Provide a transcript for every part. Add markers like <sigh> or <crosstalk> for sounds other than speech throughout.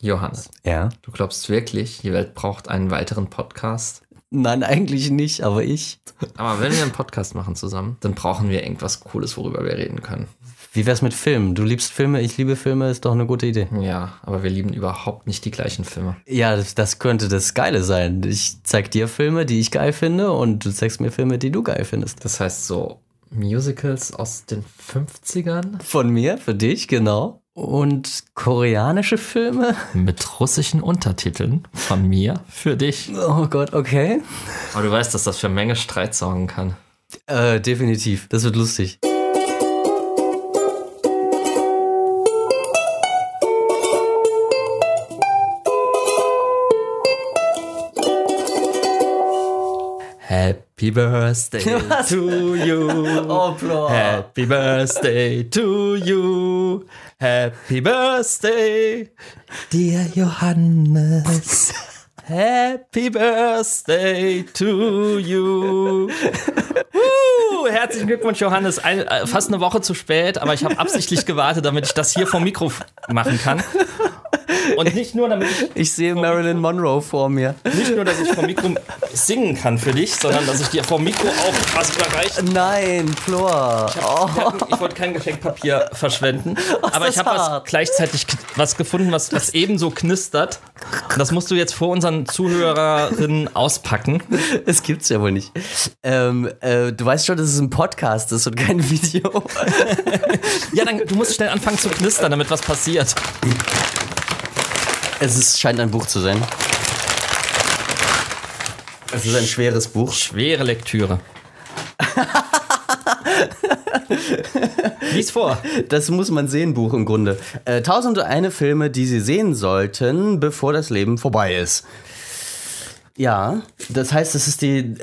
Johannes. Ja. Du glaubst wirklich, die Welt braucht einen weiteren Podcast? Nein, eigentlich nicht, aber ich. Aber wenn wir einen Podcast machen zusammen, dann brauchen wir irgendwas Cooles, worüber wir reden können. Wie wär's mit Filmen? Du liebst Filme, ich liebe Filme, ist doch eine gute Idee. Ja, aber wir lieben überhaupt nicht die gleichen Filme. Ja, das, das könnte das Geile sein. Ich zeig dir Filme, die ich geil finde und du zeigst mir Filme, die du geil findest. Das heißt so Musicals aus den 50ern? Von mir, für dich, genau und koreanische Filme. <laughs> Mit russischen Untertiteln von mir für dich. Oh Gott, okay. Aber du weißt, dass das für Menge Streit sorgen kann. Äh, definitiv. Das wird lustig. Happy Birthday <laughs> Was? to you. oh, Happy Birthday to you. Happy Birthday, dear Johannes. Happy Birthday to you. Uh, herzlichen Glückwunsch, Johannes. Ein, äh, fast eine Woche zu spät, aber ich habe absichtlich gewartet, damit ich das hier vom Mikro machen kann. Und nicht nur, damit ich. Ich sehe Marilyn Monroe vor mir. Nicht nur, dass ich vom Mikro singen kann für dich, sondern dass ich dir vom Mikro auch was überreiche. Nein, Flor. Ich, oh. ich, wollte kein Geschenkpapier verschwenden. Was <laughs> aber ich habe gleichzeitig was gefunden, was, was ebenso knistert. Das musst du jetzt vor unseren Zuhörerinnen auspacken. Das <laughs> gibt's ja wohl nicht. Ähm, äh, du weißt schon, dass es ein Podcast ist und kein Video. <laughs> ja, dann du musst schnell anfangen zu knistern, damit was passiert. Es ist, scheint ein Buch zu sein. Es ist ein schweres Buch. Schwere Lektüre. Lies vor. Das muss man sehen, Buch im Grunde. Äh, Tausend eine Filme, die Sie sehen sollten, bevor das Leben vorbei ist. Ja, das heißt, das ist die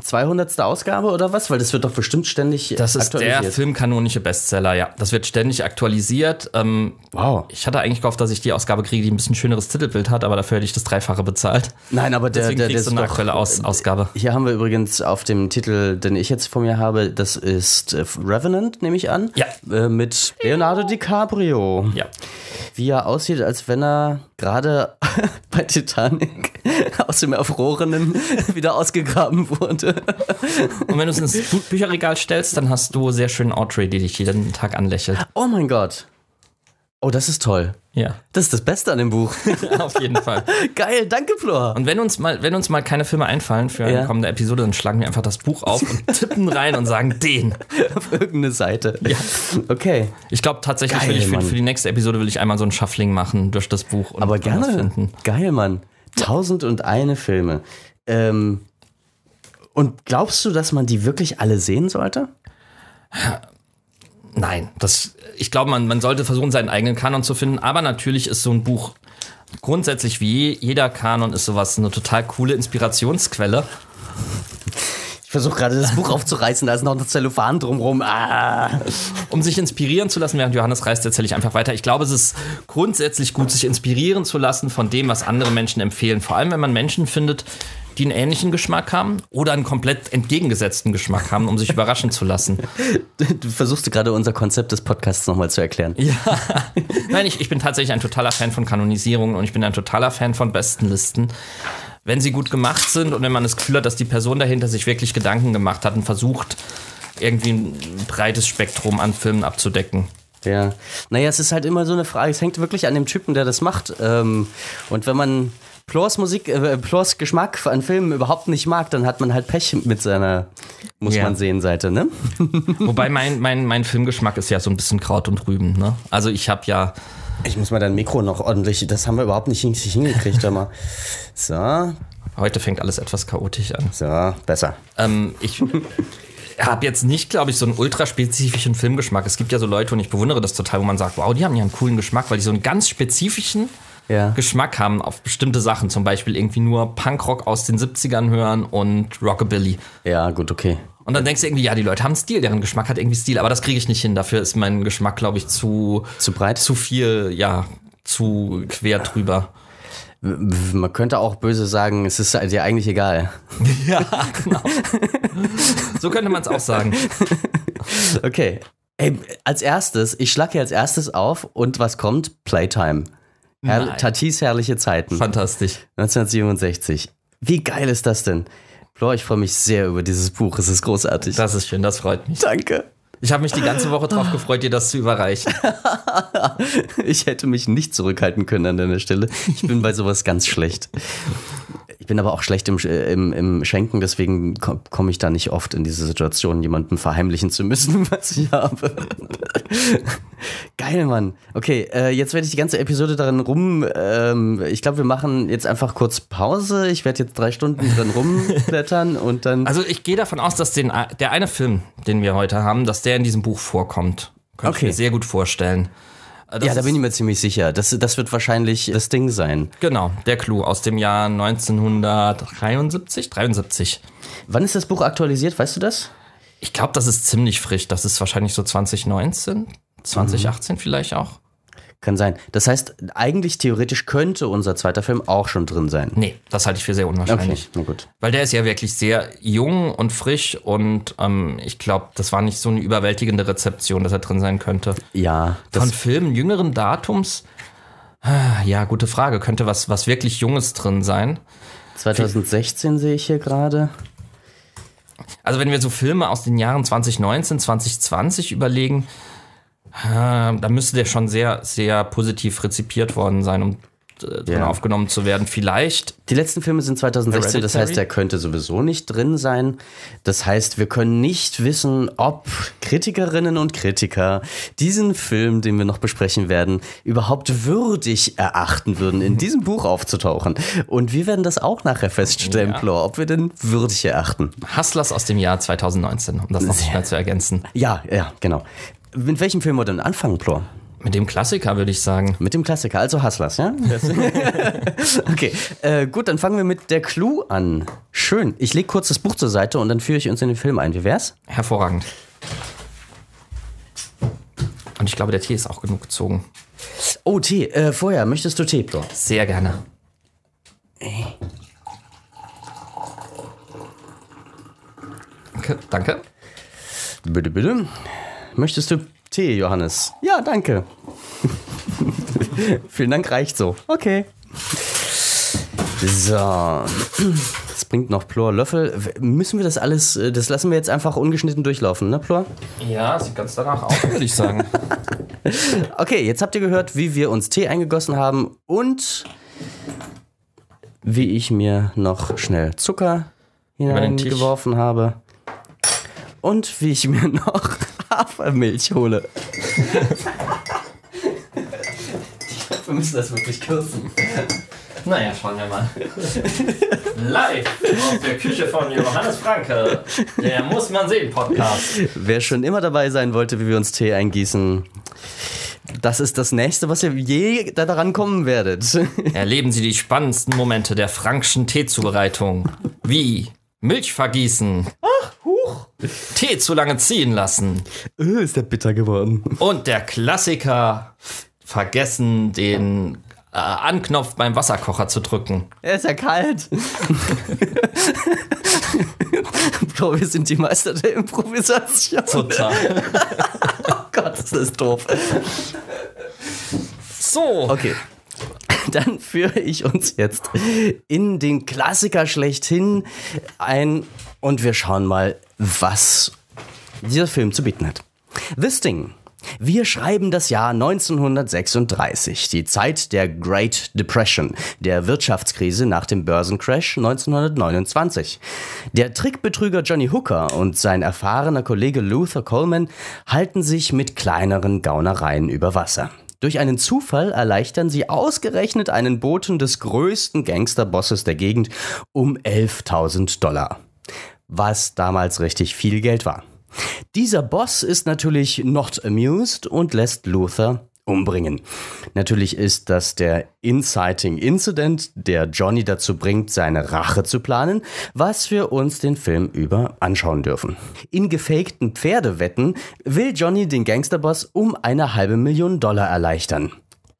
200. Äh, Ausgabe oder was? Weil das wird doch bestimmt ständig Das ist der filmkanonische Bestseller, ja. Das wird ständig aktualisiert. Ähm, wow. Ich hatte eigentlich gehofft, dass ich die Ausgabe kriege, die ein bisschen schöneres Titelbild hat, aber dafür hätte ich das Dreifache bezahlt. Nein, aber der, Deswegen der, der, ist eine aktuelle Aus äh, Ausgabe. Hier haben wir übrigens auf dem Titel, den ich jetzt vor mir habe, das ist äh, Revenant, nehme ich an. Ja. Äh, mit Leonardo DiCaprio. Ja. Wie er aussieht, als wenn er gerade <laughs> bei Titanic aus dem Erfrorenen <laughs> wieder ausgegraben wurde. Und wenn du es ins <laughs> Bücherregal stellst, dann hast du sehr schön Audrey, die dich jeden Tag anlächelt. Oh mein Gott. Oh, das ist toll. Ja. Das ist das Beste an dem Buch. <laughs> Auf jeden Fall. Geil, danke, Flor. Und wenn uns mal, wenn uns mal keine Filme einfallen für eine ja. kommende Episode, dann schlagen wir einfach das Buch auf und tippen rein und sagen den. Auf irgendeine Seite. Ja. Okay. Ich glaube tatsächlich, Geil, will ich für, für, die nächste Episode will ich einmal so ein Shuffling machen durch das Buch und Aber gerne. finden. Geil, Mann. 1001 Filme. Ähm, und glaubst du, dass man die wirklich alle sehen sollte? Nein, das, ich glaube, man, man sollte versuchen, seinen eigenen Kanon zu finden. Aber natürlich ist so ein Buch grundsätzlich wie jeder Kanon ist sowas eine total coole Inspirationsquelle. Ich versuche gerade das Buch <laughs> aufzureißen, da ist noch eine Zellophan drumrum. Ah. Um sich inspirieren zu lassen, während Johannes reist, erzähle ich einfach weiter. Ich glaube, es ist grundsätzlich gut, sich inspirieren zu lassen von dem, was andere Menschen empfehlen. Vor allem, wenn man Menschen findet, die einen ähnlichen Geschmack haben oder einen komplett entgegengesetzten Geschmack haben, um sich überraschen zu lassen. Du versuchst gerade unser Konzept des Podcasts nochmal zu erklären. Ja. Nein, ich, ich bin tatsächlich ein totaler Fan von Kanonisierungen und ich bin ein totaler Fan von besten Listen wenn sie gut gemacht sind und wenn man das Gefühl hat, dass die Person dahinter sich wirklich Gedanken gemacht hat und versucht, irgendwie ein breites Spektrum an Filmen abzudecken. Ja, naja, es ist halt immer so eine Frage, es hängt wirklich an dem Typen, der das macht. Ähm, und wenn man Plors Musik, äh, Plors Geschmack an Filmen überhaupt nicht mag, dann hat man halt Pech mit seiner, muss yeah. man sehen, Seite, ne? Wobei mein, mein, mein Filmgeschmack ist ja so ein bisschen Kraut und Rüben, ne? Also ich habe ja ich muss mal dein Mikro noch ordentlich. Das haben wir überhaupt nicht hingekriegt, hör mal. So. Heute fängt alles etwas chaotisch an. So, besser. Ähm, ich <laughs> habe jetzt nicht, glaube ich, so einen ultraspezifischen Filmgeschmack. Es gibt ja so Leute, und ich bewundere das total, wo man sagt, wow, die haben ja einen coolen Geschmack, weil die so einen ganz spezifischen ja. Geschmack haben auf bestimmte Sachen. Zum Beispiel irgendwie nur Punkrock aus den 70ern hören und Rockabilly. Ja, gut, okay. Und dann denkst du irgendwie, ja, die Leute haben Stil, deren Geschmack hat irgendwie Stil, aber das kriege ich nicht hin. Dafür ist mein Geschmack, glaube ich, zu zu breit, zu viel, ja, zu quer drüber. Man könnte auch böse sagen, es ist dir eigentlich egal. <laughs> Ja, genau. so könnte man es auch sagen. Okay. Ey, als erstes, ich schlage hier als erstes auf und was kommt? Playtime. Herr, Tatis herrliche Zeiten. Fantastisch. 1967. Wie geil ist das denn? Lore, ich freue mich sehr über dieses Buch. Es ist großartig. Das ist schön, das freut mich. Danke. Ich habe mich die ganze Woche darauf gefreut, dir das zu überreichen. <laughs> ich hätte mich nicht zurückhalten können an deiner Stelle. Ich bin bei sowas ganz schlecht. Ich bin aber auch schlecht im, äh, im, im Schenken, deswegen komme ich da nicht oft in diese Situation, jemandem verheimlichen zu müssen, <laughs> was ich habe. Geil, Mann. Okay, äh, jetzt werde ich die ganze Episode darin rum. Ähm, ich glaube, wir machen jetzt einfach kurz Pause. Ich werde jetzt drei Stunden drin rumblättern und dann. Also ich gehe davon aus, dass den, äh, der eine Film, den wir heute haben, dass der in diesem Buch vorkommt. Könnte okay. ich mir sehr gut vorstellen. Ah, das ja, da bin ich mir ziemlich sicher. Das, das wird wahrscheinlich das Ding sein. Genau, der Clou aus dem Jahr 1973, 73. Wann ist das Buch aktualisiert, weißt du das? Ich glaube, das ist ziemlich frisch. Das ist wahrscheinlich so 2019, 2018 mhm. vielleicht auch. Kann sein. Das heißt, eigentlich theoretisch könnte unser zweiter Film auch schon drin sein. Nee, das halte ich für sehr unwahrscheinlich. Okay, na gut. Weil der ist ja wirklich sehr jung und frisch und ähm, ich glaube, das war nicht so eine überwältigende Rezeption, dass er drin sein könnte. Ja. Von Filmen jüngeren Datums? Ah, ja, gute Frage. Könnte was, was wirklich Junges drin sein? 2016 sehe ich hier gerade. Also wenn wir so Filme aus den Jahren 2019, 2020 überlegen, Ah, da müsste der schon sehr, sehr positiv rezipiert worden sein, um äh, drin ja. aufgenommen zu werden. Vielleicht. Die letzten Filme sind 2016, Hereditary? das heißt, der könnte sowieso nicht drin sein. Das heißt, wir können nicht wissen, ob Kritikerinnen und Kritiker diesen Film, den wir noch besprechen werden, überhaupt würdig erachten würden, in diesem Buch aufzutauchen. Und wir werden das auch nachher feststellen, ja. Plor, ob wir den würdig erachten. Hasslers aus dem Jahr 2019, um das noch schnell zu ergänzen. Ja, ja, genau. Mit welchem Film wollt ihr denn anfangen, Plor? Mit dem Klassiker, würde ich sagen. Mit dem Klassiker, also Hasslers, ja? <laughs> okay, äh, gut, dann fangen wir mit der Clou an. Schön. Ich lege kurz das Buch zur Seite und dann führe ich uns in den Film ein. Wie wär's? Hervorragend. Und ich glaube, der Tee ist auch genug gezogen. Oh, Tee. Äh, vorher, möchtest du Tee, Plor? Sehr gerne. Ey. Danke, danke. Bitte, bitte. Möchtest du Tee, Johannes? Ja, danke. <laughs> Vielen Dank, reicht so. Okay. So. Es bringt noch Plor Löffel. Müssen wir das alles, äh, das lassen wir jetzt einfach ungeschnitten durchlaufen, ne, Plor? Ja, sieht ganz danach aus, würde ich sagen. <laughs> okay, jetzt habt ihr gehört, wie wir uns Tee eingegossen haben und wie ich mir noch schnell Zucker hineingeworfen habe und wie ich mir noch <laughs> Hafermilch hole. Wir müssen das wirklich kürzen. Naja, schauen wir mal. Live aus der Küche von Johannes Franke, der Muss man sehen Podcast. Wer schon immer dabei sein wollte, wie wir uns Tee eingießen, das ist das nächste, was ihr je daran kommen werdet. Erleben Sie die spannendsten Momente der frankschen Teezubereitung. Wie Milch vergießen. Ach, huh. Tee zu lange ziehen lassen. Öh, ist der bitter geworden. Und der Klassiker, vergessen den äh, Anknopf beim Wasserkocher zu drücken. Er ist ja kalt. ich glaube, <laughs> wir sind die Meister der Improvisation. Total. oh <laughs> Gott, das ist doof. So. Okay. <laughs> dann führe ich uns jetzt in den Klassiker schlechthin ein und wir schauen mal, was dieser Film zu bieten hat. This Thing. Wir schreiben das Jahr 1936, die Zeit der Great Depression, der Wirtschaftskrise nach dem Börsencrash 1929. Der Trickbetrüger Johnny Hooker und sein erfahrener Kollege Luther Coleman halten sich mit kleineren Gaunereien über Wasser. Durch einen Zufall erleichtern sie ausgerechnet einen Boten des größten Gangsterbosses der Gegend um 11.000 Dollar. Was damals richtig viel Geld war. Dieser Boss ist natürlich not amused und lässt Luther umbringen. Natürlich ist das der Inciting Incident, der Johnny dazu bringt, seine Rache zu planen, was wir uns den Film über anschauen dürfen. In gefakten Pferdewetten will Johnny den Gangsterboss um eine halbe Million Dollar erleichtern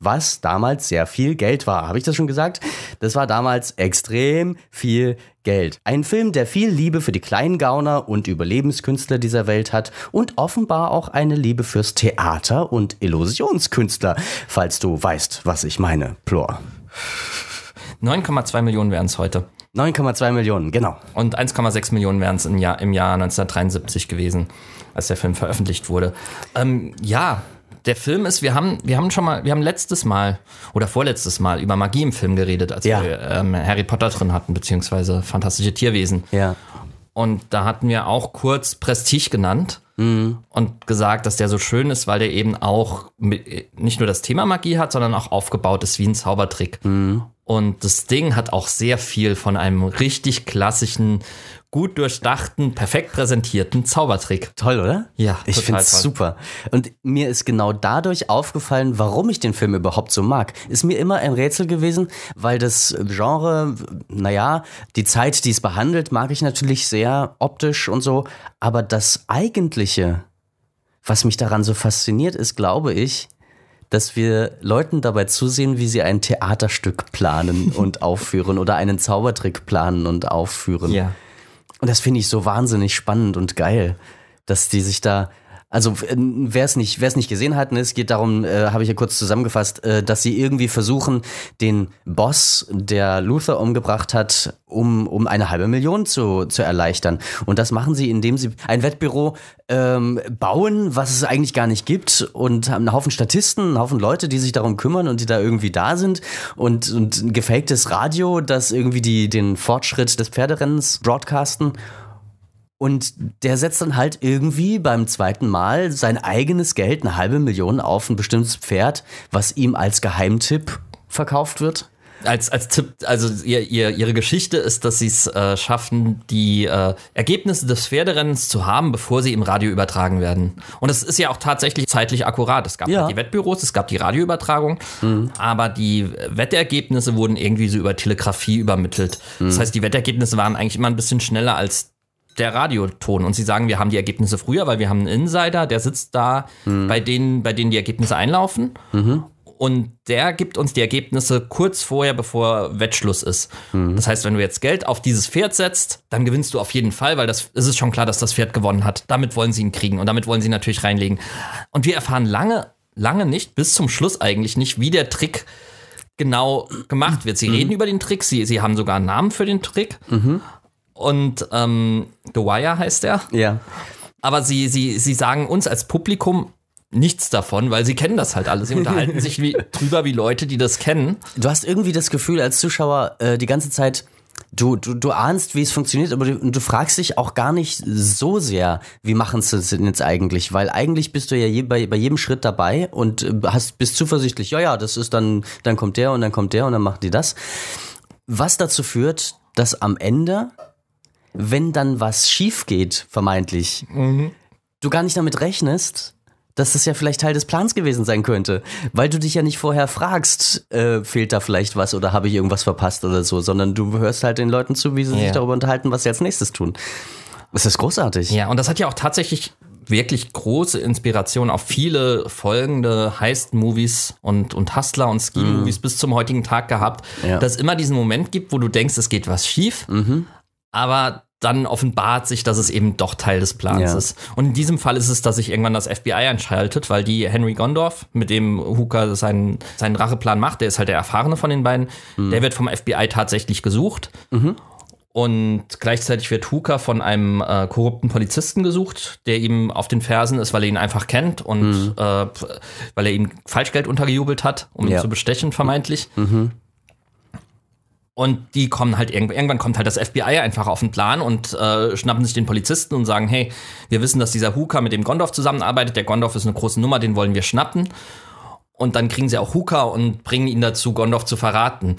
was damals sehr viel Geld war. Habe ich das schon gesagt? Das war damals extrem viel Geld. Ein Film, der viel Liebe für die kleinen Gauner und Überlebenskünstler dieser Welt hat und offenbar auch eine Liebe fürs Theater und Illusionskünstler, falls du weißt, was ich meine, Plor. 9,2 Millionen wären es heute. 9,2 Millionen, genau. Und 1,6 Millionen wären es im Jahr, im Jahr 1973 gewesen, als der Film veröffentlicht wurde. Ähm, ja, der Film ist, wir haben, wir haben schon mal, wir haben letztes Mal oder vorletztes Mal über Magie im Film geredet, als ja. wir ähm, Harry Potter drin hatten, beziehungsweise fantastische Tierwesen. Ja. Und da hatten wir auch kurz Prestige genannt mhm. und gesagt, dass der so schön ist, weil der eben auch mit, nicht nur das Thema Magie hat, sondern auch aufgebaut ist wie ein Zaubertrick. Mhm. Und das Ding hat auch sehr viel von einem richtig klassischen gut durchdachten, perfekt präsentierten Zaubertrick. Toll, oder? Ja. Ich finde es super. Und mir ist genau dadurch aufgefallen, warum ich den Film überhaupt so mag. Ist mir immer ein Rätsel gewesen, weil das Genre, naja, die Zeit, die es behandelt, mag ich natürlich sehr optisch und so. Aber das Eigentliche, was mich daran so fasziniert, ist, glaube ich, dass wir Leuten dabei zusehen, wie sie ein Theaterstück planen und <laughs> aufführen oder einen Zaubertrick planen und aufführen. Ja. Und das finde ich so wahnsinnig spannend und geil, dass die sich da also wer es nicht, wer es nicht gesehen hat, ne, es geht darum, äh, habe ich ja kurz zusammengefasst, äh, dass sie irgendwie versuchen, den Boss, der Luther umgebracht hat, um, um eine halbe Million zu, zu erleichtern. Und das machen sie, indem sie ein Wettbüro ähm, bauen, was es eigentlich gar nicht gibt und haben einen Haufen Statisten, einen Haufen Leute, die sich darum kümmern und die da irgendwie da sind und, und ein gefaktes Radio, das irgendwie die, den Fortschritt des Pferderennens broadcasten. Und der setzt dann halt irgendwie beim zweiten Mal sein eigenes Geld, eine halbe Million, auf ein bestimmtes Pferd, was ihm als Geheimtipp verkauft wird. Als, als Tipp, also ihr, ihr, ihre Geschichte ist, dass sie es äh, schaffen, die äh, Ergebnisse des Pferderennens zu haben, bevor sie im Radio übertragen werden. Und es ist ja auch tatsächlich zeitlich akkurat. Es gab ja. Halt die Wettbüros, es gab die Radioübertragung, mhm. aber die Wettergebnisse wurden irgendwie so über Telegrafie übermittelt. Mhm. Das heißt, die Wettergebnisse waren eigentlich immer ein bisschen schneller als der Radioton und sie sagen, wir haben die Ergebnisse früher, weil wir haben einen Insider, der sitzt da mhm. bei denen, bei denen die Ergebnisse einlaufen mhm. und der gibt uns die Ergebnisse kurz vorher, bevor Wettschluss ist. Mhm. Das heißt, wenn du jetzt Geld auf dieses Pferd setzt, dann gewinnst du auf jeden Fall, weil das ist es schon klar, dass das Pferd gewonnen hat. Damit wollen sie ihn kriegen und damit wollen sie ihn natürlich reinlegen. Und wir erfahren lange, lange nicht, bis zum Schluss eigentlich nicht, wie der Trick genau gemacht wird. Sie mhm. reden über den Trick, sie, sie haben sogar einen Namen für den Trick. Mhm und ähm, The Wire heißt er. Ja. Aber sie, sie, sie sagen uns als Publikum nichts davon, weil sie kennen das halt alles. Sie unterhalten <laughs> sich wie, drüber wie Leute, die das kennen. Du hast irgendwie das Gefühl als Zuschauer äh, die ganze Zeit, du, du, du ahnst, wie es funktioniert, aber du, du fragst dich auch gar nicht so sehr, wie machen sie es denn jetzt eigentlich? Weil eigentlich bist du ja je, bei, bei jedem Schritt dabei und äh, hast, bist zuversichtlich, ja, ja, das ist dann, dann kommt der und dann kommt der und dann machen die das. Was dazu führt, dass am Ende wenn dann was schief geht, vermeintlich, mhm. du gar nicht damit rechnest, dass das ja vielleicht Teil des Plans gewesen sein könnte, weil du dich ja nicht vorher fragst, äh, fehlt da vielleicht was oder habe ich irgendwas verpasst oder so, sondern du hörst halt den Leuten zu, wie sie ja. sich darüber unterhalten, was sie als nächstes tun. Das ist großartig. Ja, und das hat ja auch tatsächlich wirklich große Inspiration auf viele folgende Heist-Movies und, und Hustler und Ski-Movies mhm. bis zum heutigen Tag gehabt, ja. dass immer diesen Moment gibt, wo du denkst, es geht was schief, mhm aber dann offenbart sich, dass es eben doch Teil des Plans ja. ist. Und in diesem Fall ist es, dass sich irgendwann das FBI einschaltet, weil die Henry Gondorf, mit dem Hooker seinen, seinen Racheplan macht, der ist halt der Erfahrene von den beiden, mhm. der wird vom FBI tatsächlich gesucht. Mhm. Und gleichzeitig wird Hooker von einem äh, korrupten Polizisten gesucht, der ihm auf den Fersen ist, weil er ihn einfach kennt und mhm. äh, weil er ihm Falschgeld untergejubelt hat, um ja. ihn zu bestechen, vermeintlich. Mhm. Und die kommen halt irgendwann, irgendwann kommt halt das FBI einfach auf den Plan und äh, schnappen sich den Polizisten und sagen, hey, wir wissen, dass dieser Hooker mit dem Gondorf zusammenarbeitet. Der Gondorf ist eine große Nummer, den wollen wir schnappen. Und dann kriegen sie auch Hooker und bringen ihn dazu, Gondorf zu verraten.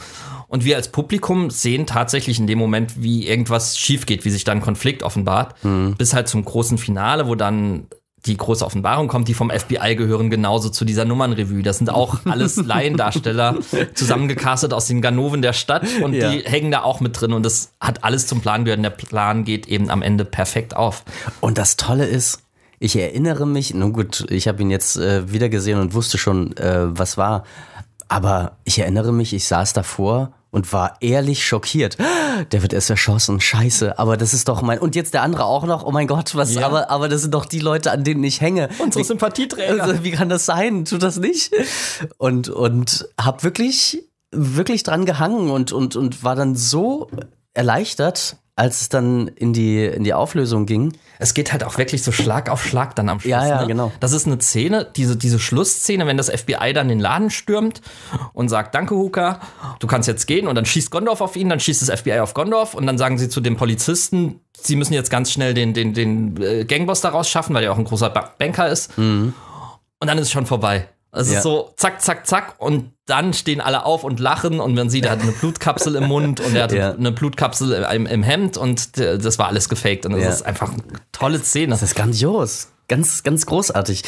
Und wir als Publikum sehen tatsächlich in dem Moment, wie irgendwas schief geht, wie sich dann Konflikt offenbart, mhm. bis halt zum großen Finale, wo dann die große Offenbarung kommt, die vom FBI gehören genauso zu dieser Nummernrevue. Das sind auch alles <laughs> Laiendarsteller zusammengecastet aus den Ganoven der Stadt und ja. die hängen da auch mit drin und das hat alles zum Plan gehört. Und der Plan geht eben am Ende perfekt auf. Und das Tolle ist, ich erinnere mich, nun gut, ich habe ihn jetzt äh, wieder gesehen und wusste schon, äh, was war, aber ich erinnere mich, ich saß davor und war ehrlich schockiert. Der wird erst erschossen, scheiße, aber das ist doch mein. Und jetzt der andere auch noch, oh mein Gott, was, ja. aber, aber das sind doch die Leute, an denen ich hänge. Unsere Sympathieträger. Also, wie kann das sein? Tut das nicht? Und, und hab wirklich, wirklich dran gehangen und, und, und war dann so erleichtert, als es dann in die, in die Auflösung ging. Es geht halt auch wirklich so Schlag auf Schlag dann am Schluss. Ja, ja, ne? genau. Das ist eine Szene, diese, diese Schlussszene, wenn das FBI dann den Laden stürmt und sagt, danke Hooker, du kannst jetzt gehen und dann schießt Gondorf auf ihn, dann schießt das FBI auf Gondorf und dann sagen sie zu dem Polizisten, sie müssen jetzt ganz schnell den, den, den äh, Gangboss daraus schaffen, weil er auch ein großer Banker ist. Mhm. Und dann ist es schon vorbei. Es ja. ist so zack, zack, zack und dann stehen alle auf und lachen und man sieht, er hat eine Blutkapsel im Mund und er hat <laughs> ja. eine Blutkapsel im, im, Hemd und äh, das war alles gefaked und das ja. ist einfach eine tolle Szene. Das ist grandios. Ganz, ganz großartig.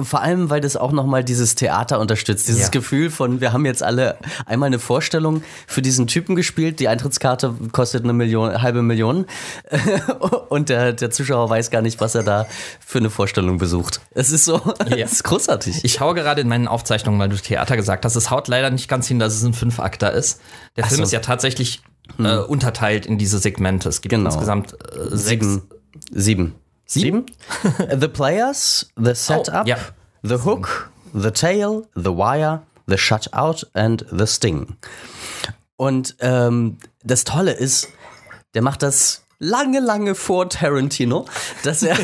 Vor allem, weil das auch nochmal dieses Theater unterstützt. Dieses ja. Gefühl von, wir haben jetzt alle einmal eine Vorstellung für diesen Typen gespielt. Die Eintrittskarte kostet eine Million, halbe Million. <laughs> Und der, der Zuschauer weiß gar nicht, was er da für eine Vorstellung besucht. Es ist so, <laughs> ja. ist großartig. Ich schaue gerade in meinen Aufzeichnungen, weil du Theater gesagt hast. Es haut leider nicht ganz hin, dass es ein Fünfakter ist. Der Ach Film so. ist ja tatsächlich hm. äh, unterteilt in diese Segmente. Es gibt genau. insgesamt äh, sechs. Sieben. Sieben. Sieben? <laughs> the Players, The Setup, oh, ja. The Hook, The Tail, The Wire, The Shutout and The Sting. Und ähm, das Tolle ist, der macht das lange, lange vor Tarantino, dass er,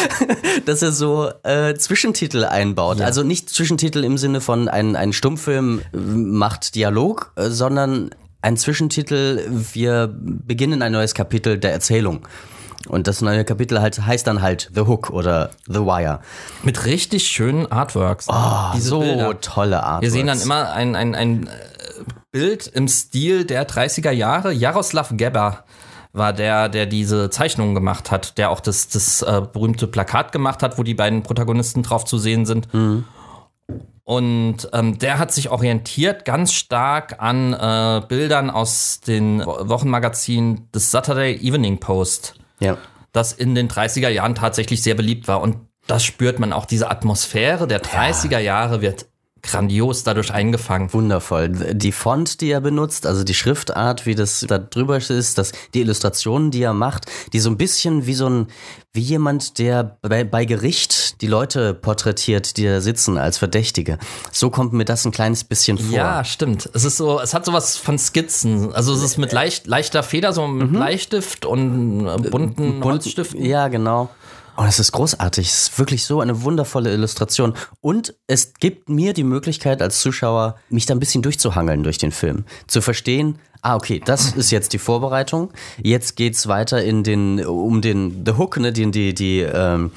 <laughs> dass er so äh, Zwischentitel einbaut. Ja. Also nicht Zwischentitel im Sinne von ein, ein Stummfilm äh, macht Dialog, äh, sondern ein Zwischentitel, wir beginnen ein neues Kapitel der Erzählung. Und das neue Kapitel halt, heißt dann halt The Hook oder The Wire. Mit richtig schönen Artworks. Oh, Diese so Bilder. tolle Artworks. Wir sehen dann immer ein, ein, ein äh, Bild im Stil der 30er Jahre. Jaroslav Geber war der, der diese Zeichnungen gemacht hat, der auch das, das äh, berühmte Plakat gemacht hat, wo die beiden Protagonisten drauf zu sehen sind. Mhm. Und ähm, der hat sich orientiert ganz stark an äh, Bildern aus den Wochenmagazinen des Saturday Evening Post ja. das in den 30er Jahren tatsächlich sehr beliebt war. Und das spürt man auch. Diese Atmosphäre der 30er Jahre wird grandios dadurch eingefangen. Wundervoll. Die Font, die er benutzt, also die Schriftart, wie das da drüber ist, dass die Illustrationen, die er macht, die so ein bisschen wie so ein, wie jemand, der bei, bei Gericht die Leute porträtiert, die da sitzen als Verdächtige. So kommt mir das ein kleines bisschen vor. Ja, stimmt. Es ist so, es hat sowas von Skizzen. Also es ist mit leicht, leichter Feder, so mit mhm. Bleistift und äh, bunten Bunt, Holzstiften. Ja, genau. Oh, das ist großartig. Es ist wirklich so eine wundervolle Illustration. Und es gibt mir die Möglichkeit als Zuschauer, mich da ein bisschen durchzuhangeln durch den Film. Zu verstehen, ah, okay, das ist jetzt die Vorbereitung. Jetzt geht's weiter in den, um den The Hook, ne, den, die, die, ähm,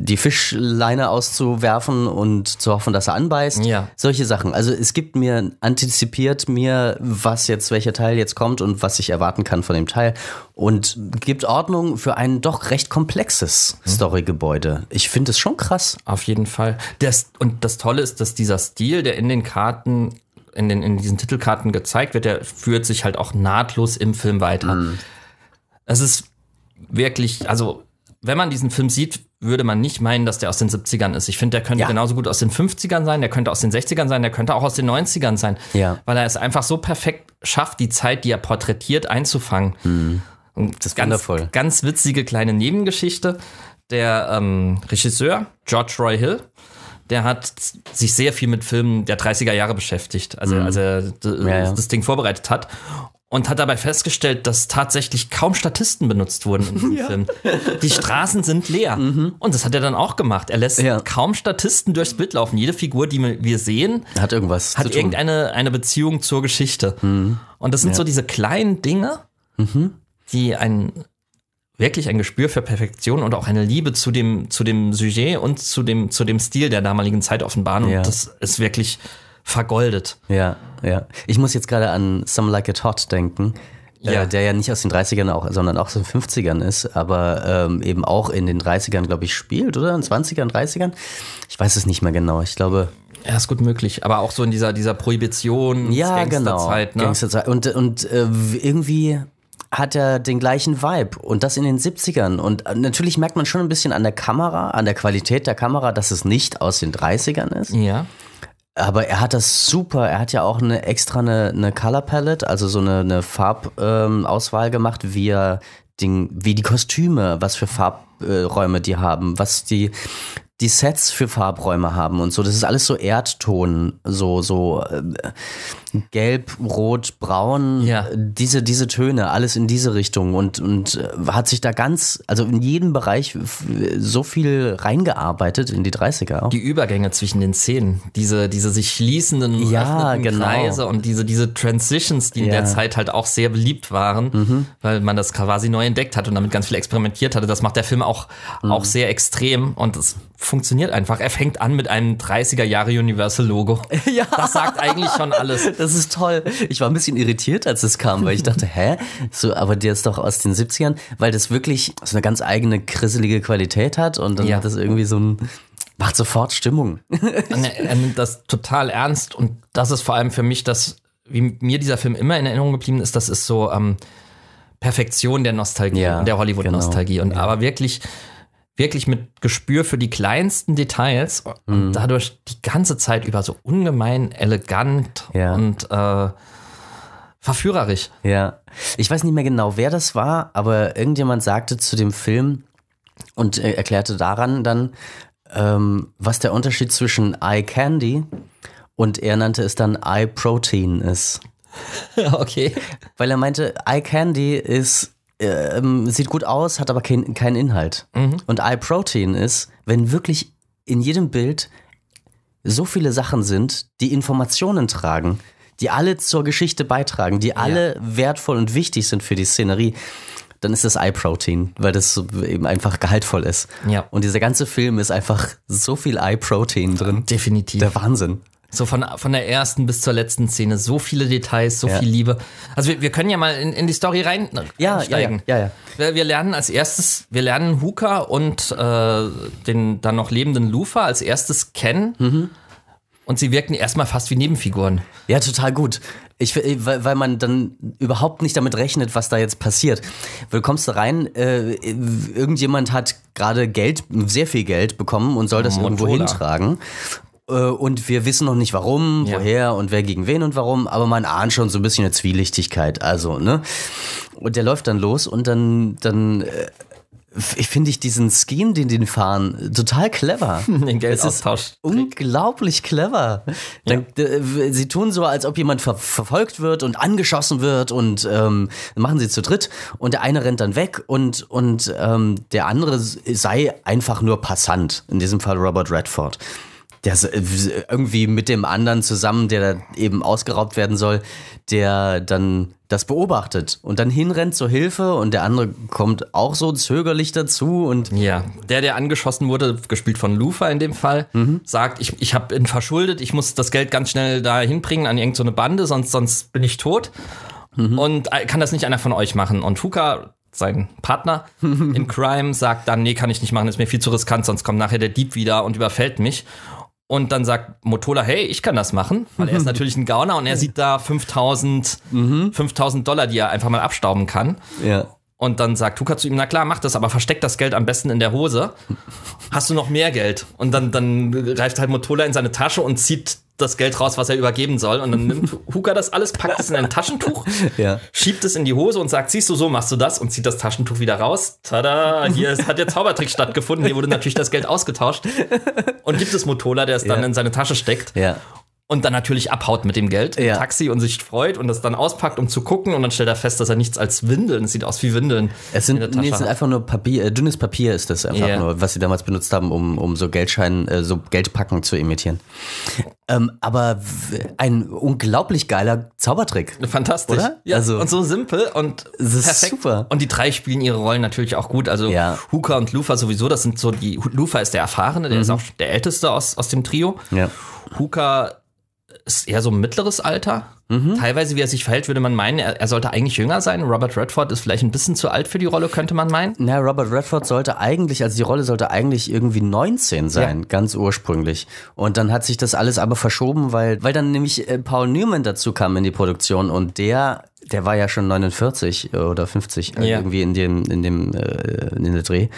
die Fischleine auszuwerfen und zu hoffen, dass er anbeißt. Ja. Solche Sachen. Also es gibt mir, antizipiert mir, was jetzt, welcher Teil jetzt kommt und was ich erwarten kann von dem Teil. Und gibt Ordnung für ein doch recht komplexes mhm. Storygebäude. Ich finde es schon krass. Auf jeden Fall. Das, und das Tolle ist, dass dieser Stil, der in den Karten in, den, in diesen Titelkarten gezeigt wird, der führt sich halt auch nahtlos im Film weiter. Mhm. Es ist wirklich, also wenn man diesen Film sieht, würde man nicht meinen, dass der aus den 70ern ist. Ich finde, der könnte ja. genauso gut aus den 50ern sein, der könnte aus den 60ern sein, der könnte auch aus den 90ern sein. Ja. Weil er es einfach so perfekt schafft, die Zeit, die er porträtiert, einzufangen. Mhm. das ist ganz, wundervoll. Ganz witzige kleine Nebengeschichte. Der ähm, Regisseur, George Roy Hill, der hat sich sehr viel mit Filmen der 30er Jahre beschäftigt, also, mhm. als er ja, das Ding vorbereitet hat und hat dabei festgestellt, dass tatsächlich kaum Statisten benutzt wurden in diesem <laughs> ja. Film. Die Straßen sind leer. Mhm. Und das hat er dann auch gemacht. Er lässt ja. kaum Statisten durchs Bild laufen. Jede Figur, die wir sehen, hat irgendwas. Hat irgendeine eine Beziehung zur Geschichte. Mhm. Und das sind ja. so diese kleinen Dinge, mhm. die ein wirklich ein Gespür für Perfektion und auch eine Liebe zu dem, zu dem Sujet und zu dem, zu dem Stil der damaligen Zeit offenbaren. Und das ist wirklich vergoldet. Ja, ja. Ich muss jetzt gerade an Some Like It Hot denken. Äh, ja. der ja nicht aus den 30ern, auch, sondern auch aus den 50ern ist, aber ähm, eben auch in den 30ern, glaube ich, spielt, oder? In den 20ern, 30ern? Ich weiß es nicht mehr genau. Ich glaube, ja, ist gut möglich. Aber auch so in dieser, dieser Prohibition, ja, genau. Gangsterzeit, genau. ne? Gangsterzeit. Und, und äh, irgendwie hat er den gleichen Vibe und das in den 70ern. Und äh, natürlich merkt man schon ein bisschen an der Kamera, an der Qualität der Kamera, dass es nicht aus den 30ern ist. Ja. Aber er hat das super. Er hat ja auch eine extra eine, eine Color Palette, also so eine, eine Farbauswahl ähm, gemacht, wie er den, wie die Kostüme, was für Farb Farbräume die haben, was die die Sets für Farbräume haben und so. Das ist alles so Erdton, so so äh, gelb, rot, braun, ja. diese diese Töne, alles in diese Richtung und und äh, hat sich da ganz, also in jedem Bereich so viel reingearbeitet in die 30er. Auch. Die Übergänge zwischen den Szenen, diese diese sich schließenden ja, genau. Kreise und diese diese Transitions, die in der Zeit halt auch sehr beliebt waren, mhm. weil man das quasi neu entdeckt hat und damit ganz viel experimentiert hatte. Das macht der Film auch, mhm. auch sehr extrem und es funktioniert einfach. Er fängt an mit einem 30er Jahre Universal Logo. <laughs> ja. Das sagt eigentlich schon alles. <laughs> Das ist toll. Ich war ein bisschen irritiert, als es kam, weil ich dachte, hä? So, aber der ist doch aus den 70ern, weil das wirklich so eine ganz eigene krisselige Qualität hat und dann ja. hat das irgendwie so ein macht sofort Stimmung. <laughs> er nimmt das total ernst und das ist vor allem für mich das, wie mir dieser Film immer in Erinnerung geblieben ist, das ist so ähm, Perfektion der Nostalgie, ja, der Hollywood-Nostalgie. Genau, und ja. aber wirklich, wirklich mit Gespür für die kleinsten Details und mhm. dadurch die ganze Zeit über so ungemein elegant ja. und äh, verführerisch. Ja. Ich weiß nicht mehr genau, wer das war, aber irgendjemand sagte zu dem Film und äh, erklärte daran dann, ähm, was der Unterschied zwischen Eye Candy und er nannte es dann Eye Protein ist. <laughs> okay. Weil er meinte, Eye Candy ist ähm, sieht gut aus, hat aber kein, keinen Inhalt. Mhm. Und Eye Protein ist, wenn wirklich in jedem Bild so viele Sachen sind, die Informationen tragen, die alle zur Geschichte beitragen, die alle ja. wertvoll und wichtig sind für die Szenerie, dann ist das Eye Protein, weil das eben einfach gehaltvoll ist. Ja. Und dieser ganze Film ist einfach so viel Eye Protein drin. Definitiv. Der Wahnsinn. So von, von der ersten bis zur letzten Szene. So viele Details, so ja. viel Liebe. Also wir, wir können ja mal in, in die Story rein, äh, ja, reinsteigen. Ja, ja, ja, ja. Wir, wir, lernen als erstes, wir lernen Hooker und äh, den dann noch lebenden Lufa als erstes kennen. Mhm. Und sie wirken erstmal fast wie Nebenfiguren. Ja, total gut. Ich, äh, weil, weil man dann überhaupt nicht damit rechnet, was da jetzt passiert. Weil du kommst da rein, äh, irgendjemand hat gerade Geld, sehr viel Geld bekommen und soll das Motola. irgendwo hintragen. Äh, und wir wissen noch nicht warum, ja. woher und wer gegen wen und warum, aber man ahnt schon so ein bisschen eine Zwielichtigkeit. Also, ne? Und der läuft dann los und dann, dann äh, ich finde ich diesen Scheme, den den fahren, total clever. <laughs> Den Geldaustausch. Unglaublich clever. Dann, ja. Äh, sie tun so, als ob jemand ver verfolgt wird und angeschossen wird und ähm, machen sie zu dritt und der eine rennt dann weg und, und ähm, der andere sei einfach nur Passant, in diesem Fall Robert Redford der äh, irgendwie mit dem anderen zusammen, der da eben ausgeraubt werden soll, der dann das beobachtet und dann hinrennt zur Hilfe und der andere kommt auch so zögerlich dazu und ja, der der angeschossen wurde, gespielt von Lufa in dem Fall, mhm. sagt, ich, ich habe ihn verschuldet, ich muss das Geld ganz schnell da hinbringen an irgendeine so Bande, sonst sonst bin ich tot. Mhm. Und äh, kann das nicht einer von euch machen? Und Fuka, sein Partner <laughs> im Crime sagt dann, nee, kann ich nicht machen, ist mir viel zu riskant, sonst kommt nachher der Dieb wieder und überfällt mich. Und dann sagt Motola, hey, ich kann das machen, weil er ist <laughs> natürlich ein Gauner und er sieht da 5000, mhm. 5000 Dollar, die er einfach mal abstauben kann. Ja. Und dann sagt Tuka zu ihm, na klar, mach das, aber versteck das Geld am besten in der Hose. Hast du noch mehr Geld? Und dann, dann greift halt Motola in seine Tasche und zieht das Geld raus, was er übergeben soll. Und dann nimmt Hooker <laughs> das alles, packt es in ein Taschentuch, <laughs> ja. schiebt es in die Hose und sagt, siehst du, so machst du das und zieht das Taschentuch wieder raus. Tada, hier ist, hat der Zaubertrick stattgefunden. Hier wurde natürlich das Geld ausgetauscht und gibt es Motola, der es dann in seine Tasche steckt. Ja und dann natürlich abhaut mit dem Geld ja. Taxi und sich freut und das dann auspackt, um zu gucken und dann stellt er fest, dass er nichts als Windeln, es sieht aus wie Windeln. Es sind, nee, es sind einfach nur Papier, äh, dünnes Papier ist das einfach yeah. nur, was sie damals benutzt haben, um, um so Geldscheinen, äh, so Geldpacken zu imitieren. Ähm, aber ein unglaublich geiler Zaubertrick. Fantastisch. Oder? Ja, also, und so simpel und perfekt. super. Und die drei spielen ihre Rollen natürlich auch gut. Also ja. Hooker und Lufa sowieso, das sind so die, Lufa ist der Erfahrene, der mhm. ist auch der Älteste aus, aus dem Trio. Ja. Hooker ist eher so ein mittleres Alter. Mhm. Teilweise, wie er sich verhält, würde man meinen, er, er, sollte eigentlich jünger sein. Robert Redford ist vielleicht ein bisschen zu alt für die Rolle, könnte man meinen. Na, Robert Redford sollte eigentlich, also die Rolle sollte eigentlich irgendwie 19 sein, ja. ganz ursprünglich. Und dann hat sich das alles aber verschoben, weil, weil dann nämlich äh, Paul Newman dazu kam in die Produktion und der der war ja schon 49 oder 50 äh, ja. irgendwie in dem in dem äh, in der Dreh.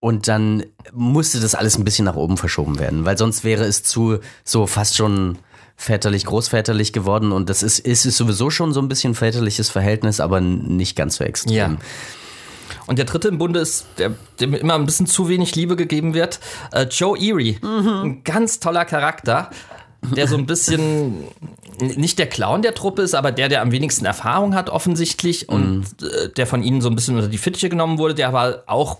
Und dann musste das alles ein bisschen nach oben verschoben werden, weil sonst wäre es zu so fast schon väterlich, großväterlich geworden und das ist, ist, ist sowieso schon so ein bisschen väterliches Verhältnis, aber nicht ganz so extrem. Ja. Und der dritte im Bunde ist, der, dem immer ein bisschen zu wenig Liebe gegeben wird, äh, Joe Erie. Mhm. Ein ganz toller Charakter, der so ein bisschen nicht der Clown der Truppe ist, aber der, der am wenigsten Erfahrung hat offensichtlich und mhm. äh, der von ihnen so ein bisschen unter die Fittiche genommen wurde, der war auch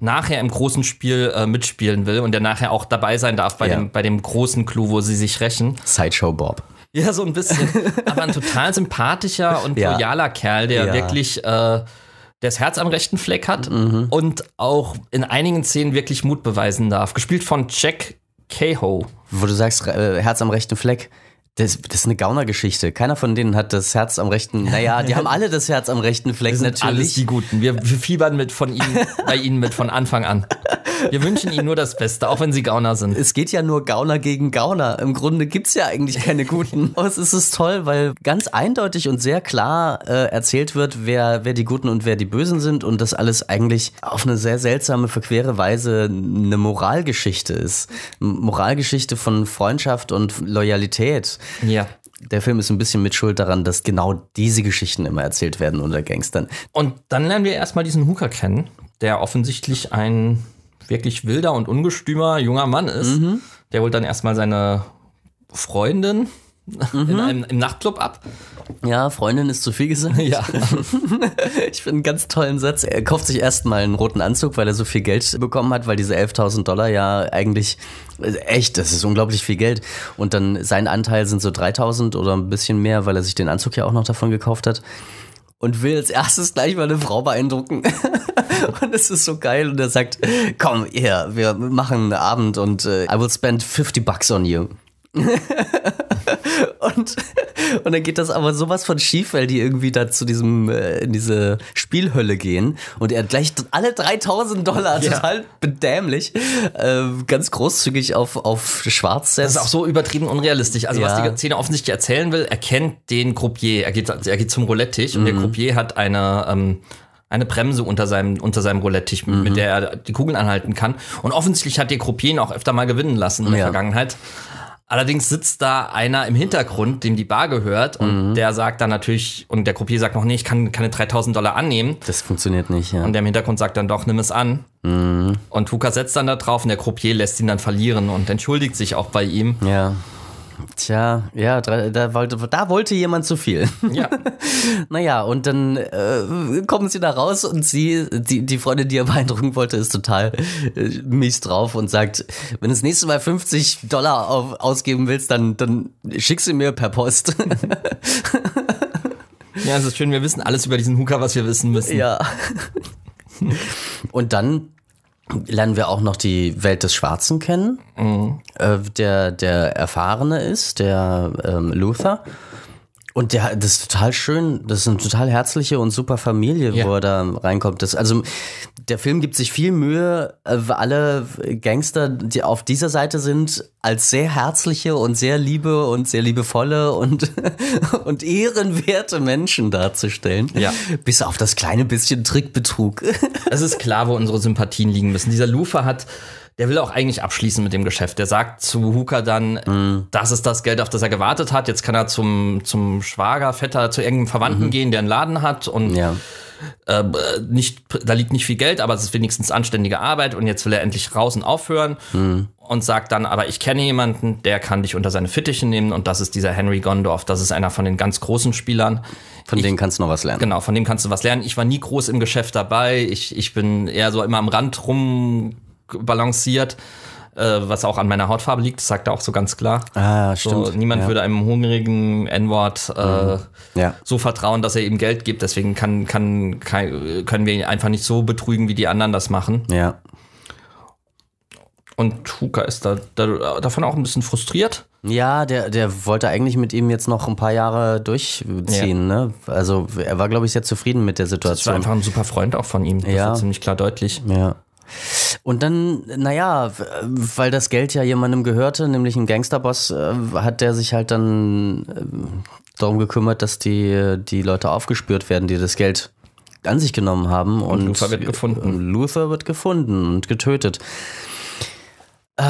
nachher im großen Spiel äh, mitspielen will und der nachher auch dabei sein darf bei, ja. dem, bei dem großen Clou, wo sie sich rächen. Sideshow Bob. Ja, so ein bisschen. Aber ein total sympathischer und ja. loyaler Kerl, der ja. wirklich äh, das Herz am rechten Fleck hat mhm. und auch in einigen Szenen wirklich Mut beweisen darf. Gespielt von Jack Cahoe. Wo du sagst, äh, Herz am rechten Fleck. Das, das ist eine Gaunergeschichte. Keiner von denen hat das Herz am rechten. Naja, die haben alle das Herz am rechten Fleck. Wir sind natürlich. alles die Guten. Wir, wir fiebern mit von ihnen, bei ihnen mit von Anfang an. Wir wünschen ihnen nur das Beste, auch wenn sie Gauner sind. Es geht ja nur Gauner gegen Gauner. Im Grunde gibt es ja eigentlich keine Guten. <laughs> Aber es ist toll, weil ganz eindeutig und sehr klar äh, erzählt wird, wer, wer die Guten und wer die Bösen sind und das alles eigentlich auf eine sehr seltsame, verquere Weise eine Moralgeschichte ist. Moralgeschichte von Freundschaft und Loyalität. Ja. Der Film ist ein bisschen mit Schuld daran, dass genau diese Geschichten immer erzählt werden unter Gangstern. Und dann lernen wir erstmal diesen Hooker kennen, der offensichtlich ein wirklich wilder und ungestümer junger Mann ist. Mhm. Der holt dann erstmal seine Freundin mhm. einem, im Nachtclub ab. Ja, Freundin ist zu viel gesagt. Ja. <laughs> ich finde einen ganz tollen Satz. Er kauft sich erstmal einen roten Anzug, weil er so viel Geld bekommen hat, weil diese 11.000 Dollar ja eigentlich echt, das ist unglaublich viel Geld. Und dann sein Anteil sind so 3000 oder ein bisschen mehr, weil er sich den Anzug ja auch noch davon gekauft hat. Und will als erstes gleich mal eine Frau beeindrucken. <laughs> und es ist so geil. Und er sagt, komm, her, wir machen einen Abend und uh, I will spend 50 bucks on you. <laughs> und, und dann geht das aber sowas von schief, weil die irgendwie da zu diesem, äh, in diese Spielhölle gehen und er gleich alle 3000 Dollar, ja. total bedämlich, äh, ganz großzügig auf, auf schwarz setzt. Das ist auch so übertrieben unrealistisch. Also ja. was die Szene offensichtlich erzählen will, er kennt den Croupier, er geht, er geht zum Roulette-Tisch mhm. und der mhm. Croupier hat eine, ähm, eine Bremse unter seinem, unter seinem Roulette-Tisch, mhm. mit der er die Kugeln anhalten kann. Und offensichtlich hat der Croupier ihn auch öfter mal gewinnen lassen in der ja. Vergangenheit. Allerdings sitzt da einer im Hintergrund, dem die Bar gehört und mhm. der sagt dann natürlich, und der Croupier sagt noch, nee, ich kann keine 3000 Dollar annehmen. Das funktioniert nicht, ja. Und der im Hintergrund sagt dann doch, nimm es an. Mhm. Und Huka setzt dann da drauf und der Croupier lässt ihn dann verlieren und entschuldigt sich auch bei ihm. Ja. Tja, ja, da, da, wollte, da wollte jemand zu viel. Ja. <laughs> naja, und dann äh, kommen sie da raus und sie, die, die Freundin, die er beeindrucken wollte, ist total äh, mies drauf und sagt, wenn du das nächste Mal 50 Dollar auf, ausgeben willst, dann, dann schick sie mir per Post. <laughs> ja, es ist schön, wir wissen alles über diesen Hooker, was wir wissen müssen. Ja. <laughs> und dann lernen wir auch noch die Welt des Schwarzen kennen, mhm. äh, der, der Erfahrene ist, der ähm, Luther. Und der, das ist total schön. Das ist eine total herzliche und super Familie, ja. wo er da reinkommt. Das, also der Film gibt sich viel Mühe, äh, alle Gangster, die auf dieser Seite sind, als sehr herzliche und sehr liebe und sehr liebevolle und, <laughs> und ehrenwerte Menschen darzustellen. Ja. Bis auf das kleine bisschen Trickbetrug. Es ist klar, wo unsere Sympathien liegen müssen. Dieser Lufer hat der will auch eigentlich abschließen mit dem Geschäft. Der sagt zu Hooker dann, mhm. das ist das Geld, auf das er gewartet hat. Jetzt kann er zum, zum Schwager, Vetter, zu irgendeinem Verwandten mhm. gehen, der einen Laden hat und ja. äh, nicht, da liegt nicht viel Geld, aber es ist wenigstens anständige Arbeit und jetzt will er endlich raus und aufhören mhm. und sagt dann, aber ich kenne jemanden, der kann dich unter seine Fittiche nehmen und das ist dieser Henry Gondorf, das ist einer von den ganz großen Spielern. Von dem kannst du noch was lernen. Genau, von dem kannst du was lernen. Ich war nie groß im Geschäft dabei, ich, ich bin eher so immer am Rand rum balanciert, äh, was auch an meiner Hautfarbe liegt, das sagt er auch so ganz klar. Ah, stimmt. So, niemand ja. würde einem hungrigen N-Wort äh, mhm. ja. so vertrauen, dass er ihm Geld gibt. Deswegen kann, kann, kann, können wir ihn einfach nicht so betrügen, wie die anderen das machen. Ja. Und Huka ist da, da, davon auch ein bisschen frustriert. Ja, der, der wollte eigentlich mit ihm jetzt noch ein paar Jahre durchziehen. Ja. Ne? Also er war, glaube ich, sehr zufrieden mit der Situation. Er war einfach ein super Freund auch von ihm. Das ja. ziemlich klar deutlich. Ja. Und dann, naja, weil das Geld ja jemandem gehörte, nämlich einem Gangsterboss, äh, hat der sich halt dann äh, darum gekümmert, dass die, die Leute aufgespürt werden, die das Geld an sich genommen haben. Und, und Luther wird gefunden. Luther wird gefunden und getötet. Äh,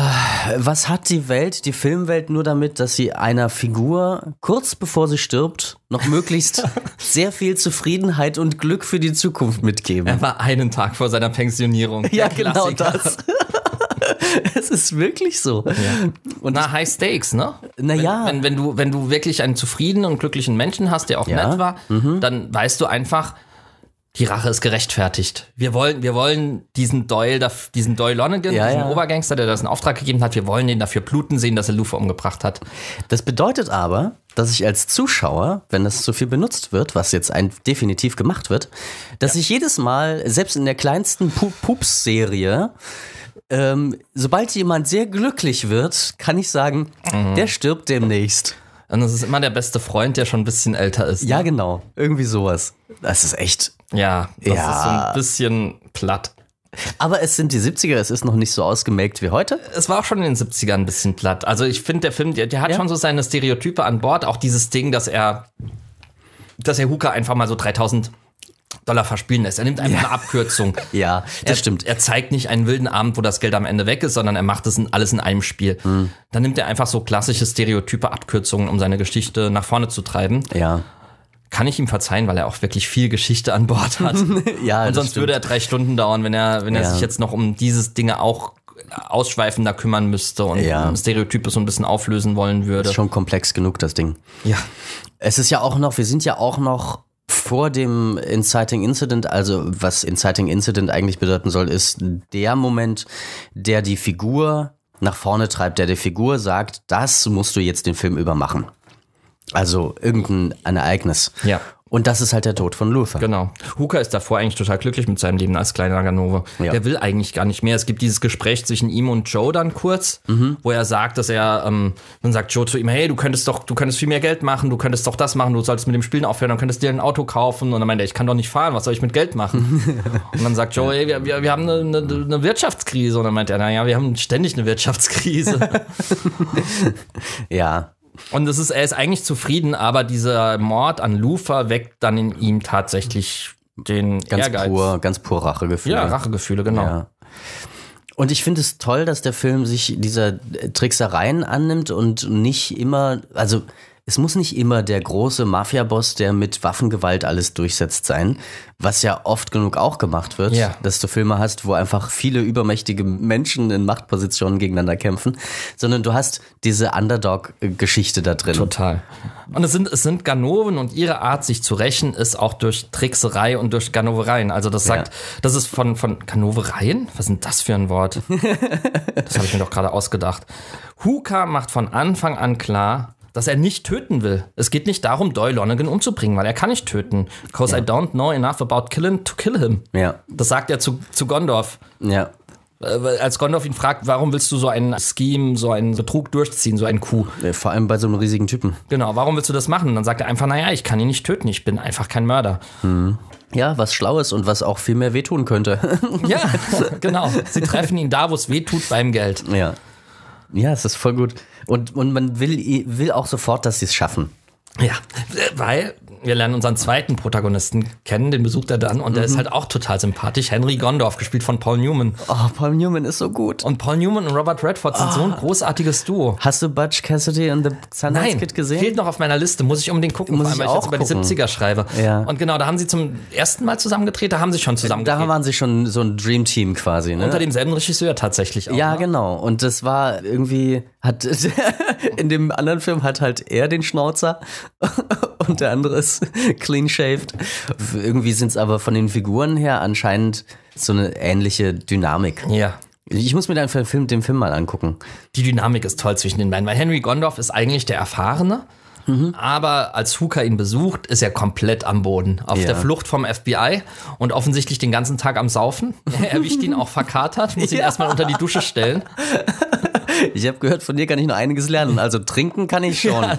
was hat die Welt, die Filmwelt nur damit, dass sie einer Figur kurz bevor sie stirbt noch möglichst <laughs> sehr viel Zufriedenheit und Glück für die Zukunft mitgeben? Er war einen Tag vor seiner Pensionierung. Ja, genau das. <laughs> es ist wirklich so. Ja. Und Na, High Stakes, ne? Naja. Wenn, wenn, wenn, du, wenn du wirklich einen zufriedenen und glücklichen Menschen hast, der auch ja. nett war, mhm. dann weißt du einfach, die Rache ist gerechtfertigt. Wir wollen, wir wollen diesen Doyle, diesen Doyle Lonigan, ja, diesen ja. Obergangster, der das in Auftrag gegeben hat, wir wollen den dafür bluten sehen, dass er Luffy umgebracht hat. Das bedeutet aber, dass ich als Zuschauer, wenn das zu viel benutzt wird, was jetzt ein, definitiv gemacht wird, dass ja. ich jedes Mal, selbst in der kleinsten Pups-Serie, ähm, sobald jemand sehr glücklich wird, kann ich sagen, mhm. der stirbt demnächst. Und das ist immer der beste Freund, der schon ein bisschen älter ist. Ja, ne? genau. Irgendwie sowas. Das ist echt ja, das ja. ist so ein bisschen platt. Aber es sind die 70er, es ist noch nicht so ausgemelkt wie heute. Es war auch schon in den 70ern ein bisschen platt. Also ich finde, der Film, der, der hat ja. schon so seine Stereotype an Bord. Auch dieses Ding, dass er, dass er Hooker einfach mal so 3000 Dollar verspielen lässt. Er nimmt einfach ja. eine Abkürzung. <laughs> ja, das er, stimmt. Er zeigt nicht einen wilden Abend, wo das Geld am Ende weg ist, sondern er macht es in, alles in einem Spiel. Mhm. Dann nimmt er einfach so klassische Stereotype Abkürzungen, um seine Geschichte nach vorne zu treiben. Ja kann ich ihm verzeihen, weil er auch wirklich viel Geschichte an Bord hat. <laughs> ja, und sonst stimmt. würde er drei Stunden dauern, wenn er, wenn er ja. sich jetzt noch um dieses Dinge auch ausschweifender kümmern müsste und ja. Stereotype so ein bisschen auflösen wollen würde. Ist schon komplex genug, das Ding. Ja. Es ist ja auch noch, wir sind ja auch noch vor dem Inciting Incident, also was Inciting Incident eigentlich bedeuten soll, ist der Moment, der die Figur nach vorne treibt, der der Figur sagt, das musst du jetzt den Film übermachen. Also irgendein Ereignis. Ja. Und das ist halt der Tod von Luther. Genau. Hooker ist davor eigentlich total glücklich mit seinem Leben als kleiner Ganove. Ja. Der will eigentlich gar nicht mehr. Es gibt dieses Gespräch zwischen ihm und Joe dann kurz, mhm. wo er sagt, dass er, ähm, dann sagt Joe zu ihm, hey, du könntest doch, du könntest viel mehr Geld machen, du könntest doch das machen, du solltest mit dem Spielen aufhören, dann könntest dir ein Auto kaufen. Und dann meint er, ich kann doch nicht fahren, was soll ich mit Geld machen? <laughs> und dann sagt Joe, hey, wir, wir, wir haben eine, eine, eine, Wirtschaftskrise. Und dann meint er, naja, wir haben ständig eine Wirtschaftskrise. <laughs> ja. Und es ist, er ist eigentlich zufrieden, aber dieser Mord an Lufa weckt dann in ihm tatsächlich den ganz Ehrgeiz. Pur, ganz pur Rachegefühle. Ja, Rachegefühle, genau. Ja. Und ich finde es toll, dass der Film sich dieser Tricksereien annimmt und nicht immer, also es muss nicht immer der große Mafia-Boss, der mit Waffengewalt alles durchsetzt sein, was ja oft genug auch gemacht wird, ja. dass du Filme hast, wo einfach viele übermächtige Menschen in Machtpositionen gegeneinander kämpfen, sondern du hast diese Underdog-Geschichte da drin. Total. Und es sind, es sind Ganoven und ihre Art, sich zu rächen, ist auch durch Trickserei und durch Ganovereien. Also das sagt, ja. das ist von, von Ganovereien? Was sind das für ein Wort? <laughs> das habe ich mir doch gerade ausgedacht. Huka macht von Anfang an klar, dass er nicht töten will. Es geht nicht darum, Doyle Lonergan umzubringen, weil er kann nicht töten. Because ja. I don't know enough about killing to kill him. Ja. Das sagt er zu, zu Gondorf. Ja. Äh, als Gondorf ihn fragt, warum willst du so ein Scheme, so einen Betrug durchziehen, so einen Coup? Vor allem bei so einem riesigen Typen. Genau, warum willst du das machen? dann sagt er einfach, naja, ich kann ihn nicht töten, ich bin einfach kein Mörder. Mhm. Ja, was Schlaues und was auch viel mehr wehtun könnte. ja, <laughs> genau. Sie treffen ihn da, wo es wehtut beim Geld. Ja. Ja, es ist voll gut. Und, und man will, will auch sofort, dass sie es schaffen. Ja, weil wir lernen unseren zweiten Protagonisten kennen, den besucht er dann und mhm. der ist mhm. halt auch total sympathisch. Henry Gondorf, gespielt von Paul Newman. Oh, Paul Newman ist so gut. Und Paul Newman und Robert Redford oh. sind so ein oh. großartiges Duo. Hast du Butch Cassidy und The Sundance Kid gesehen? fehlt noch auf meiner Liste, muss ich unbedingt gucken, muss vor allem, ich weil ich jetzt gucken. über die 70er schreibe. Ja. Und genau, da haben sie zum ersten Mal zusammengetreten, da haben sie schon äh, zusammengetreten. Da waren sie schon so ein Dream Team quasi, ne? Unter demselben Regisseur tatsächlich auch. Ja, ne? genau. Und das war irgendwie, hat, <laughs> in dem anderen Film hat halt er den Schnauzer <laughs> und der andere ist <laughs> clean shaved. Irgendwie sind es aber von den Figuren her anscheinend so eine ähnliche Dynamik. Ja. Ich muss mir dann den Film, den Film mal angucken. Die Dynamik ist toll zwischen den beiden, weil Henry Gondorf ist eigentlich der Erfahrene. Mhm. Aber als Hooker ihn besucht, ist er komplett am Boden. Auf ja. der Flucht vom FBI und offensichtlich den ganzen Tag am Saufen. <laughs> Er erwischt ihn auch verkatert, muss ihn ja. erstmal unter die Dusche stellen. Ich habe gehört, von dir kann ich noch einiges lernen. Also trinken kann ich schon. Ja.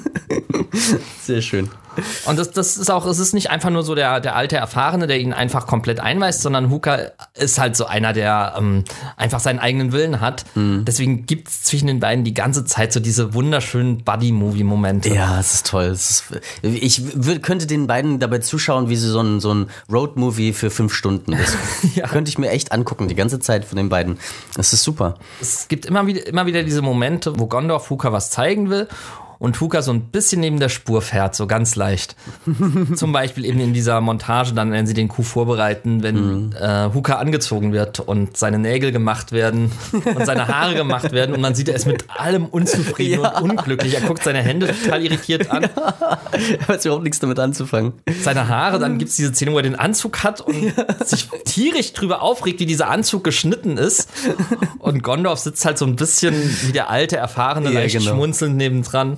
<laughs> Sehr schön. Und das, das ist auch, es ist nicht einfach nur so der, der alte Erfahrene, der ihn einfach komplett einweist, sondern Hooker ist halt so einer, der ähm, einfach seinen eigenen Willen hat. Mhm. Deswegen gibt es zwischen den beiden die ganze Zeit so diese wunderschönen Buddy-Movie-Momente. Ja, es ist toll. Es ist, ich könnte den beiden dabei zuschauen, wie sie so ein, so ein Road-Movie für fünf Stunden ist. <laughs> ja. Könnte ich mir echt angucken, die ganze Zeit von den beiden. Es ist super. Es gibt immer wieder, immer wieder diese Momente, wo Gondorf Hooker was zeigen will und Huka so ein bisschen neben der Spur fährt, so ganz leicht. <laughs> Zum Beispiel eben in dieser Montage, dann, wenn sie den Kuh vorbereiten, wenn mhm. äh, Huka angezogen wird und seine Nägel gemacht werden und seine Haare gemacht werden und dann sieht, er ist mit allem unzufrieden <laughs> ja. und unglücklich. Er guckt seine Hände total irritiert an. Ja. Er weiß überhaupt nichts damit anzufangen. Seine Haare, dann gibt es diese Szene, wo er den Anzug hat und ja. sich tierisch drüber aufregt, wie dieser Anzug geschnitten ist. Und Gondorf sitzt halt so ein bisschen wie der alte, erfahrene, leicht genau. schmunzelnd nebendran.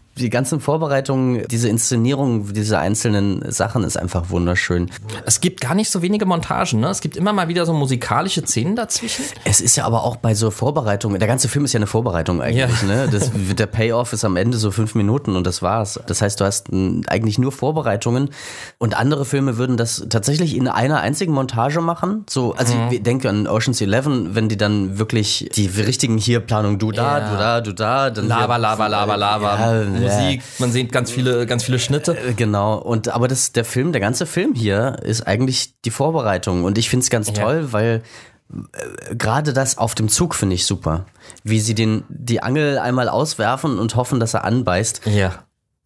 die ganzen Vorbereitungen, diese Inszenierung, diese einzelnen Sachen ist einfach wunderschön. Es gibt gar nicht so wenige Montagen, ne? Es gibt immer mal wieder so musikalische Szenen dazwischen. Es ist ja aber auch bei so Vorbereitungen, der ganze Film ist ja eine Vorbereitung eigentlich, ja. ne? Das, der Payoff ist am Ende so fünf Minuten und das war's. Das heißt, du hast eigentlich nur Vorbereitungen und andere Filme würden das tatsächlich in einer einzigen Montage machen. So, also mhm. ich denke an Ocean's Eleven, wenn die dann wirklich die richtigen hier Planung, du da, ja. du da, du da, dann. Lava, hier, lava, lava, lava. Ja, Musik, man sieht ganz viele, ganz viele Schnitte. Äh, genau, und aber das, der Film, der ganze Film hier ist eigentlich die Vorbereitung. Und ich finde es ganz toll, weil äh, gerade das auf dem Zug finde ich super. Wie sie den, die Angel einmal auswerfen und hoffen, dass er anbeißt. Ja.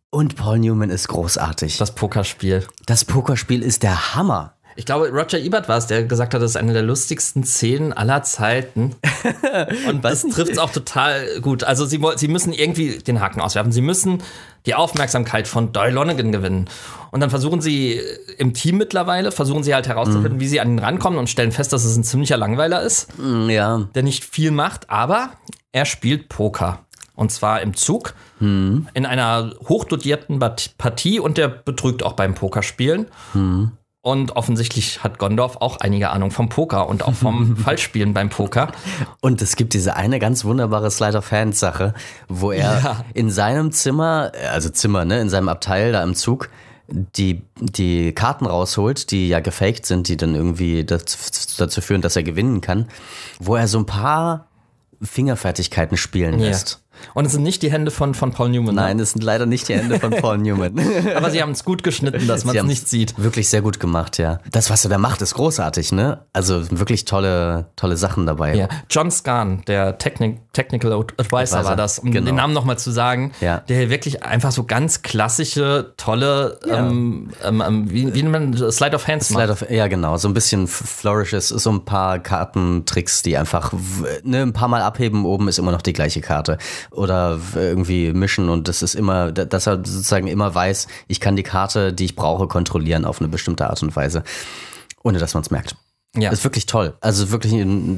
Und Paul Newman ist großartig. Das Pokerspiel. Das Pokerspiel ist der Hammer. Ich glaube, Roger Ebert war es, der gesagt hat, das ist eine der lustigsten Szenen aller Zeiten. <laughs> Und das trifft es auch total gut. Also sie, sie müssen irgendwie den Haken auswerfen. Sie müssen die Aufmerksamkeit von Doyle Lonegan gewinnen. Und dann versuchen sie äh, im Team mittlerweile, versuchen sie halt herauszufinden, mhm. wie sie an ihn rankommen und stellen fest, dass es ein ziemlicher Langweiler ist, mm, ja. der nicht viel macht, aber er spielt Poker. Und zwar im Zug, mhm. in einer hochdotierten Partie und der betrügt auch beim Pokerspielen. Mhm. Und offensichtlich hat Gondorf auch einige Ahnung vom Poker und auch vom <laughs> Falschspielen beim Poker. Und es gibt diese eine ganz wunderbare Slide of Fans Sache, wo er ja. in seinem Zimmer, also Zimmer, ne, in seinem Abteil da im Zug, die, die Karten rausholt, die ja gefaked sind, die dann irgendwie dazu, dazu führen, dass er gewinnen kann, wo er so ein paar Fingerfertigkeiten spielen lässt. Ja. Und es sind nicht die Hände von, von Paul Newman. Ne? Nein, es sind leider nicht die Hände von Paul Newman. <laughs> Aber sie haben es gut geschnitten, dass man es nicht sieht. Wirklich sehr gut gemacht, ja. Das, was er da macht, ist großartig, ne? Also wirklich tolle, tolle Sachen dabei. Ja. John Scan, der Techni Technical Advisor, war das, um genau. den Namen nochmal zu sagen, ja. der wirklich einfach so ganz klassische, tolle, ja. ähm, ähm, ähm wie, wie nennt man Slide of Hands Slide macht. Of, ja, genau. So ein bisschen Flourishes, so ein paar Kartentricks, die einfach ne, ein paar Mal abheben, oben ist immer noch die gleiche Karte oder irgendwie mischen und das ist immer, dass er sozusagen immer weiß, ich kann die Karte, die ich brauche, kontrollieren auf eine bestimmte Art und Weise, ohne dass man es merkt. Ja. Ist wirklich toll. Also wirklich,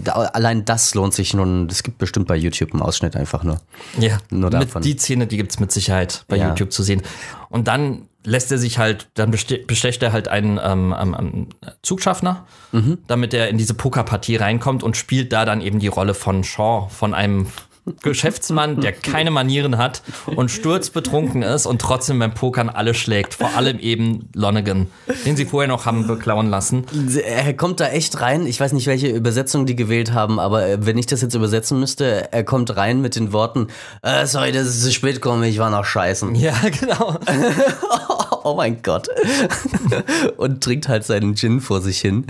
allein das lohnt sich nun. Es gibt bestimmt bei YouTube einen Ausschnitt einfach nur. Ja. Nur davon. Mit die Szene, die gibt es mit Sicherheit bei ja. YouTube zu sehen. Und dann lässt er sich halt, dann bestecht er halt einen ähm, ähm, Zugschaffner, mhm. damit er in diese Pokerpartie reinkommt und spielt da dann eben die Rolle von Shaw, von einem Geschäftsmann, der keine Manieren hat und sturzbetrunken ist und trotzdem beim Pokern alle schlägt. Vor allem eben Lonegan, den sie vorher noch haben beklauen lassen. Er kommt da echt rein. Ich weiß nicht, welche Übersetzung die gewählt haben, aber äh, wenn ich das jetzt übersetzen müsste, er kommt rein mit den Worten: äh, Sorry, dass ich zu spät komme, ich war noch scheißen. Ja, <laughs> genau. <laughs> oh mein Gott. und trinkt halt seinen Gin vor sich hin.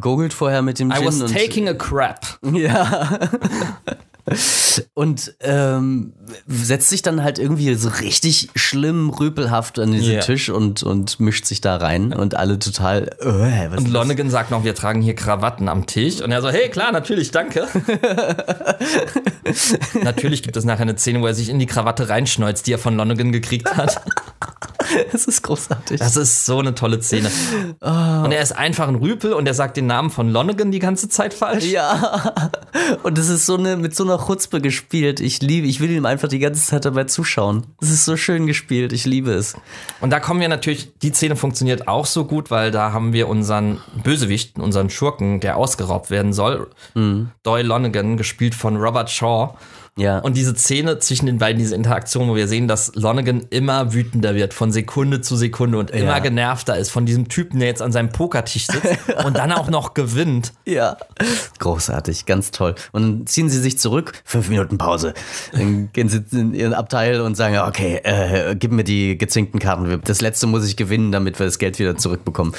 Gurgelt vorher mit dem Gin. I was taking a crap. Ja. Und ähm, setzt sich dann halt irgendwie so richtig schlimm rüpelhaft an diesen yeah. Tisch und, und mischt sich da rein und alle total. Äh, was und Lonnegan sagt noch, wir tragen hier Krawatten am Tisch. Und er so, hey, klar, natürlich, danke. <laughs> natürlich gibt es nachher eine Szene, wo er sich in die Krawatte reinschneuzt, die er von Lonnegan gekriegt hat. <laughs> Das ist großartig. Das ist so eine tolle Szene. Oh. Und er ist einfach ein Rüpel und er sagt den Namen von Lonnegan die ganze Zeit falsch. Ja. Und es ist so eine mit so einer clever Chutzpe gespielt. Ich liebe, ich will ihm einfach die ganze Zeit dabei zuschauen. Es ist so schön gespielt, ich liebe es. Und da kommen wir natürlich, die Szene funktioniert auch so gut, weil da haben wir unseren Bösewicht, unseren Schurken, der ausgeraubt werden soll. Mhm. Doyle Lonegan, gespielt von Robert Shaw. Ja. Und diese Szene zwischen den beiden, diese Interaktion, wo wir sehen, dass Lonergan immer wütender wird, von Sekunde zu Sekunde und ja. immer genervter ist von diesem Typen, der jetzt an seinem Pokertisch sitzt <laughs> und dann auch noch gewinnt. Ja. Großartig, ganz toll. Und dann ziehen sie sich zurück, fünf Minuten Pause. Dann gehen sie in ihren Abteil und sagen, okay, äh, gib mir die gezinkten Karten. Das letzte muss ich gewinnen, damit wir das Geld wieder zurückbekommen.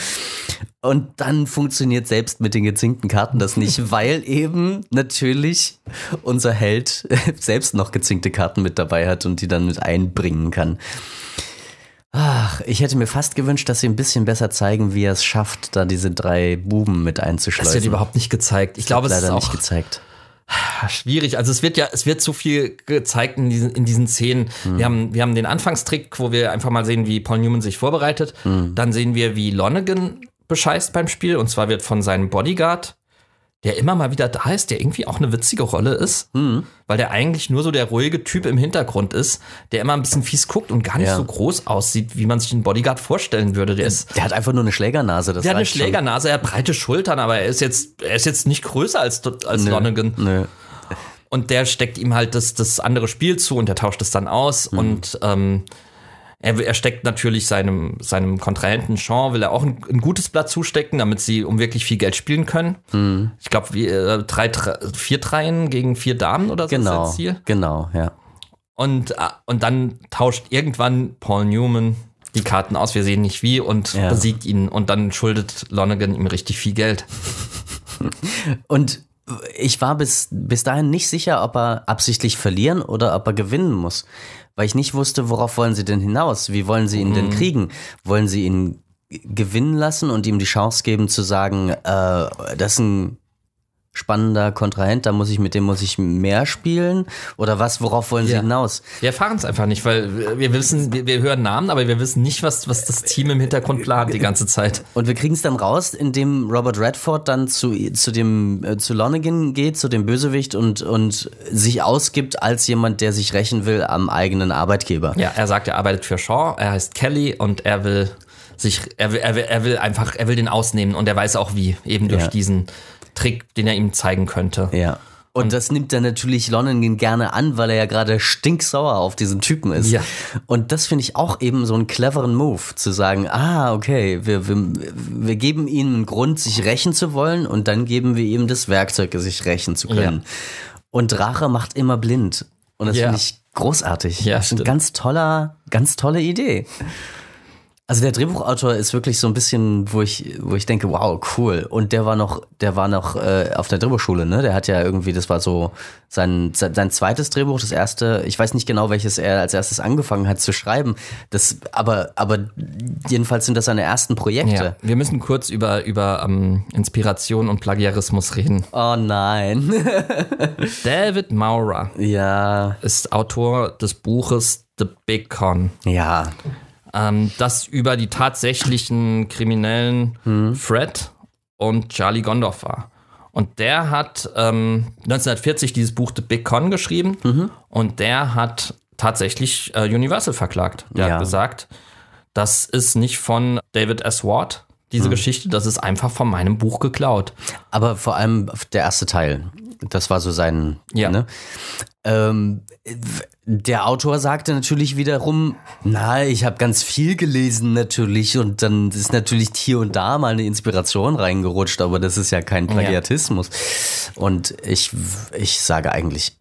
Und dann funktioniert selbst mit den gezinkten Karten das nicht, <laughs> weil eben natürlich unser Held <laughs> selbst noch gezinkte Karten mit dabei hat und die dann mit einbringen kann. Ach, ich hätte mir fast gewünscht, dass sie ein bisschen besser zeigen, wie er es schafft, da diese drei Buben mit einzuschleusen. Das wird überhaupt nicht gezeigt. Ich glaube, es leider ist auch nicht gezeigt <sighs> schwierig. Also es wird ja, es wird zu viel gezeigt in diesen, in diesen Szenen. Mhm. Wir, haben, wir haben den Anfangstrick, wo wir einfach mal sehen, wie Paul Newman sich vorbereitet. Mhm. Dann sehen wir, wie Lonegan bescheißt beim Spiel. Und zwar wird von seinem Bodyguard, der immer mal wieder da ist, der irgendwie auch eine witzige Rolle ist, mhm. weil der eigentlich nur so der ruhige Typ im Hintergrund ist, der immer ein bisschen fies guckt und gar nicht ja. so groß aussieht, wie man sich einen Bodyguard vorstellen würde. Der, ist, der hat einfach nur eine Schlägernase. Das der hat eine Schlägernase, er hat breite Schultern, aber er ist jetzt, er ist jetzt nicht größer als, als nö, Lonegan. Nö. Und der steckt ihm halt das, das andere Spiel zu und der tauscht es dann aus. Mhm. Und ähm, er, er steckt natürlich seinem, seinem Kontrahenten Sean, will er auch ein, ein gutes Blatt zustecken, damit sie um wirklich viel Geld spielen können. Mhm. Ich glaube, äh, drei, drei, vier Dreien gegen vier Damen oder so genau, ist das Ziel. Genau, ja. Und, äh, und dann tauscht irgendwann Paul Newman die Karten aus, wir sehen nicht wie, und ja. besiegt ihn. Und dann schuldet Lonegan ihm richtig viel Geld. <laughs> und ich war bis, bis dahin nicht sicher, ob er absichtlich verlieren oder ob er gewinnen muss weil ich nicht wusste, worauf wollen sie denn hinaus? Wie wollen sie ihn mhm. denn kriegen? Wollen sie ihn gewinnen lassen und ihm die Chance geben zu sagen, äh, das ist ein spannender Kontrahent, da muss ich mit dem muss ich mehr spielen oder was worauf wollen sie ja. hinaus? Wir erfahren es einfach nicht, weil wir wissen wir, wir, hören Namen, aber wir wissen nicht, was was das Team im Hintergrund plant die ganze Zeit. Und wir kriegen es dann raus, indem Robert Redford dann zu zu dem äh, zu Lonegan geht, zu dem Bösewicht und und sich ausgibt als jemand, der sich rächen will am eigenen Arbeitgeber. Ja, er sagt, er arbeitet für Shaw, er heißt Kelly und er will sich, er will, er will, er will einfach, er will den ausnehmen und er weiß auch wie, eben durch ja. diesen Trick, den er ihm zeigen könnte. Ja. Und das nimmt dann natürlich Lonergan gerne an, weil er ja gerade stinksauer auf diesen Typen ist. Ja. Und das finde ich auch eben so einen cleveren Move, zu sagen, ah, okay, wir, wir, wir geben ihnen einen Grund, sich rächen zu wollen und dann geben wir ihm das Werkzeug, sich rächen zu können. Ja. Und Rache macht immer blind. Und das ja. finde ich großartig. Ja, das ist eine ganz toller, ganz tolle Idee. Also der Drehbuchautor ist wirklich so ein bisschen, wo ich, wo ich denke, wow, cool. Und der war noch, der war noch äh, auf der Drehbuchschule, ne? Der hat ja irgendwie, das war so sein, sein zweites Drehbuch, das erste, ich weiß nicht genau, welches er als erstes angefangen hat zu schreiben. Das, aber, aber jedenfalls sind das seine ersten Projekte. Ja, wir müssen kurz über, über um, ähm, Inspiration und Plagiarismus reden. Oh nein. <laughs> David Maurer ja. ist Autor des Buches The Big Con. Ja ähm, das über die tatsächlichen Kriminellen mhm. Fred und Charlie Gondorf war. Und der hat ähm, 1940 dieses Buch The Big Con geschrieben mhm. und der hat tatsächlich äh, Universal verklagt. Der ja. hat gesagt, das ist nicht von David S. Ward, diese mhm. Geschichte, das ist einfach von meinem Buch geklaut. Aber vor allem der erste Teil. Das war so sein. Ja. Ne? Ähm, der Autor sagte natürlich wiederum, na, ich habe ganz viel gelesen natürlich und dann ist natürlich hier und da mal eine Inspiration reingerutscht, aber das ist ja kein Plagiatismus. Ja. Und ich, ich sage eigentlich,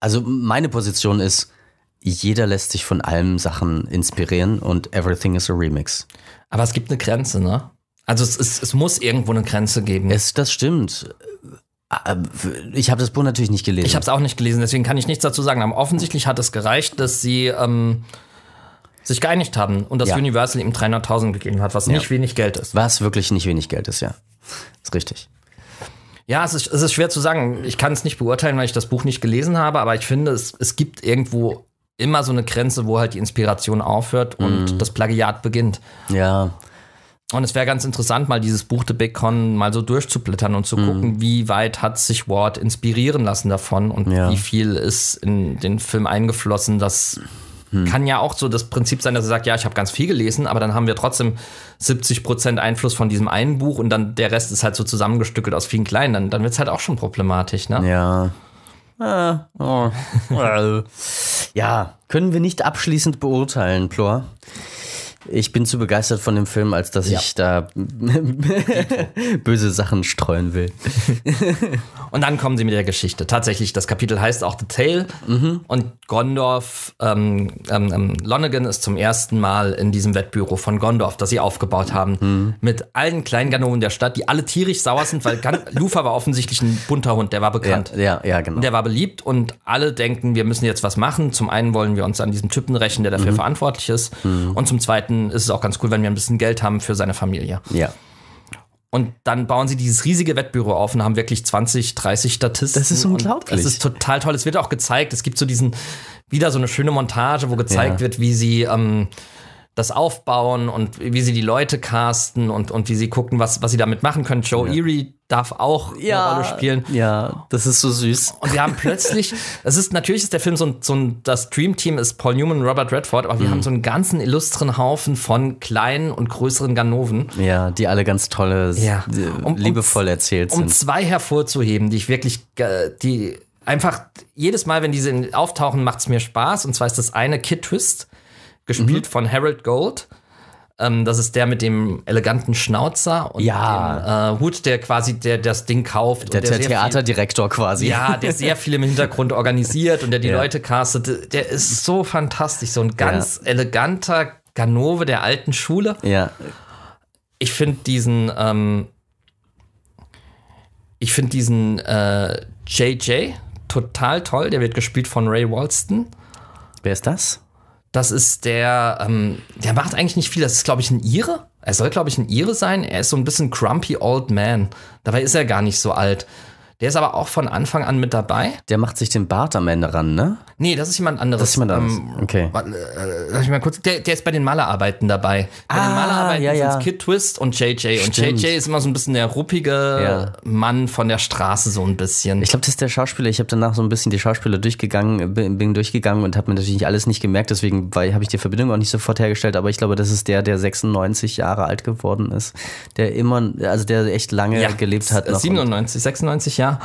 also meine Position ist, jeder lässt sich von allen Sachen inspirieren und everything is a remix. Aber es gibt eine Grenze, ne? Also es, es, es muss irgendwo eine Grenze geben. Es, das stimmt. Ah, ähm, ich habe das Buch natürlich nicht gelesen. Ich habe es auch nicht gelesen, deswegen kann ich nichts dazu sagen. Aber offensichtlich hat es gereicht, dass sie ähm, sich geeinigt haben und dass ja. Universal ihm 300.000 gegeben hat, was ja. nicht wenig Geld ist. Was wirklich nicht wenig Geld ist, ja. Ist richtig. Ja, es ist, es ist schwer zu sagen. Ich kann es nicht beurteilen, weil ich das Buch nicht gelesen habe, aber ich finde, es, es gibt irgendwo immer so eine Grenze, wo halt die Inspiration aufhört und mm. das Plagiat beginnt. Ja. Und es wäre ganz interessant, mal dieses Buch The Big Con mal so durchzublättern und zu mhm. gucken, wie weit hat sich Ward inspirieren lassen davon und ja. wie viel ist in den Film eingeflossen. Das mhm. kann ja auch so das Prinzip sein, dass er sagt, ja, ich habe ganz viel gelesen, aber dann haben wir trotzdem 70 Prozent Einfluss von diesem einen Buch und dann der Rest ist halt so zusammengestückelt aus vielen kleinen. Dann, dann wird es halt auch schon problematisch, ne? Ja. Ah, oh. <laughs> ja, können wir nicht abschließend beurteilen, Plor. Ich bin zu begeistert von dem Film, als dass ja. ich da <laughs> böse Sachen streuen will. <laughs> und dann kommen sie mit der Geschichte. Tatsächlich, das Kapitel heißt auch The Tale. Mhm. Und Gondorf, ähm, ähm, ähm, Lonergan ist zum ersten Mal in diesem Wettbüro von Gondorf, das sie aufgebaut haben, mhm. mit allen kleinen Ganoven der Stadt, die alle tierisch sauer sind, weil <laughs> Lufa war offensichtlich ein bunter Hund, der war bekannt. Ja, ja, ja genau. der war beliebt und alle denken, wir müssen jetzt was machen. Zum einen wollen wir uns an diesem Typen rächen, der dafür mhm. verantwortlich ist. Mhm. Und zum zweiten Zeiten ist es auch ganz cool, wenn wir ein bisschen Geld haben für seine Familie. Ja. Und dann bauen sie dieses riesige Wettbüro auf und haben wirklich 20, 30 Statisten. Das ist unglaublich. Das ist total toll. Es wird auch gezeigt. Es gibt so diesen, wieder so eine schöne Montage, wo gezeigt ja. wird, wie sie ähm, das aufbauen und wie sie die Leute casten und, und wie sie gucken, was, was sie damit machen können. Joe ja. Erie darf auch ja. eine Rolle spielen. Ja, das ist so süß. Und wir haben plötzlich, es ist natürlich ist der Film so ein, so ein das Dream-Team ist Paul Newman, und Robert Redford, aber wir mhm. haben so einen ganzen illustren Haufen von kleinen und größeren Ganoven. Ja, die alle ganz tolle, ja. um, liebevoll um, erzählt sind. Um zwei hervorzuheben, die ich wirklich, äh, die einfach jedes Mal, wenn diese auftauchen, macht es mir Spaß. Und zwar ist das eine Kid Twist gespielt mhm. von Harold Gold. Ähm, das ist der mit dem eleganten Schnauzer und ja. dem äh, Hut, der quasi der, das Ding kauft. Der, der Theaterdirektor quasi. Ja, der sehr viel im Hintergrund organisiert und der die ja. Leute castet. Der ist so fantastisch, so ein ganz ja. eleganter Ganove der alten Schule. Ja. Ich finde diesen, ähm, ich finde diesen äh, JJ total toll. Der wird gespielt von Ray Walston. Wer ist das? Das ist der, ähm, der macht eigentlich nicht viel. Das ist, glaube ich, ein Ire. Er soll, glaube ich, ein Ire sein. Er ist so ein bisschen grumpy old man. Dabei ist er gar nicht so alt. Der ist aber auch von Anfang an mit dabei. Der macht sich den Bart am Ende ran, ne? Nee, das ist jemand anderes. Das ist jemand anderes. Ähm, okay. Äh, ich mal kurz. Der, der ist bei den Malerarbeiten dabei. Bei ah, den Malerarbeiten ja, ja. sind Kid Twist und JJ. Stimmt. Und JJ ist immer so ein bisschen der ruppige ja. Mann von der Straße, so ein bisschen. Ich glaube, das ist der Schauspieler. Ich habe danach so ein bisschen die Schauspieler durchgegangen, bin durchgegangen und habe mir natürlich alles nicht gemerkt. Deswegen habe ich die Verbindung auch nicht sofort hergestellt. Aber ich glaube, das ist der, der 96 Jahre alt geworden ist. Der immer, also der echt lange ja, gelebt hat. 97, 96, ja.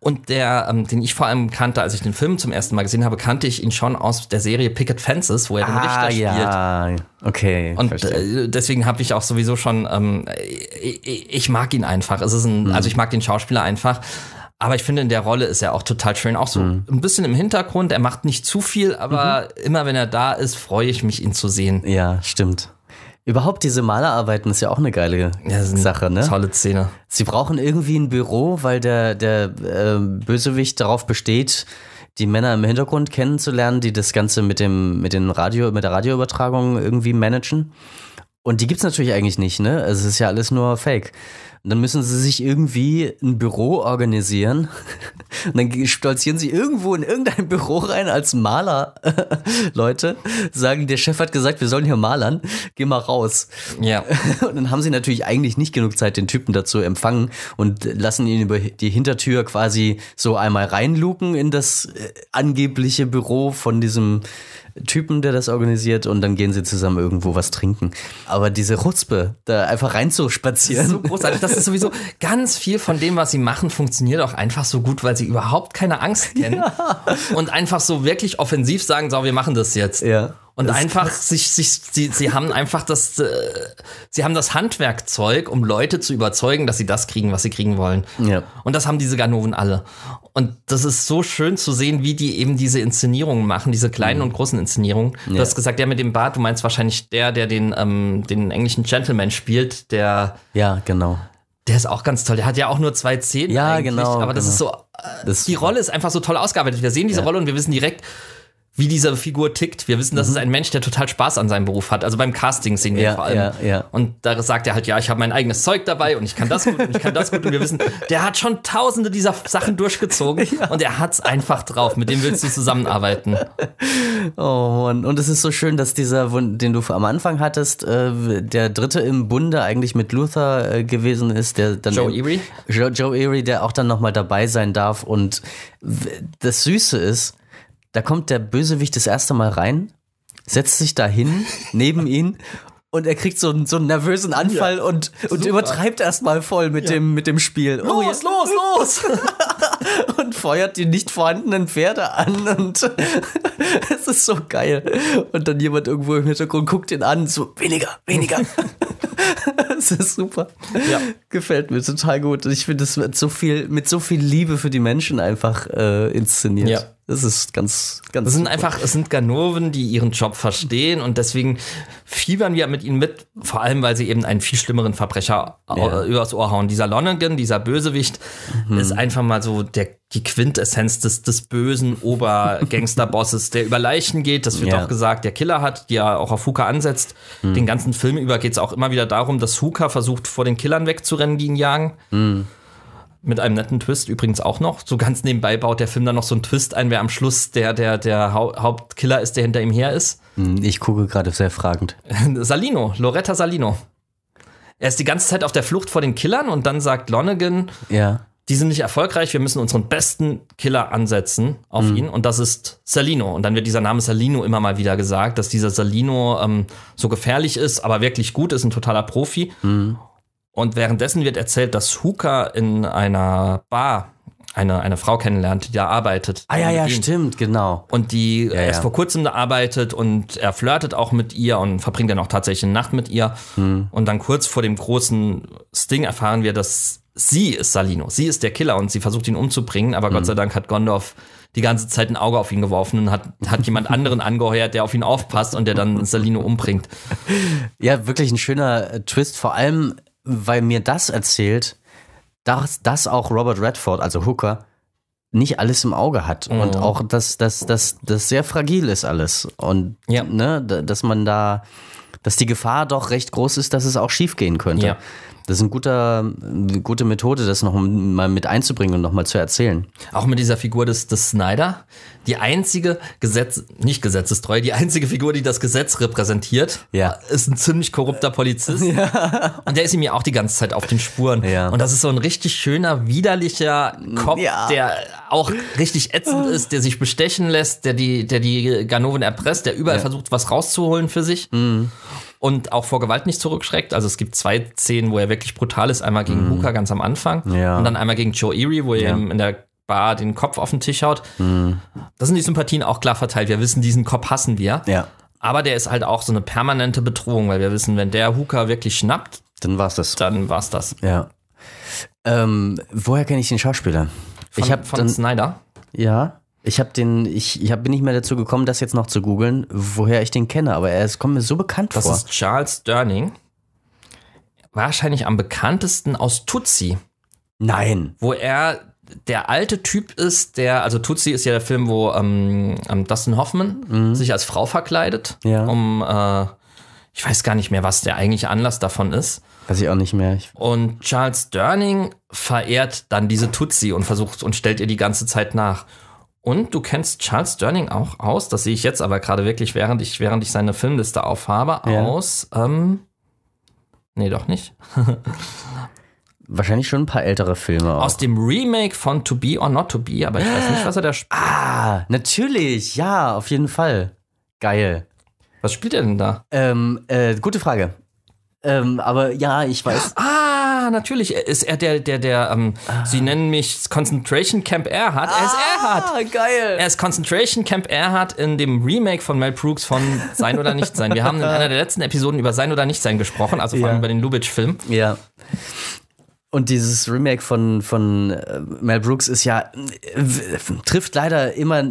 Und der, ähm, den ich vor allem kannte, als ich den Film zum ersten Mal gesehen habe, habe, kannte ich ihn schon aus der Serie Picket Fences, wo er den ah, Richter ja. spielt. Okay. Und äh, verstehe. deswegen habe ich auch sowieso schon, ähm, ich, ich, mag ihn einfach. Es ist ein, mhm. also ich mag den Schauspieler einfach. Aber ich finde, in der Rolle ist er auch total schön. Auch so mhm. ein bisschen im Hintergrund. Er macht nicht zu viel, aber mhm. immer wenn er da ist, freue ich mich, ihn zu sehen. Ja, stimmt. Überhaupt diese Malerarbeiten ist ja auch eine geile ja, eine Sache, ne? Tolle Szene. Sie brauchen irgendwie ein Büro, weil der, der äh, Bösewicht darauf besteht, die Männer im Hintergrund kennenzulernen, die das Ganze mit dem, mit dem Radio, mit der Radioübertragung irgendwie managen. Und die gibt es natürlich eigentlich nicht, ne? Also Es ist ja alles nur Fake. Und dann müssen sie sich irgendwie ein Büro organisieren. <laughs> Und dann stolzieren sie irgendwo in irgendein Büro rein als Maler. <laughs> Leute sagen, der Chef hat gesagt, wir sollen hier malern. Geh mal raus. Ja. <laughs> Und dann haben sie natürlich eigentlich nicht genug Zeit, den Typen dazu empfangen und lassen ihn über die Hintertür quasi so einmal reinluken in das äh, angebliche Büro von diesem Typen, der das organisiert und dann gehen sie zusammen irgendwo was trinken. Aber diese Rutzpe, da einfach reinzuspazieren. Das ist so großartig. Das ist sowieso ganz viel von dem, was sie machen, funktioniert auch einfach so gut, weil sie überhaupt keine Angst kennen <laughs> ja. und einfach so wirklich offensiv sagen, so, wir machen das jetzt. Ja. Und das einfach sich, sich, sie, sie haben einfach das, äh, sie haben das Handwerkzeug, um Leute zu überzeugen, dass sie das kriegen, was sie kriegen wollen. Ja. Und das haben diese Ganoven alle. Und das ist so schön zu sehen, wie die eben diese Inszenierungen machen, diese kleinen mhm. und großen Inszenierungen. Du ja. hast gesagt, der mit dem Bart, du meinst wahrscheinlich der, der den, ähm, den englischen Gentleman spielt, der. Ja, genau. Der ist auch ganz toll. Der hat ja auch nur zwei Zehen. Ja, genau. Aber das genau. ist so. Äh, das die Rolle ist einfach so toll ausgearbeitet. Wir sehen diese ja. Rolle und wir wissen direkt, wie diese Figur tickt. Wir wissen, das ist mhm. ein Mensch, der total Spaß an seinem Beruf hat. Also beim Casting sehen wir ja, vor allem. Ja, ja. Und da sagt er halt, ja, ich habe mein eigenes Zeug dabei und ich kann das gut und ich kann das gut. Und wir wissen, der hat schon tausende dieser Sachen durchgezogen <laughs> ja. und er hat's einfach drauf. Mit dem willst du zusammenarbeiten. <laughs> Oh Mann. Und es ist so schön, dass dieser, den du am Anfang hattest, äh, der dritte im Bunde eigentlich mit Luther äh, gewesen ist, der dann. Joe Erie? Joe, Joe Erie, der auch dann nochmal dabei sein darf. Und das Süße ist, da kommt der Bösewicht das erste Mal rein, setzt sich da hin, <laughs> neben ihn und er kriegt so einen, so einen nervösen Anfall ja, und, und übertreibt erstmal voll mit, ja. dem, mit dem Spiel. Oh, los, oh, jetzt los, los! <laughs> und feuert die nicht vorhandenen Pferde an und <laughs> es ist so geil. Und dann jemand irgendwo im Hintergrund guckt ihn an, so weniger, weniger. Es ist super. Ja. Gefällt mir total gut. Ich finde es so viel, mit so viel Liebe für die Menschen einfach äh, inszeniert. Ja. Das ist ganz, ganz. Das sind super. einfach, es sind Ganoven, die ihren Job verstehen und deswegen fiebern wir mit ihnen mit, vor allem, weil sie eben einen viel schlimmeren Verbrecher äh, ja. übers Ohr hauen. Dieser Lonergan, dieser Bösewicht, mhm. ist einfach mal so der, die Quintessenz des, des bösen Obergangsterbosses, der über Leichen geht. Das wird ja. auch gesagt, der Killer hat, die ja auch auf Hooker ansetzt. Mhm. Den ganzen Film über geht es auch immer wieder darum, dass Hooker versucht, vor den Killern wegzurennen, die ihn jagen. Mhm mit einem netten Twist übrigens auch noch. So ganz nebenbei baut der Film dann noch so einen Twist ein, wer am Schluss der, der, der Hau Hauptkiller ist, der hinter ihm her ist. Hm, ich gucke gerade sehr fragend. <laughs> Salino, Loretta Salino. Er ist die ganze Zeit auf der Flucht vor den Killern und dann sagt Lonegan, ja. die sind nicht erfolgreich, wir müssen unseren besten Killer ansetzen auf mhm. ihn und das ist Salino. Und dann wird dieser Name Salino immer mal wieder gesagt, dass dieser Salino ähm, so gefährlich ist, aber wirklich gut ist, ein totaler Profi. Mhm. Und währenddessen wird erzählt, dass Hooker in einer Bar eine, eine Frau kennenlernt, die da arbeitet. Ah ja, ja, ihm. stimmt, genau. Und die ja, erst ja. vor kurzem da arbeitet und er flirtet auch mit ihr und verbringt dann auch tatsächlich eine Nacht mit ihr. Hm. Und dann kurz vor dem großen Sting erfahren wir, dass sie ist Salino, sie ist der Killer und sie versucht ihn umzubringen, aber hm. Gott sei Dank hat Gondorf die ganze Zeit ein Auge auf ihn geworfen und hat, hat jemand anderen <laughs> angeheuert, der auf ihn aufpasst und der dann Salino umbringt. Ja, wirklich ein schöner äh, Twist, vor allem weil mir das erzählt, dass, dass auch Robert Redford, also Hooker, nicht alles im Auge hat mhm. und auch, dass das sehr fragil ist alles und ja. ne, dass man da, dass die Gefahr doch recht groß ist, dass es auch schief gehen könnte. Ja. Das ist ein guter, eine gute Methode, das noch mal mit einzubringen und noch mal zu erzählen. Auch mit dieser Figur des, des Snyder. Die einzige Gesetz, nicht gesetzestreu, die einzige Figur, die das Gesetz repräsentiert, ja. ist ein ziemlich korrupter Polizist. Ja. Und der ist ihm ja auch die ganze Zeit auf den Spuren. Ja. Und das ist so ein richtig schöner, widerlicher Kopf, ja. der auch richtig ätzend ist, der sich bestechen lässt, der die, der die Ganoven erpresst, der überall versucht, was rauszuholen für sich. Mhm und auch vor Gewalt nicht zurückschreckt. Also es gibt zwei Szenen, wo er wirklich brutal ist. Einmal gegen mhm. Hooker ganz am Anfang ja. und dann einmal gegen Joe Erie, wo er ja. ihm in der Bar den Kopf auf den Tisch haut. Mhm. Das sind die Sympathien auch klar verteilt. Wir wissen, diesen Kopf hassen wir. Ja. Aber der ist halt auch so eine permanente Bedrohung, weil wir wissen, wenn der Hooker wirklich schnappt, dann war's das. Dann war's das. Ja. Ähm, woher kenne ich den Schauspieler? Von, ich habe von dann, Snyder. Ja. Ich habe den, ich, ich hab, bin nicht mehr dazu gekommen, das jetzt noch zu googeln, woher ich den kenne, aber er ist, kommt mir so bekannt das vor. Das ist Charles Sterling. Wahrscheinlich am bekanntesten aus Tutsi. Nein. Wo er der alte Typ ist, der, also Tutsi ist ja der Film, wo ähm, ähm Dustin Hoffman mhm. sich als Frau verkleidet, ja. um, äh, ich weiß gar nicht mehr, was der eigentliche Anlass davon ist. Weiß ich auch nicht mehr. Und Charles Durning verehrt dann diese Tutsi und versucht und stellt ihr die ganze Zeit nach. Und du kennst Charles Sterling auch aus, das sehe ich jetzt aber gerade wirklich, während ich, während ich seine Filmliste aufhabe, ja. aus. Ähm, nee, doch nicht. <laughs> Wahrscheinlich schon ein paar ältere Filme. Auch. Aus dem Remake von To Be or Not To Be, aber ich weiß nicht, was er da spielt. Ah, natürlich, ja, auf jeden Fall. Geil. Was spielt er denn da? Ähm, äh, gute Frage. Ähm, aber ja, ich weiß. Ah, ja, natürlich, ist er der, der, der, ähm, ah. sie nennen mich Concentration Camp Erhard. Ah, er ist ah, Erhard. geil. Er ist Concentration Camp Erhard in dem Remake von Mel Brooks von Sein oder Nichtsein. Wir haben in einer der letzten Episoden über Sein oder Nichtsein gesprochen, also vor allem ja. über den Lubitsch-Film. Ja. Und dieses Remake von, von äh, Mel Brooks ist ja, äh, trifft leider immer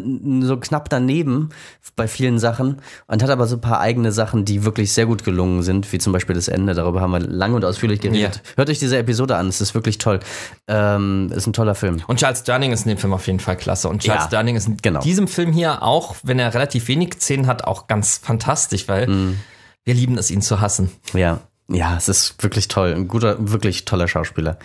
so knapp daneben bei vielen Sachen und hat aber so ein paar eigene Sachen, die wirklich sehr gut gelungen sind, wie zum Beispiel das Ende. Darüber haben wir lange und ausführlich geredet. Ja. Hört euch diese Episode an, es ist wirklich toll. Ähm, ist ein toller Film. Und Charles Durning ist in dem Film auf jeden Fall klasse. Und Charles ja, Durning ist in genau. diesem Film hier auch, wenn er relativ wenig Szenen hat, auch ganz fantastisch, weil mhm. wir lieben es, ihn zu hassen. Ja. Ja, es ist wirklich toll. Ein guter, wirklich toller Schauspieler.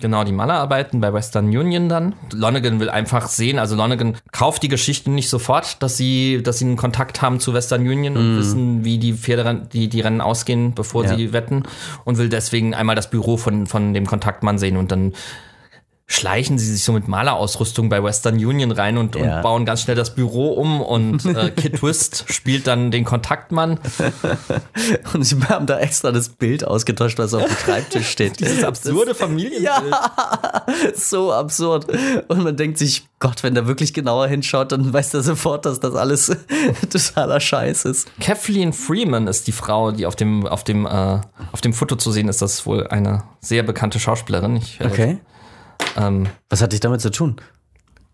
Genau, die Maler arbeiten bei Western Union dann. Lonegan will einfach sehen, also Lonegan kauft die Geschichte nicht sofort, dass sie, dass sie einen Kontakt haben zu Western Union und mm. wissen, wie die Pferde, die, die Rennen ausgehen, bevor ja. sie wetten und will deswegen einmal das Büro von, von dem Kontaktmann sehen und dann schleichen sie sich so mit Malerausrüstung bei Western Union rein und, ja. und bauen ganz schnell das Büro um und äh, <laughs> Kid Twist spielt dann den Kontaktmann. <laughs> und sie haben da extra das Bild ausgetauscht, was auf dem Schreibtisch steht. <laughs> Dieses absurde Familienbild. Ja, so absurd. Und man denkt sich, Gott, wenn der wirklich genauer hinschaut, dann weiß der sofort, dass das alles totaler Scheiß ist. Kathleen Freeman ist die Frau, die auf dem, auf dem, äh, auf dem Foto zu sehen ist. Das ist wohl eine sehr bekannte Schauspielerin. Ich, äh, okay. Ähm, Was hat dich damit zu tun?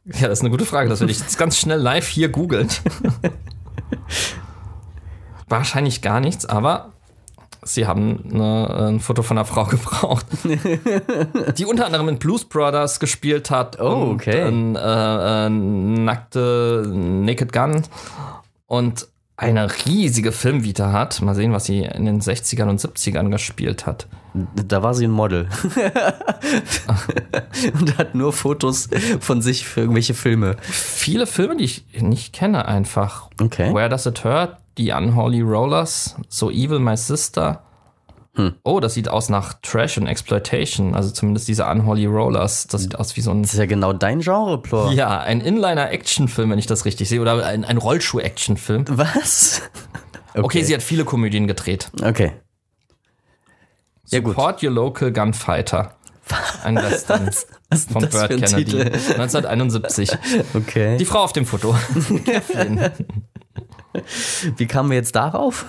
Ja, das ist eine gute Frage. Das würde ich jetzt ganz schnell live hier googeln. <laughs> Wahrscheinlich gar nichts, aber sie haben eine, ein Foto von einer Frau gebraucht, <laughs> die unter anderem in Blues Brothers gespielt hat. Oh, okay. Und, in, äh, äh, nackte Naked Gun. Und eine riesige Filmvita hat. Mal sehen, was sie in den 60ern und 70ern gespielt hat. Da war sie ein Model. <laughs> und hat nur Fotos von sich für irgendwelche Filme. Viele Filme, die ich nicht kenne, einfach. Okay. Where Does It Hurt? Die Unholy Rollers, So Evil My Sister, hm. Oh, das sieht aus nach Trash und Exploitation. Also zumindest diese Unholy Rollers. Das sieht aus wie so ein. Das ist ja genau dein Genre, Plor. Ja, ein inliner actionfilm wenn ich das richtig sehe. Oder ein, ein rollschuh actionfilm Was? <laughs> Okay. okay. sie hat viele Komödien gedreht. Okay. Ja, Support Your Local Gunfighter. Ein Western von Burt Kennedy. Titel? 1971. Okay. Die Frau auf dem Foto. <laughs> Wie kamen wir jetzt darauf?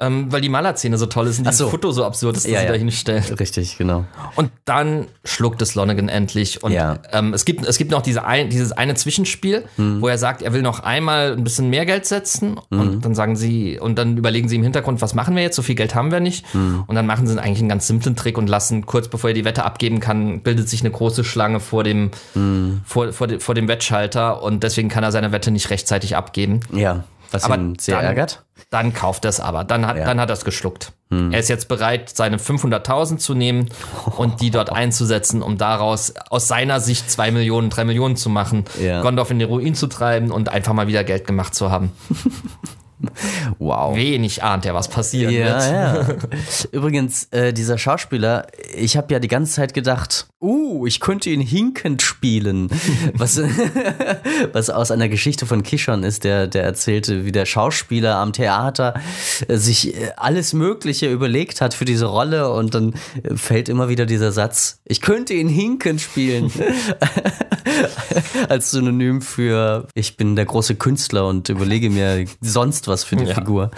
ähm, weil die Malerszene so toll ist und das so. Foto so absurd ist, dass ja, sie ja. da hinstellt. Richtig, genau. Und dann schluckt es Lonegan endlich. Und ja. ähm, es, gibt, es gibt noch diese ein, dieses eine Zwischenspiel, mhm. wo er sagt, er will noch einmal ein bisschen mehr Geld setzen. Mhm. Und hm. dann sagen sie, und dann überlegen sie im Hintergrund, was machen wir jetzt? So viel Geld haben wir nicht. Mhm. Und dann machen sie eigentlich einen ganz simplen Trick und lassen, kurz bevor er die Wette abgeben kann, bildet sich eine große Schlange vor dem, hm. vor, vor, vor dem Wettschalter. Und deswegen kann er seine Wette nicht rechtzeitig abgeben. Ja, was Aber ihn sehr dann, ärgert dann kauft er es aber. Dann hat, ja. dann hat er es geschluckt. Hm. Er ist jetzt bereit, seine 500.000 zu nehmen und die dort <laughs> einzusetzen, um daraus aus seiner Sicht 2 Millionen, 3 Millionen zu machen, ja. Gondorf in den Ruin zu treiben und einfach mal wieder Geld gemacht zu haben. <laughs> Wow. Wenig ahnt er, was passieren ja, wird. Ja. <laughs> Übrigens, äh, dieser Schauspieler, ich habe ja die ganze Zeit gedacht, Uh, ich könnte ihn hinkend spielen. <laughs> Was, <laughs> was aus einer Geschichte von Kishon ist, der, der erzählte, wie der Schauspieler am Theater äh, sich äh, alles Mögliche überlegt hat für diese Rolle und dann äh, fällt immer wieder dieser Satz, ich könnte ihn hinkend spielen. <laughs> Als Synonym für, ich bin der große Künstler und überlege mir sonst was für die ja. Figur.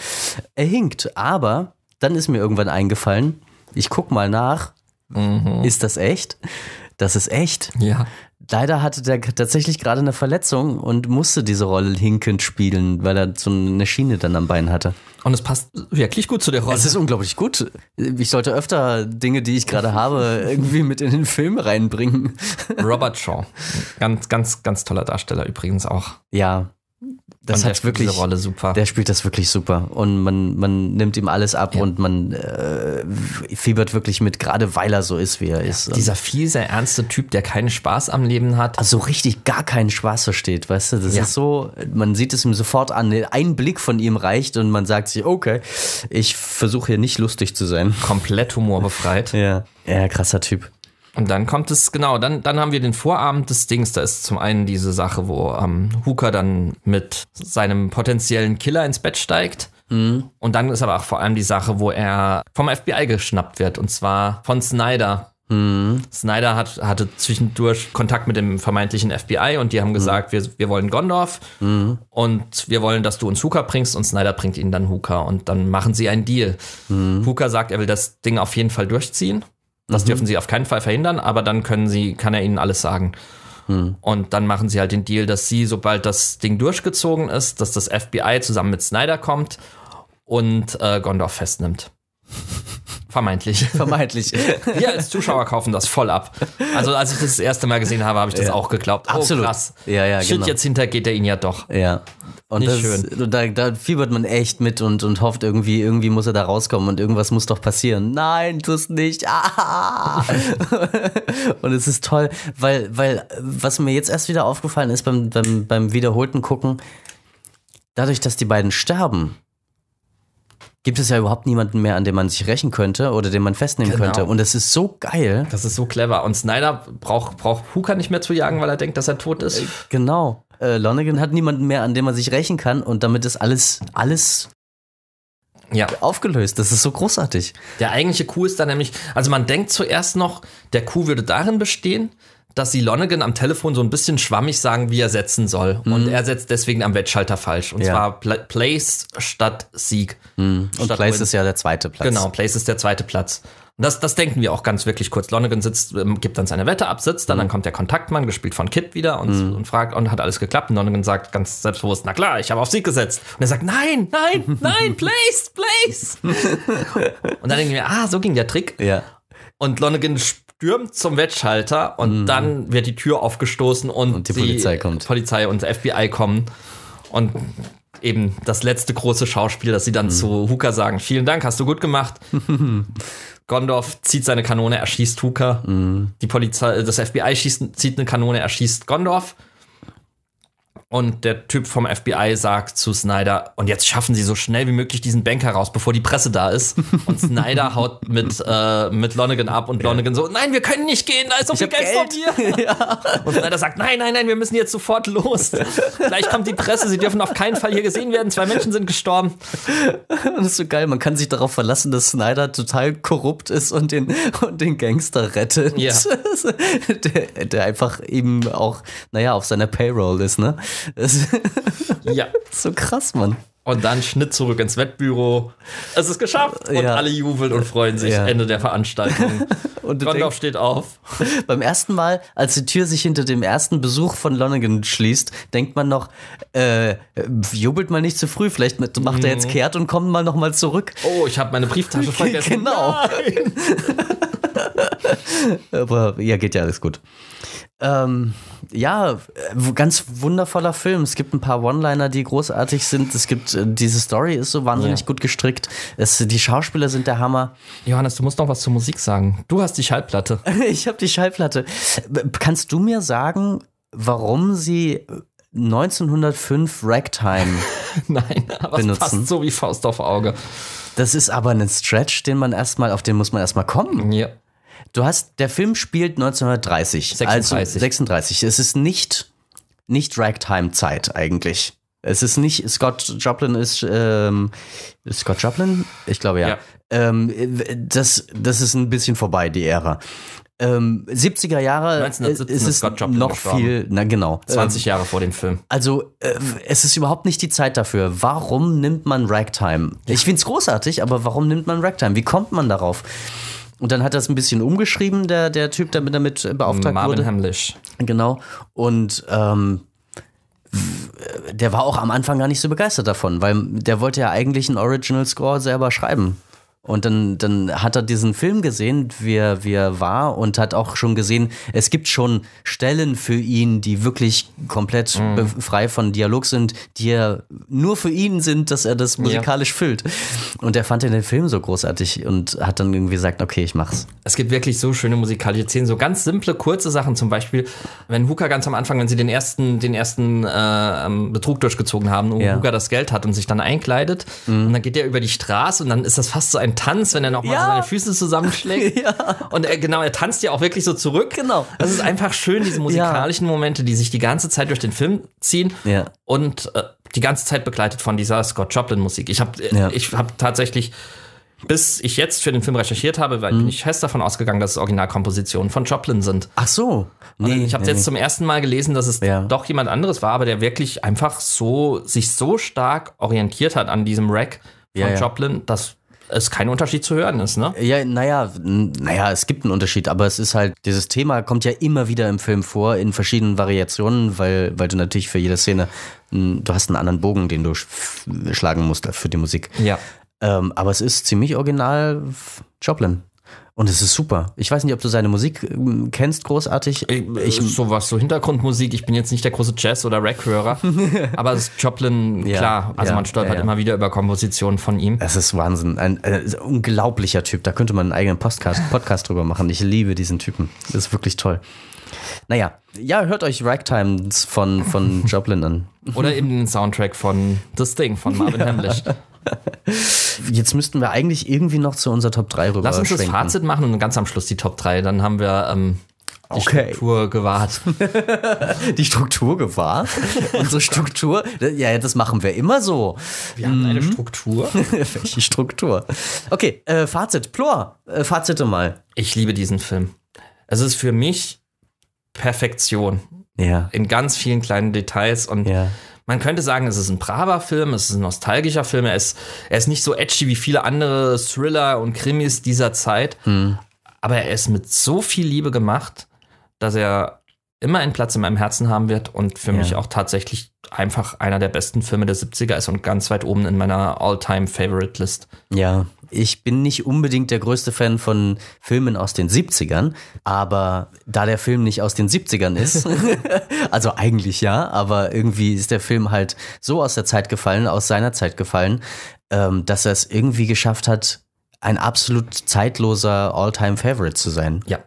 Er hinkt, aber dann ist mir irgendwann eingefallen, ich guck mal nach, Mhm. Ist das echt? Das ist echt. Ja. Leider hatte der tatsächlich gerade eine Verletzung und musste diese Rolle hinkend spielen, weil er so eine Schiene dann am Bein hatte. Und es passt wirklich gut zu der Rolle. Es ist unglaublich gut. Ich sollte öfter Dinge, die ich gerade habe, irgendwie mit in den Film reinbringen. Robert Shaw. Ganz, ganz, ganz toller Darsteller übrigens auch. Ja, das hat wirklich diese Rolle super. Der spielt das wirklich super und man, man nimmt ihm alles ab ja. und man äh, fiebert wirklich mit, gerade weil er so ist, wie er ja, ist. Dieser viel sehr ernste Typ, der keinen Spaß am Leben hat. Also richtig gar keinen Spaß versteht, weißt du? Das ja. ist so, man sieht es ihm sofort an. Ein Blick von ihm reicht und man sagt sich, okay, ich versuche hier nicht lustig zu sein. Komplett humorbefreit. ja. ja, krasser Typ. Und dann kommt es, genau, dann, dann haben wir den Vorabend des Dings. Da ist zum einen diese Sache, wo ähm, Hooker dann mit seinem potenziellen Killer ins Bett steigt. Mhm. Und dann ist aber auch vor allem die Sache, wo er vom FBI geschnappt wird. Und zwar von Snyder. Mhm. Snyder hat, hatte zwischendurch Kontakt mit dem vermeintlichen FBI und die haben mhm. gesagt, mhm. wir, wir wollen Gondorf mhm. und wir wollen, dass du uns Hooker bringst und Snyder bringt ihnen dann Hooker und dann machen sie einen Deal. Mhm. Hooker sagt, er will das Ding auf jeden Fall durchziehen das mhm. dürfen sie auf keinen Fall verhindern, aber dann können sie, kann er ihnen alles sagen. Mhm. Und dann machen sie halt den Deal, dass sie, sobald das Ding durchgezogen ist, dass das FBI zusammen mit Snyder kommt und äh, Gondorf festnimmt. <laughs> Vermeintlich. <laughs> Vermeintlich. <laughs> Wir als Zuschauer kaufen das voll ab. Also als ich das, das erste Mal gesehen habe, habe ich das ja. auch geglaubt. Oh, Absolut. krass. Ja, ja, Shit, genau. jetzt hintergeht er ihn ja doch. Ja. Und Nicht das, schön. Da, da fiebert man echt mit und, und hofft irgendwie, irgendwie muss er da rauskommen und irgendwas muss doch passieren. Nein, tu es nicht. Ah! <laughs> und es ist toll, weil, weil was mir jetzt erst wieder aufgefallen ist beim, beim, beim wiederholten Gucken, dadurch, dass die beiden sterben, gibt es ja überhaupt niemanden mehr, an dem man sich rächen könnte oder den man festnehmen genau. könnte. Und das ist so geil. Das ist so clever. Und Snyder braucht, braucht Hooker nicht mehr zu jagen, weil er denkt, dass er tot ist. Äh, genau. Äh, Lonergan hat niemanden mehr, an dem man sich rächen kann. Und damit ist alles, alles ja. aufgelöst. Das ist so großartig. Der eigentliche Coup ist da nämlich, also man denkt zuerst noch, der Coup würde darin bestehen, dass sie Lonergan am Telefon so ein bisschen schwammig sagen, wie er setzen soll. Mhm. Und er setzt deswegen am Wettschalter falsch. Und ja. zwar Pl Place statt Sieg. Mhm. Und statt Place Win. ist ja der zweite Platz. Genau, Place ist der zweite Platz. das, das denken wir auch ganz wirklich kurz. Lonergan sitzt, ähm, gibt dann seine Wette ab, sitzt dann, mhm. dann kommt der Kontaktmann, gespielt von Kit wieder und, mhm. und fragt, und hat alles geklappt. Und Lonergan sagt ganz selbstbewusst, na klar, ich habe auf Sieg gesetzt. Und er sagt, nein, nein, <laughs> nein, Place, Place. <laughs> und dann denken wir, ah, so ging der Trick. Ja. Und Lonergan spielt stürmt zum Wettschalter und mhm. dann wird die Tür aufgestoßen und, und die, die Polizei kommt. Polizei und FBI kommen und eben das letzte große Schauspiel, dass sie dann mhm. zu Hooker sagen: Vielen Dank, hast du gut gemacht. <laughs> Gondorf zieht seine Kanone, erschießt Hooker. Mhm. Die Polizei, das FBI schießt, zieht eine Kanone, erschießt Gondorf. Und der Typ vom FBI sagt zu Snyder, und jetzt schaffen sie so schnell wie möglich diesen Banker raus, bevor die Presse da ist. <laughs> Und Snyder haut mit, äh, mit Lonegan ab und ja. so, nein, wir können nicht gehen, da ist so ich viel Geld, Geld von dir. <laughs> ja. Und Snyder sagt, nein, nein, nein, wir müssen jetzt sofort los. Gleich kommt die Presse, sie dürfen auf keinen Fall hier gesehen werden, zwei Menschen sind gestorben. <laughs> Das ist so geil, man kann sich darauf verlassen, dass Snyder total korrupt ist und den, und den Gangster rettet. Ja. der, der einfach eben auch, naja, auf seiner Payroll ist, ne? ja. <laughs> so krass, Mann. Und dann Schnitt zurück ins Wettbüro. Es ist geschafft. Und ja. alle jubeln und freuen sich. Ja. Ende der Veranstaltung. <laughs> und Gondorf steht auf. <laughs> Beim ersten Mal, als die Tür sich hinter dem ersten Besuch von Lonnegan schließt, denkt man noch, äh, jubelt mal nicht zu früh. Vielleicht macht er jetzt mhm. kehrt und kommt mal nochmal zurück. Oh, ich habe meine Brieftasche vergessen. genau. Aber ja, geht ja alles gut. Ähm, ja, äh, ganz wundervoller Film. Es gibt ein paar One-Liner, die großartig sind. Es gibt, äh, diese Story ist so wahnsinnig ja. gut gestrickt. Es, die Schauspieler sind der Hammer. Johannes, du musst noch was zur Musik sagen. Du hast die Schallplatte. <laughs> ich habe die Schallplatte. Kannst du mir sagen, warum sie 1905 äh, Ragtime <laughs> Nein, aber benutzen? Es passt so wie Faust auf Auge. Das ist aber ein Stretch, den man erstmal, auf den muss man erstmal kommen. Ja. Du hast, der Film spielt 1930, 36. also 36. Es ist nicht, nicht Ragtime-Zeit eigentlich. Es ist nicht, Scott Joplin ist, ähm, Scott Joplin? Ich glaube ja. ja. Ähm, das, das ist ein bisschen vorbei, die Ära. Ähm, 70er Jahre äh, ist es noch gestorben. viel, na genau. 20 ähm, Jahre vor dem Film. Also äh, es ist überhaupt nicht die Zeit dafür. Warum nimmt man Ragtime? Ich finde es großartig, aber warum nimmt man Ragtime? Wie kommt man darauf? Und dann hat das ein bisschen umgeschrieben, der, der Typ, der damit äh, beauftragt Marvin wurde. Marvin Hamlisch. Genau. Und ähm, der war auch am Anfang gar nicht so begeistert davon, weil der wollte ja eigentlich einen Original Score selber schreiben. Und dann, dann hat er diesen Film gesehen, wie er, wie er war, und hat auch schon gesehen, es gibt schon Stellen für ihn, die wirklich komplett mhm. frei von Dialog sind, die er nur für ihn sind, dass er das musikalisch ja. füllt. Und er fand den Film so großartig und hat dann irgendwie gesagt, okay, ich mach's. Es gibt wirklich so schöne musikalische Szenen, so ganz simple, kurze Sachen, zum Beispiel, wenn Hooker ganz am Anfang, wenn sie den ersten, den ersten äh, ähm, Betrug durchgezogen haben und ja. Hooker das Geld hat und sich dann einkleidet, mhm. und dann geht er über die Straße und dann ist das fast so ein Tanz, wenn er nochmal ja. so seine Füße zusammenschlägt. <laughs> ja. Und er, genau, er tanzt ja auch wirklich so zurück. Genau. Das ist einfach schön, diese musikalischen ja. Momente, die sich die ganze Zeit durch den Film ziehen. Ja. Und äh, die ganze Zeit begleitet von dieser Scott Joplin-Musik. Ich habe äh, ja. hab tatsächlich bis ich jetzt für den Film recherchiert habe, weil mhm. bin ich fest davon ausgegangen, dass es Originalkompositionen von Joplin sind. Ach so. Nee, ich habe nee, jetzt nee. zum ersten Mal gelesen, dass es ja. doch jemand anderes war, aber der wirklich einfach so sich so stark orientiert hat an diesem Rack von ja, ja. Joplin, dass es kein Unterschied zu hören ist, ne? Ja, naja, naja, es gibt einen Unterschied, aber es ist halt, dieses Thema kommt ja immer wieder im Film vor, in verschiedenen Variationen, weil, weil du natürlich für jede Szene, du hast einen anderen Bogen, den du schlagen musst für die Musik. Ja. Ähm, aber es ist ziemlich original Joplin. Und es ist super. Ich weiß nicht, ob du seine Musik äh, kennst, großartig. Äh, ich, sowas, so Hintergrundmusik. Ich bin jetzt nicht der große Jazz- oder Rack-Hörer. <laughs> aber Joplin, ja, klar. Also ja, man stolpert ja, immer wieder über Kompositionen von ihm. Es ist Wahnsinn. Ein, äh, ein, unglaublicher Typ. Da könnte man einen eigenen Podcast, Podcast drüber machen. Ich liebe diesen Typen. Das ist wirklich toll. Naja, ja, hört euch Ragtimes von, von <laughs> Joplin an. Oder eben den Soundtrack von <laughs> Das Ding von Marvin ja. Hamlisch. <laughs> Jetzt müssten wir eigentlich irgendwie noch zu unserer Top 3 rüber. Lass uns schwenken. das Fazit machen und ganz am Schluss die Top 3. Dann haben wir ähm, die okay. Struktur gewahrt. <laughs> die Struktur gewahrt? Unsere Struktur? Ja, das machen wir immer so. Wir haben mhm. eine Struktur. <laughs> Welche Struktur? Okay, äh, Fazit. Plor, äh, Fazite mal. Ich liebe diesen Film. Es ist für mich Perfektion. Ja. In ganz vielen kleinen Details und ja man könnte sagen, es ist ein braver Film, es ist ein nostalgischer Film, er ist, er ist nicht so edgy wie viele andere Thriller und Krimis dieser Zeit, mhm. aber er ist mit so viel Liebe gemacht, dass er immer einen Platz in meinem Herzen haben wird und für ja. mich auch tatsächlich einfach einer der besten Filme der 70er ist und ganz weit oben in meiner All-Time-Favorite-List. Ja, ich bin nicht unbedingt der größte Fan von Filmen aus den 70ern, aber da der Film nicht aus den 70ern ist, <laughs> <laughs> also eigentlich ja, aber irgendwie ist der Film halt so aus der Zeit gefallen, aus seiner Zeit gefallen, ähm, dass er es irgendwie geschafft hat, ein absolut zeitloser All-Time-Favorite zu sein. Ja,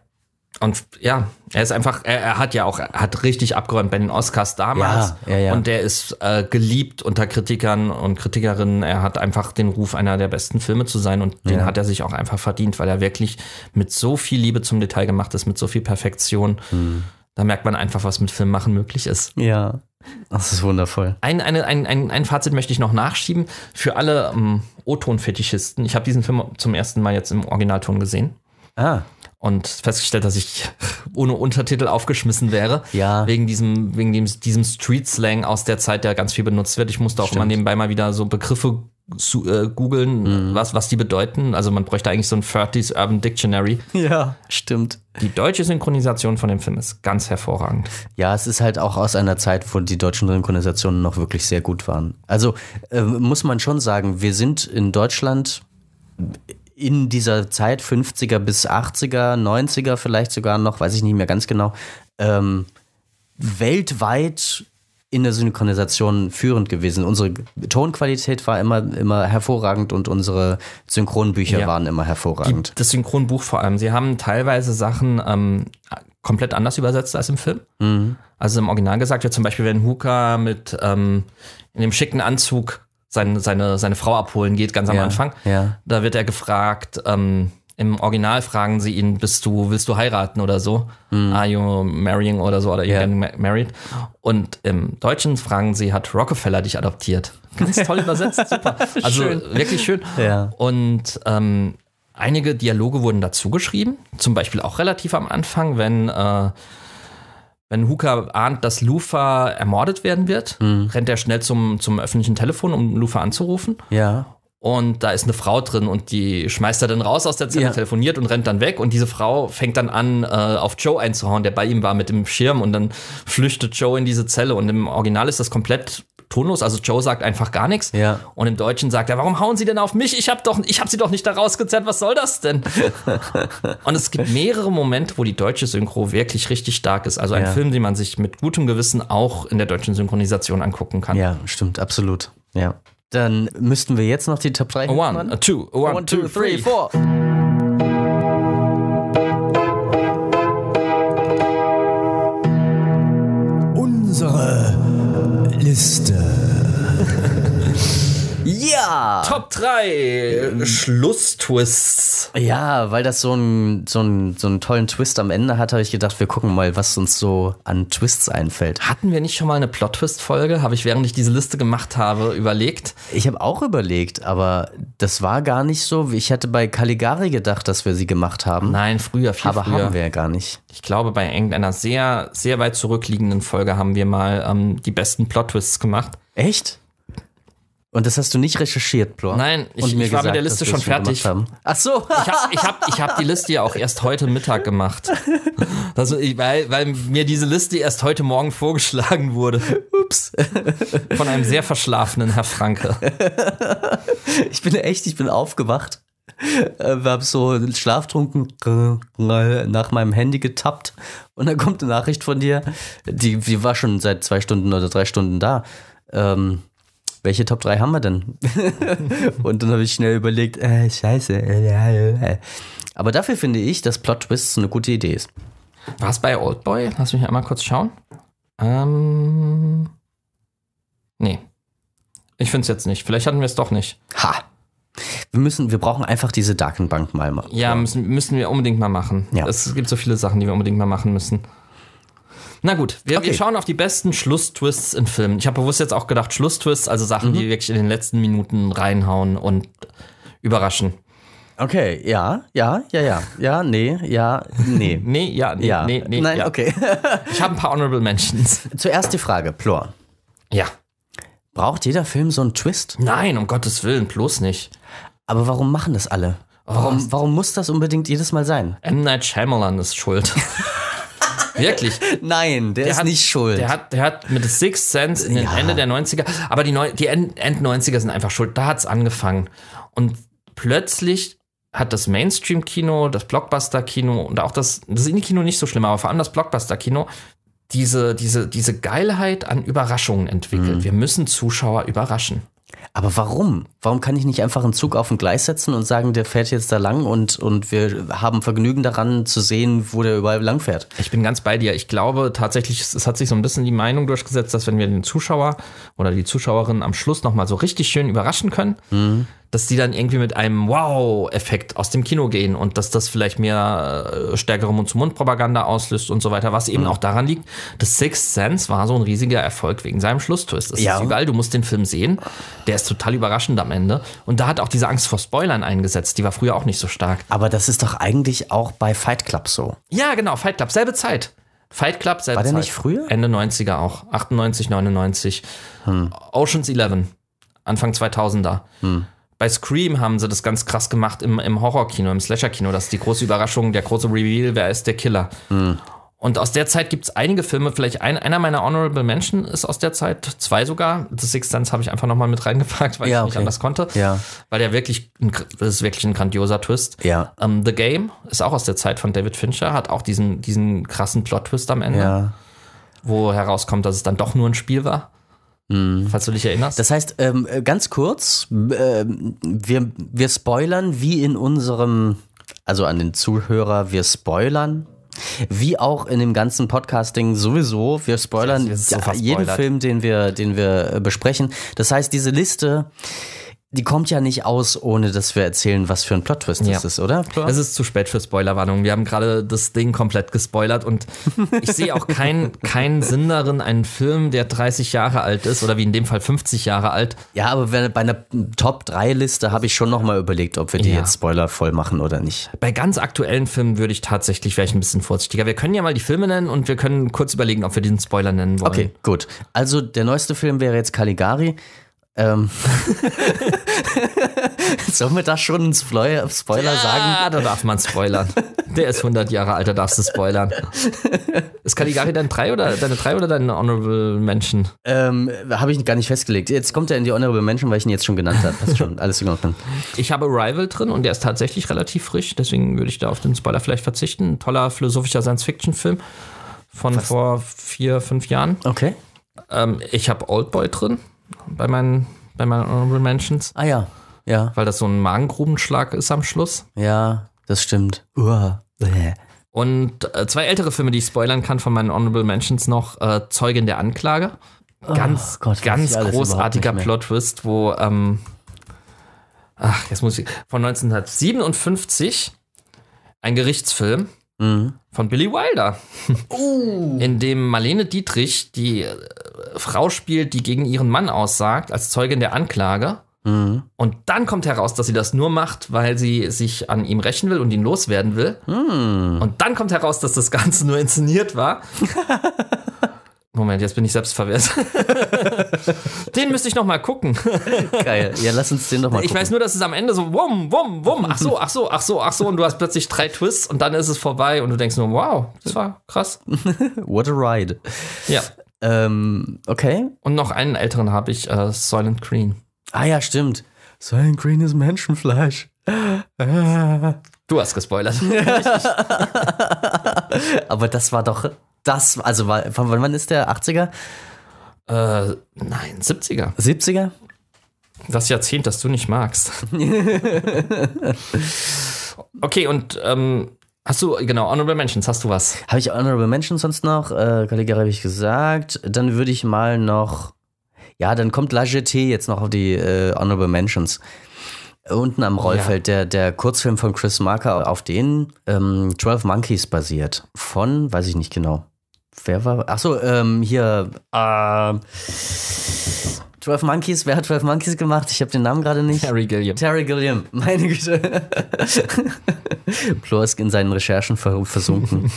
und ja, er ist einfach, er, er hat ja auch, hat richtig abgeräumt bei den Oscars damals. Ja, ja, ja. Und der ist äh, geliebt unter Kritikern und Kritikerinnen. Er hat einfach den Ruf, einer der besten Filme zu sein. Und den hat er sich auch einfach verdient, weil er wirklich mit so viel Liebe zum Detail gemacht ist, mit so viel Perfektion. Hm. Da merkt man einfach, was mit Filmmachen möglich ist. Ja. Das ist wundervoll. Ein, eine, ein, ein, ein Fazit möchte ich noch nachschieben. Für alle ähm, O-Ton-Fetischisten. Ich habe diesen Film zum ersten Mal jetzt im Originalton gesehen. Ah und festgestellt, dass ich ohne Untertitel aufgeschmissen wäre. Ja. Wegen diesem, wegen dem, diesem Street-Slang aus der Zeit, der ganz viel benutzt wird. Ich musste auch Stimmt. immer nebenbei mal wieder so Begriffe zu, äh, googeln, mhm. was, was die bedeuten. Also man bräuchte eigentlich so ein 30s Urban Dictionary. Ja, stimmt. Die deutsche Synchronisation von dem Film ist ganz hervorragend. Ja, es ist halt auch aus einer Zeit, wo die deutschen Synchronisationen noch wirklich sehr gut waren. Also äh, muss man schon sagen, wir sind in Deutschland in dieser Zeit, 50er bis 80er, 90er vielleicht sogar noch, weiß ich nicht mehr ganz genau, ähm, weltweit in der Synchronisation führend gewesen. Unsere Tonqualität war immer, immer hervorragend und unsere Synchronbücher ja. waren immer hervorragend. Die, das Synchronbuch vor allem. Sie haben teilweise Sachen ähm, komplett anders übersetzt als im Film. Mhm. Also im Original gesagt wird zum Beispiel, wenn Hooker mit ähm, in dem schicken Anzug seine, seine, seine Frau abholen geht, ganz am ja, Anfang. Ja. Da wird er gefragt, ähm, im Original fragen sie ihn, bist du, willst du heiraten oder so? Mm. Are you marrying oder so, oder yeah. you getting married? Und im Deutschen fragen sie, hat Rockefeller dich adoptiert? Ganz toll <laughs> übersetzt, super. Also schön. wirklich schön. Ja. Und ähm, einige Dialoge wurden dazu geschrieben, zum Beispiel auch relativ am Anfang, wenn äh, wenn Hooker ahnt, dass Lufa ermordet werden wird, mhm. rennt er schnell zum, zum öffentlichen Telefon, um Lufa anzurufen. Ja und da ist eine Frau drin und die schmeißt er dann raus aus der Zelle, ja. telefoniert und rennt dann weg und diese Frau fängt dann an, äh, auf Joe einzuhauen, der bei ihm war mit dem Schirm und dann flüchtet Joe in diese Zelle und im Original ist das komplett tonlos, also Joe sagt einfach gar nichts ja. und im Deutschen sagt er, warum hauen sie denn auf mich? Ich hab doch, ich hab sie doch nicht da rausgezerrt, was soll das denn? <laughs> und es gibt mehrere Momente, wo die deutsche Synchro wirklich richtig stark ist, also ein ja. Film, den man sich mit gutem Gewissen auch in der deutschen Synchronisation angucken kann. Ja, stimmt, absolut, ja. Dann müssten wir jetzt noch die Top 3 One, a two, a one, one two, two, three, four. Unsere Liste. Ja! Top 3 ähm. Schlusstwists. Ja, weil das so, ein, so, ein, so einen tollen Twist am Ende hat, habe ich gedacht, wir gucken mal, was uns so an Twists einfällt. Hatten wir nicht schon mal eine Plot-Twist-Folge? Habe ich, während ich diese Liste gemacht habe, überlegt. Ich habe auch überlegt, aber das war gar nicht so. Ich hatte bei Caligari gedacht, dass wir sie gemacht haben. Nein, früher, viel aber früher. Aber haben wir ja gar nicht. Ich glaube, bei irgendeiner sehr, sehr weit zurückliegenden Folge haben wir mal ähm, die besten Plot-Twists gemacht. Echt? Und das hast du nicht recherchiert, Plor? Nein, ich, ich war mit der Liste schon fertig. Ach so. Ich habe ich hab, ich hab die Liste ja auch erst heute Mittag gemacht. Das, <laughs> also weil, weil mir diese Liste erst heute Morgen vorgeschlagen wurde. Ups. Von einem sehr verschlafenen Herr Franke. <laughs> Ich bin echt, ich bin aufgewacht. Wir äh, haben so schlaftrunken nach meinem Handy getappt und dann kommt eine Nachricht von dir. Die, die war schon seit zwei Stunden oder drei Stunden da. Ähm, welche Top 3 haben wir denn? <laughs> und dann habe ich schnell überlegt, äh, scheiße. Äh, äh, äh. Aber dafür finde ich, dass Plot Twists eine gute Idee ist. War es bei Oldboy? Lass mich einmal kurz schauen. Ähm. Nee. Ich finde es jetzt nicht. Vielleicht hatten wir es doch nicht. Ha! Wir müssen, wir brauchen einfach diese Darkenbank mal machen. Ja, müssen, müssen wir unbedingt mal machen. Ja. Es gibt so viele Sachen, die wir unbedingt mal machen müssen. Na gut, wir, okay. wir schauen auf die besten Schlusstwists in Filmen. Ich habe bewusst jetzt auch gedacht, Schlusstwists, also Sachen, mhm. die wirklich in den letzten Minuten reinhauen und überraschen. Okay, ja, ja, ja, ja, ja, nee, ja, nee. <laughs> nee, ja, nee, ja. nee, nee Nein, ja. okay. <laughs> ich habe ein paar Honorable Mentions. Zuerst die Frage, Plor. Ja. Braucht jeder Film so einen Twist? Nein, um Gottes Willen, bloß nicht. Aber warum machen das alle? Warum, oh. warum muss das unbedingt jedes Mal sein? M. Night Shyamalan ist schuld. <laughs> Wirklich? <laughs> Nein, der, der ist hat, nicht schuld. Der hat, der hat mit Sixth Sense in den ja. Ende der 90er, aber die, die End, 90er sind einfach schuld. Da hat es angefangen. Und plötzlich hat das Mainstream-Kino, das Blockbuster-Kino und auch das, das Indie-Kino nicht so schlimm, aber vor allem das Blockbuster-Kino diese, diese, diese Geilheit an Überraschungen entwickelt. Mhm. Wir müssen Zuschauer überraschen. Aber warum? Warum kann ich nicht einfach einen Zug auf den Gleis setzen und sagen, der fährt jetzt da lang und, und wir haben Vergnügen daran zu sehen, wo der überall lang fährt? Ich bin ganz bei dir. Ich glaube tatsächlich, es hat sich so ein bisschen die Meinung durchgesetzt, dass wenn wir den Zuschauer oder die Zuschauerin am Schluss nochmal so richtig schön überraschen können, mhm dass die dann irgendwie mit einem Wow-Effekt aus dem Kino gehen und dass das vielleicht mehr äh, stärkere Mund-zu-Mund-Propaganda auslöst und so weiter, was eben mhm. auch daran liegt, dass Sixth Sense war so ein riesiger Erfolg wegen seinem Schlusstwist. Das ja. ist überall, du musst den Film sehen, der ist total überraschend am Ende und da hat auch diese Angst vor Spoilern eingesetzt, die war früher auch nicht so stark. Aber das ist doch eigentlich auch bei Fight Club so. Ja, genau, Fight Club, selbe Zeit. Fight Club, selbe Zeit. War der nicht früher? Ende 90er auch, 98, 99. Hm. Ocean's 11. Anfang 2000er. Hm. Bei Scream haben sie das ganz krass gemacht im, im Horrorkino, im Slasher-Kino. Das ist die große Überraschung, der große Reveal, wer ist der Killer. Mhm. Und aus der Zeit gibt es einige Filme, vielleicht ein, einer meiner Honorable Menschen ist aus der Zeit, zwei sogar. The Sixth Sense habe ich einfach nochmal mit reingepackt, weil ja, ich okay. nicht anders konnte. Ja. Weil der wirklich, ein, das ist wirklich ein grandioser Twist. Ja. Um, ähm, The Game ist auch aus der Zeit von David Fincher, hat auch diesen, diesen krassen Plot-Twist am Ende. Ja. Wo herauskommt, dass es dann doch nur ein Spiel war. Mhm. Falls du dich erinnerst. Das heißt, ähm, ganz kurz, äh, wir, wir spoilern wie in unserem, also an den Zuhörer, wir spoilern wie auch in dem ganzen Podcasting sowieso. Wir spoilern jeden Film, den wir, den wir äh, besprechen. Das heißt, diese Liste die kommt ja nicht aus, ohne dass wir erzählen, was für ein Plot-Twist ja. das ist, oder? Es ist zu spät für Spoilerwarnungen. Wir haben gerade das Ding komplett gespoilert und <laughs> ich sehe auch keinen kein Sinn darin, einen Film, der 30 Jahre alt ist oder wie in dem Fall 50 Jahre alt. Ja, aber bei einer Top-3-Liste habe ich schon nochmal überlegt, ob wir die ja. jetzt spoilervoll machen oder nicht. Bei ganz aktuellen Filmen würde ich tatsächlich wäre ich ein bisschen vorsichtiger. Wir können ja mal die Filme nennen und wir können kurz überlegen, ob wir diesen Spoiler nennen wollen. Okay, gut. Also der neueste Film wäre jetzt Caligari. Ähm. <laughs> Sollen wir da schon einen Spoiler, Spoiler ja, sagen? Ja, da darf man spoilern. Der ist 100 Jahre alt, da darfst du spoilern. Ist Caligari dein 3 oder deine 3 oder deine Honorable Mention? Ähm, habe ich gar nicht festgelegt. Jetzt kommt er in die Honorable Mention, weil ich ihn jetzt schon genannt habe. Passt schon, alles in Ich habe Rival drin und der ist tatsächlich relativ frisch, deswegen würde ich da auf den Spoiler vielleicht verzichten. Ein toller philosophischer Science-Fiction-Film von Was? vor vier, fünf Jahren. Okay. Ähm, ich habe Oldboy drin bei meinen, bei meinen Honorable Mentions. Ah ja, ja. Weil das so ein Magengrubenschlag ist am Schluss. Ja, das stimmt. Uah. Und äh, zwei ältere Filme, die ich spoilern kann von meinen Honorable Mentions noch, äh, Zeugin der Anklage. Ganz, oh Gott, ganz großartiger Plot-Twist, wo, ähm, ach, jetzt muss ich, von 1957, ein Gerichtsfilm mhm. von Billy Wilder, oh. in dem Marlene Dietrich, die äh, Frau spielt, die gegen ihren Mann aussagt, als Zeugin der Anklage. Mhm. Und dann kommt heraus, dass sie das nur macht, weil sie sich an ihm rächen will und ihn loswerden will. Mhm. Und dann kommt heraus, dass das Ganze nur inszeniert war. <laughs> Moment, jetzt bin ich selbst verwirrt. <laughs> den müsste ich noch mal gucken. Geil. Ja, lass uns den noch mal ich gucken. Ich weiß nur, dass es am Ende so wumm, wumm, wumm, ach so, ach so, ach so, ach so und du hast plötzlich drei Twists und dann ist es vorbei und du denkst nur, wow, das war krass. <laughs> What a ride. Ja. Ähm, okay. Und noch einen älteren habe ich, äh, Silent Green. Ah ja, stimmt. Silent Green ist Menschenfleisch. <laughs> Du hast gespoilert. <laughs> Aber das war doch das, also war, von wann ist der 80er? Äh, nein, 70er. 70er? Das Jahrzehnt, das du nicht magst. <laughs> okay, und ähm, Hast du, genau, Honorable Mentions, hast du was? Habe ich Honorable Mentions sonst noch? Äh, Kollege habe ich gesagt. Dann würde ich mal noch. Ja, dann kommt La Jetée jetzt noch auf die äh, Honorable Mentions. Unten am Rollfeld, ja. der, der Kurzfilm von Chris Marker, auf den ähm, 12 Monkeys basiert. Von, weiß ich nicht genau. Wer war. Achso, ähm, hier. Äh, 12 Monkeys, wer hat 12 Monkeys gemacht? Ich habe den Namen gerade nicht. Terry Gilliam. Terry Gilliam, meine Güte. Plursk <laughs> in seinen Recherchen versunken.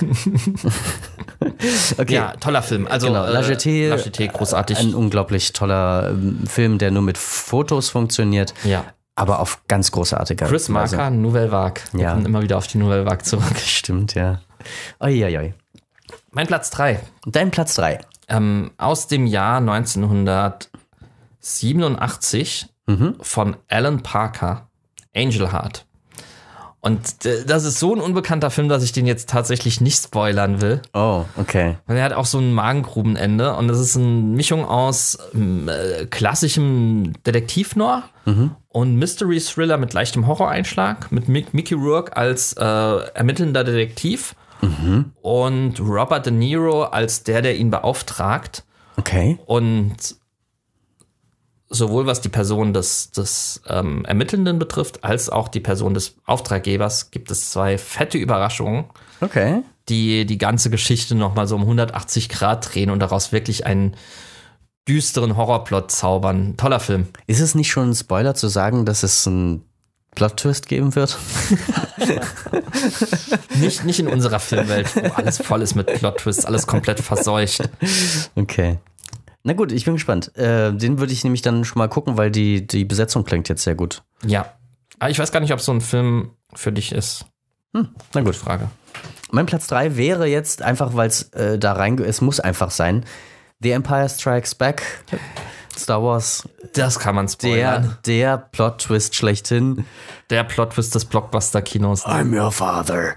<laughs> okay. Ja, toller Film. Also, genau. Äh, La Jetée, La Jetée, großartig. Ein unglaublich toller ähm, Film, der nur mit Fotos funktioniert. Ja aber auf ganz großartige Chris Marker, Weise. Nouvelle Vague. Wir Ja. immer wieder auf die Nouvelle Vague zurück. <laughs> Stimmt, ja. Uiuiui. Mein Platz 3. Dein Platz 3. Ähm, aus dem Jahr 1900. 87 mhm. von Alan Parker, Angel Heart. Und das ist so ein unbekannter Film, dass ich den jetzt tatsächlich nicht spoilern will. Oh, okay. Weil er hat auch so ein Magengrubenende und das ist eine Mischung aus ähm, äh, klassischem Detektiv-Noir mhm. und Mystery-Thriller mit leichtem Horror-Einschlag, mit Mick, Mickey Rourke als äh, ermittelnder Detektiv mhm. und Robert De Niro als der, der ihn beauftragt. Okay. Und sowohl was die Person des, des ähm, Ermittelnden betrifft, als auch die Person des Auftraggebers gibt es zwei fette Überraschungen, okay. die die ganze Geschichte nochmal so um 180 Grad drehen und daraus wirklich einen düsteren Horrorplot zaubern. Toller Film. Ist es nicht schon ein Spoiler zu sagen, dass es ein Plot-Twist geben wird? <laughs> nicht, nicht in unserer Filmwelt, wo alles voll ist mit Plot-Twists, alles komplett verseucht. Okay. Na gut, ich bin gespannt. Äh, den würde ich nämlich dann schon mal gucken, weil die, die Besetzung klingt jetzt sehr gut. Ja. Aber ah, ich weiß gar nicht, ob so ein Film für dich ist. Hm, na gut. Frage. Mein Platz 3 wäre jetzt einfach, weil es äh, da rein, es muss einfach sein. The Empire Strikes Back. Star Wars. Das kann man spoilern. Der, der Plot-Twist schlechthin. Der Plot-Twist des Blockbuster-Kinos. I'm your father.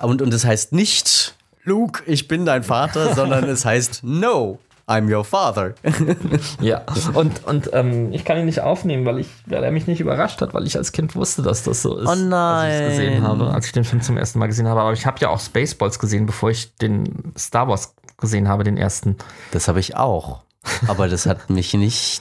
Und, und das heißt nicht, Luke, ich bin dein Vater, <laughs> sondern es heißt No, I'm your father. <laughs> ja, und, und ähm, ich kann ihn nicht aufnehmen, weil, ich, weil er mich nicht überrascht hat, weil ich als Kind wusste, dass das so ist. Oh nein. Als ich gesehen habe, als ich den Film zum ersten Mal gesehen habe. Aber ich habe ja auch Spaceballs gesehen, bevor ich den Star Wars gesehen habe, den ersten. Das habe ich auch. Aber das hat mich nicht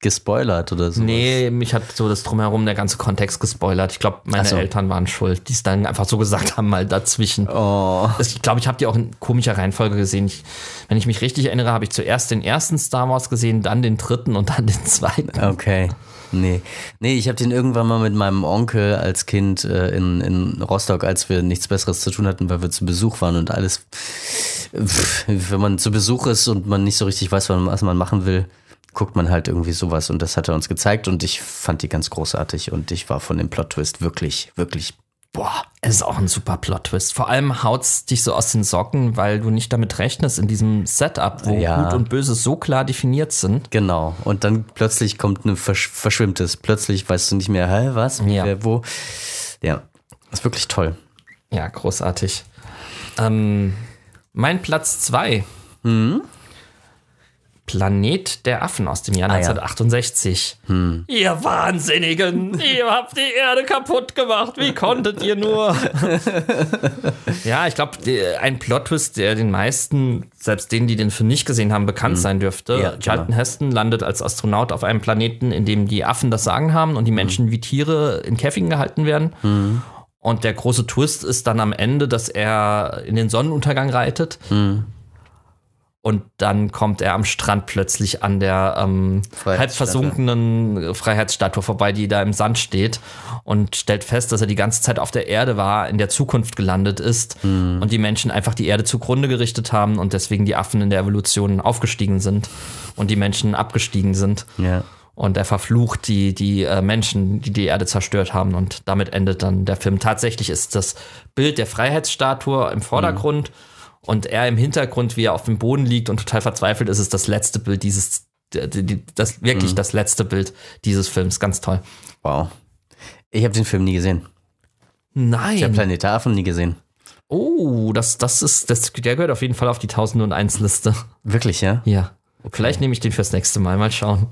gespoilert oder so? Nee, mich hat so das drumherum der ganze Kontext gespoilert. Ich glaube, meine so. Eltern waren schuld, die es dann einfach so gesagt haben, mal dazwischen. Oh. ich glaube, ich habe die auch in komischer Reihenfolge gesehen. Ich, wenn ich mich richtig erinnere, habe ich zuerst den ersten Star Wars gesehen, dann den dritten und dann den zweiten. Okay. Nee. Nee, ich habe den irgendwann mal mit meinem Onkel als Kind äh, in, in Rostock, als wir nichts Besseres zu tun hatten, weil wir zu Besuch waren und alles, pff, wenn man zu Besuch ist und man nicht so richtig weiß, was man machen will, guckt man halt irgendwie sowas und das hat er uns gezeigt und ich fand die ganz großartig und ich war von dem Plot-Twist wirklich, wirklich Boah, es ist auch ein super Plot-Twist. Vor allem haut's dich so aus den Socken, weil du nicht damit rechnest in diesem Setup, wo ja. Gut und Böse so klar definiert sind. Genau. Und dann plötzlich kommt ein Versch verschwimmtes. Plötzlich weißt du nicht mehr, hä, was, ja. Wer, wo. Ja, ist wirklich toll. Ja, großartig. Ähm, mein Platz zwei. Mhm. Planet der Affen aus dem Jahr ah, 1968. Ja. Hm. Ihr Wahnsinnigen, ihr habt die Erde kaputt gemacht. Wie konntet ihr nur? <laughs> ja, ich glaube, ein Plot-Twist, der den meisten, selbst denen, die den Film nicht gesehen haben, bekannt hm. sein dürfte. Ja, genau. Charlton genau. Heston landet als Astronaut auf einem Planeten, in dem die Affen das Sagen haben und die hm. Menschen hm. wie Tiere in Käfigen gehalten werden. Hm. Und der große Twist ist dann am Ende, dass er in den Sonnenuntergang reitet. Mhm und dann kommt er am Strand plötzlich an der ähm, halb versunkenen äh, Freiheitsstatue vorbei, die da im Sand steht, und stellt fest, dass er die ganze Zeit auf der Erde war, in der Zukunft gelandet ist mhm. und die Menschen einfach die Erde zugrunde gerichtet haben und deswegen die Affen in der Evolution aufgestiegen sind und die Menschen abgestiegen sind. Ja. Und er verflucht die, die äh, Menschen, die die Erde zerstört haben. Und damit endet dann der Film. Tatsächlich ist das Bild der Freiheitsstatue im Vordergrund. Mhm und er im Hintergrund, wie er auf dem Boden liegt und total verzweifelt ist, ist das letzte Bild dieses, das wirklich mhm. das letzte Bild dieses Films. Ganz toll. Wow. Ich habe den Film nie gesehen. Nein. Ich habe Planet Affen nie gesehen. Oh, das, das ist, das, der gehört auf jeden Fall auf die 1001 Liste. Wirklich, ja? Ja. Okay. Vielleicht nehme ich den fürs nächste Mal, mal schauen.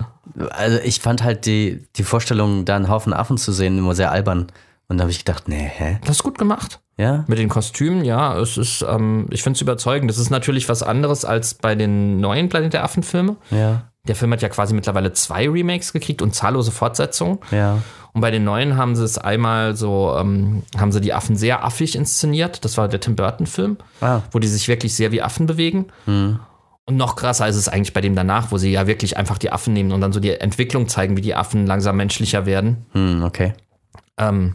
Also ich fand halt die, die Vorstellung, da einen Haufen Affen zu sehen, immer sehr albern. Und da habe ich gedacht, nee, hä? Das ist gut gemacht. Ja. Mit den Kostümen, ja. Es ist, ähm, ich finde es überzeugend. Das ist natürlich was anderes als bei den neuen Planet der Affen-Filmen. Ja. Der Film hat ja quasi mittlerweile zwei Remakes gekriegt und zahllose Fortsetzungen. Ja. Und bei den neuen haben sie es einmal so, ähm, haben sie die Affen sehr affig inszeniert. Das war der Tim Burton-Film, ah. wo die sich wirklich sehr wie Affen bewegen. Mhm. Und noch krasser ist es eigentlich bei dem danach, wo sie ja wirklich einfach die Affen nehmen und dann so die Entwicklung zeigen, wie die Affen langsam menschlicher werden. Mhm, okay. Ähm,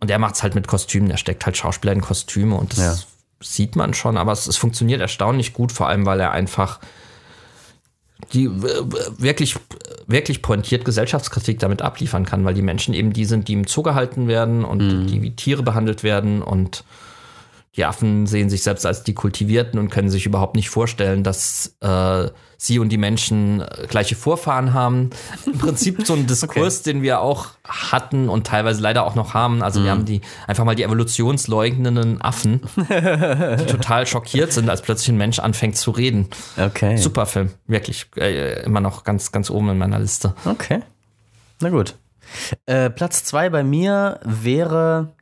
und er macht es halt mit Kostümen, er steckt halt Schauspieler in Kostüme und das ja. sieht man schon, aber es, es, funktioniert erstaunlich gut, vor allem weil er einfach die äh, wirklich, wirklich pointiert Gesellschaftskritik damit abliefern kann, weil die Menschen eben die sind, die im Zoo gehalten werden und mhm. die wie Tiere behandelt werden und die Affen sehen sich selbst als die Kultivierten und können sich überhaupt nicht vorstellen, dass äh, sie und die Menschen äh, gleiche Vorfahren haben. Im Prinzip so ein <laughs> Diskurs, okay. den wir auch hatten und teilweise leider auch noch haben. Also mhm. wir haben die einfach mal die evolutionsleugnenden Affen, die <laughs> total schockiert sind, als plötzlich ein Mensch anfängt zu reden. Okay. Super Film, wirklich. Äh, immer noch ganz, ganz oben in meiner Liste. Okay. Na gut. Äh, Platz zwei bei mir wäre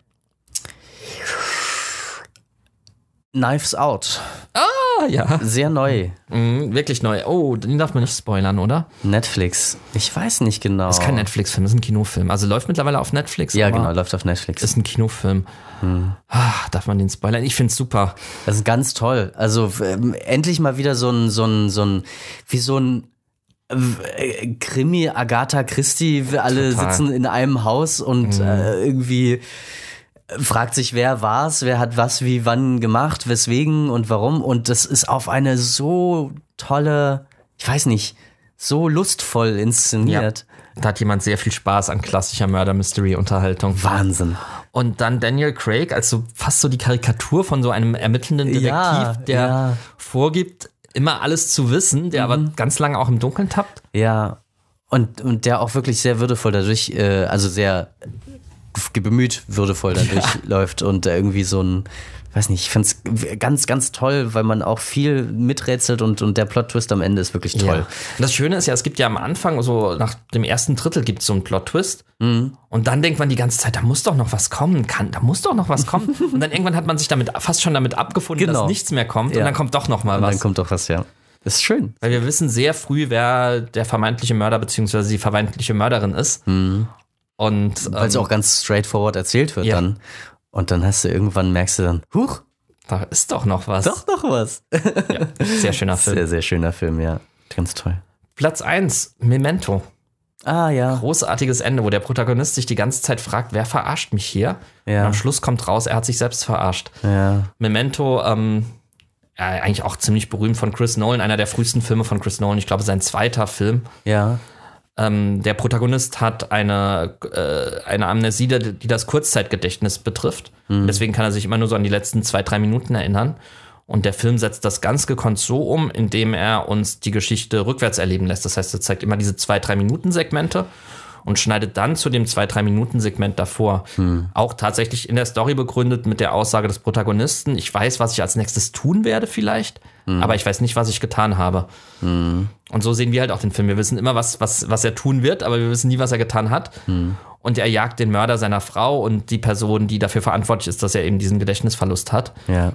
Knives Out. Ah! Ah, ja. Sehr neu. Mhm, wirklich neu. Oh, den darf man nicht spoilern, oder? Netflix. Ich weiß nicht genau. Ist kein Netflix-Film, ist ein Kinofilm. Also läuft mittlerweile auf Netflix. Ja, genau, läuft auf Netflix. Ist ein Kinofilm. Hm. Ach, darf man den spoilern? Ich find's super. Das ist ganz toll. Also ähm, endlich mal wieder so ein, so ein, so ein, wie so ein äh, Krimi, Agatha Christie, wir alle Total. sitzen in einem Haus und mhm. äh, irgendwie fragt sich, wer war's, wer hat was wie wann gemacht, weswegen und warum. Und das ist auf eine so tolle, ich weiß nicht, so lustvoll inszeniert. Ja. Da hat jemand sehr viel Spaß an klassischer Mörder-Mystery-Unterhaltung. Wahnsinn. Und dann Daniel Craig, also fast so die Karikatur von so einem ermittelnden Detektiv, ja, der ja. vorgibt, immer alles zu wissen, der mhm. aber ganz lange auch im Dunkeln tappt. Ja. Und, und der auch wirklich sehr würdevoll dadurch, äh, also sehr bemüht würdevoll dadurch durchläuft ja. und irgendwie so ein, weiß nicht, ich fand's ganz, ganz toll, weil man auch viel miträtselt und, und der Plot-Twist am Ende ist wirklich toll. Ja. Das Schöne ist ja, es gibt ja am Anfang, so nach dem ersten Drittel gibt es so einen Plot-Twist mhm. und dann denkt man die ganze Zeit, da muss doch noch was kommen, kann, da muss doch noch was kommen <laughs> und dann irgendwann hat man sich damit fast schon damit abgefunden, genau. dass nichts mehr kommt ja. und dann kommt doch noch mal und was. Dann kommt doch was, ja. Das ist schön. Weil wir wissen sehr früh, wer der vermeintliche Mörder bzw. die vermeintliche Mörderin ist. Mhm. Und weil es ähm, auch ganz straightforward erzählt wird ja. dann. Und dann hast du irgendwann merkst du dann, huch, da ist doch noch was. Doch noch was. <laughs> ja, sehr schöner Film. Sehr, sehr schöner Film, ja. Ganz toll. Platz 1, Memento. Ah, ja. Großartiges Ende, wo der Protagonist sich die ganze Zeit fragt, wer verarscht mich hier? Ja. Und am Schluss kommt raus, er hat sich selbst verarscht. Ja. Memento, ähm, ja, eigentlich auch ziemlich berühmt von Chris Nolan, einer der frühesten Filme von Chris Nolan. Ich glaube, sein zweiter Film. Ja. Ähm, der Protagonist hat eine, äh, eine Amnesie, die das Kurzzeitgedächtnis betrifft. Mhm. Deswegen kann er sich immer nur so an die letzten zwei, drei Minuten erinnern. Und der Film setzt das ganz gekonnt so um, indem er uns die Geschichte rückwärts erleben lässt. Das heißt, er zeigt immer diese zwei, drei Minuten Segmente und schneidet dann zu dem zwei, drei Minuten Segment davor. Hm. Auch tatsächlich in der Story begründet mit der Aussage des Protagonisten, ich weiß, was ich als nächstes tun werde vielleicht. Mhm. Aber ich weiß nicht, was ich getan habe. Mhm. Und so sehen wir halt auch den Film. Wir wissen immer, was, was, was er tun wird, aber wir wissen nie, was er getan hat. Mhm. Und er jagt den Mörder seiner Frau und die Person, die dafür verantwortlich ist, dass er eben diesen Gedächtnisverlust hat. Ja.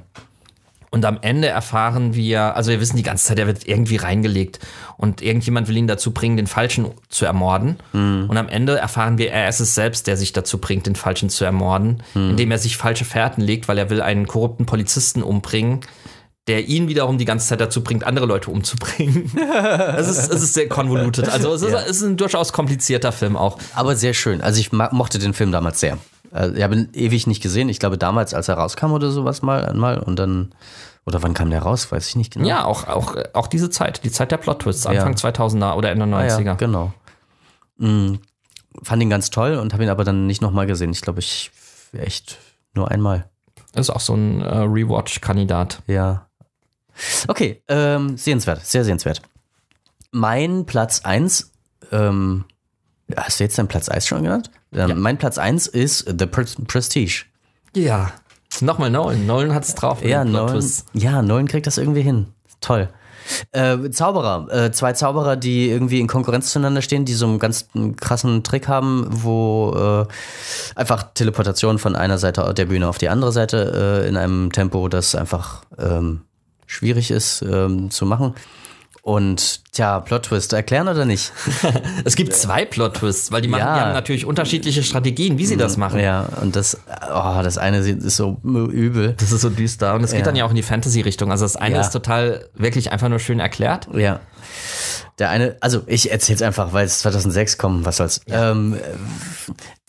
Und am Ende erfahren wir, also wir wissen die ganze Zeit, er wird irgendwie reingelegt und irgendjemand will ihn dazu bringen, den Falschen zu ermorden. Mhm. Und am Ende erfahren wir, er ist es selbst, der sich dazu bringt, den Falschen zu ermorden, mhm. indem er sich falsche Fährten legt, weil er will einen korrupten Polizisten umbringen, der ihn wiederum die ganze Zeit dazu bringt, andere Leute umzubringen. <laughs> es, ist, es ist sehr konvolutet. Also es ist, ja. ist ein durchaus komplizierter Film auch. Aber sehr schön. Also ich mochte den Film damals sehr. Also, ich habe ihn ewig nicht gesehen. Ich glaube damals, als er rauskam oder sowas mal einmal und dann oder wann kam der raus? Weiß ich nicht genau. Ja, auch, auch, auch diese Zeit, die Zeit der Plot-Twists, Anfang ja. 2000er oder Ende 90er. Ah, ja, genau. Mhm. Fand ihn ganz toll und habe ihn aber dann nicht nochmal gesehen. Ich glaube, ich echt nur einmal. Ist auch so ein äh, Rewatch-Kandidat. Ja. Okay, ähm, sehenswert, sehr sehenswert. Mein Platz 1, ähm, hast du jetzt deinen Platz 1 schon genannt? Ähm, ja. Mein Platz 1 ist The Prestige. Ja, nochmal Nolan. Nolan hat es drauf. Ja Nolan, ja, Nolan kriegt das irgendwie hin. Toll. Äh, Zauberer, äh, zwei Zauberer, die irgendwie in Konkurrenz zueinander stehen, die so einen ganz krassen Trick haben, wo äh, einfach Teleportation von einer Seite der Bühne auf die andere Seite äh, in einem Tempo, das einfach ähm, schwierig ist ähm, zu machen. Und tja, Plot-Twist, erklären oder nicht? <laughs> es gibt zwei Plot-Twists, weil die, machen, ja. die haben natürlich unterschiedliche Strategien, wie sie das mhm. machen. Ja, und das, oh, das eine ist so übel. Das ist so düster. Und es ja. geht dann ja auch in die Fantasy-Richtung. Also das eine ja. ist total wirklich einfach nur schön erklärt. Ja. Der eine, also ich erzähl's einfach, weil es 2006 kommt, was soll's. Ähm,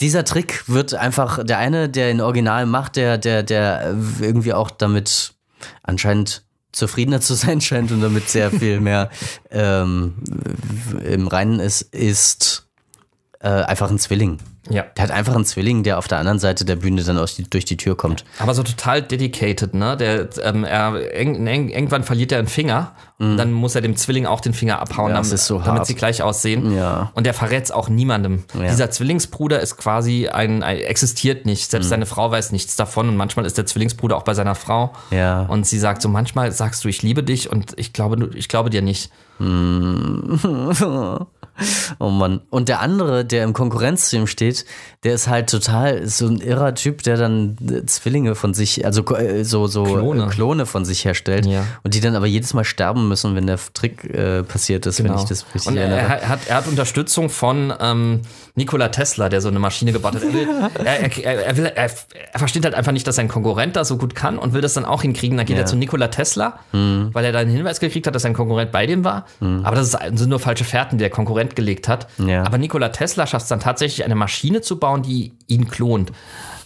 dieser Trick wird einfach, der eine, der in Original macht, der, der, der irgendwie auch damit anscheinend zufriedener zu sein <laughs> scheint und damit sehr viel mehr ähm, im Reinen ist, ist äh, einfach ein Zwilling. Ja. Der hat einfach einen Zwilling, der auf der anderen Seite der Bühne dann die, durch die Tür kommt. Aber so total dedicated, ne? Der, ähm, er, eng, eng, ne, irgendwann verliert er einen Finger mm. dann muss er dem Zwilling auch den Finger abhauen, ja, damit, so damit, sie gleich aussehen. Ja. Und der verrät es auch niemandem. Ja. Dieser Zwillingsbruder ist quasi ein, ein existiert nicht. Selbst mm. seine Frau weiß nichts davon und manchmal ist der Zwillingsbruder auch bei seiner Frau. Ja. Und sie sagt so: manchmal sagst du, ich liebe dich und ich glaube, ich glaube dir nicht. Mm. <laughs> oh Mann. Und der andere, der im Konkurrenz zu ihm steht, der ist halt total so ein irrer Typ, der dann äh, Zwillinge von sich, also äh, so, so äh, Klone. Klone von sich herstellt ja. und die dann aber jedes Mal sterben müssen, wenn der Trick äh, passiert ist, genau. wenn ich das richtig und erinnere. Er hat, er hat Unterstützung von ähm, Nikola Tesla, der so eine Maschine gebaut hat. Er, will, <laughs> er, er, er, will, er, er versteht halt einfach nicht, dass sein Konkurrent das so gut kann und will das dann auch hinkriegen. Dann geht ja. er zu Nikola Tesla, mhm. weil er da einen Hinweis gekriegt hat, dass sein Konkurrent bei dem war. Mhm. Aber das ist, sind nur falsche Fährten, die der Konkurrent gelegt hat. Ja. Aber Nikola Tesla schafft es dann tatsächlich, eine Maschine zu bauen, bauen, die ihn klont.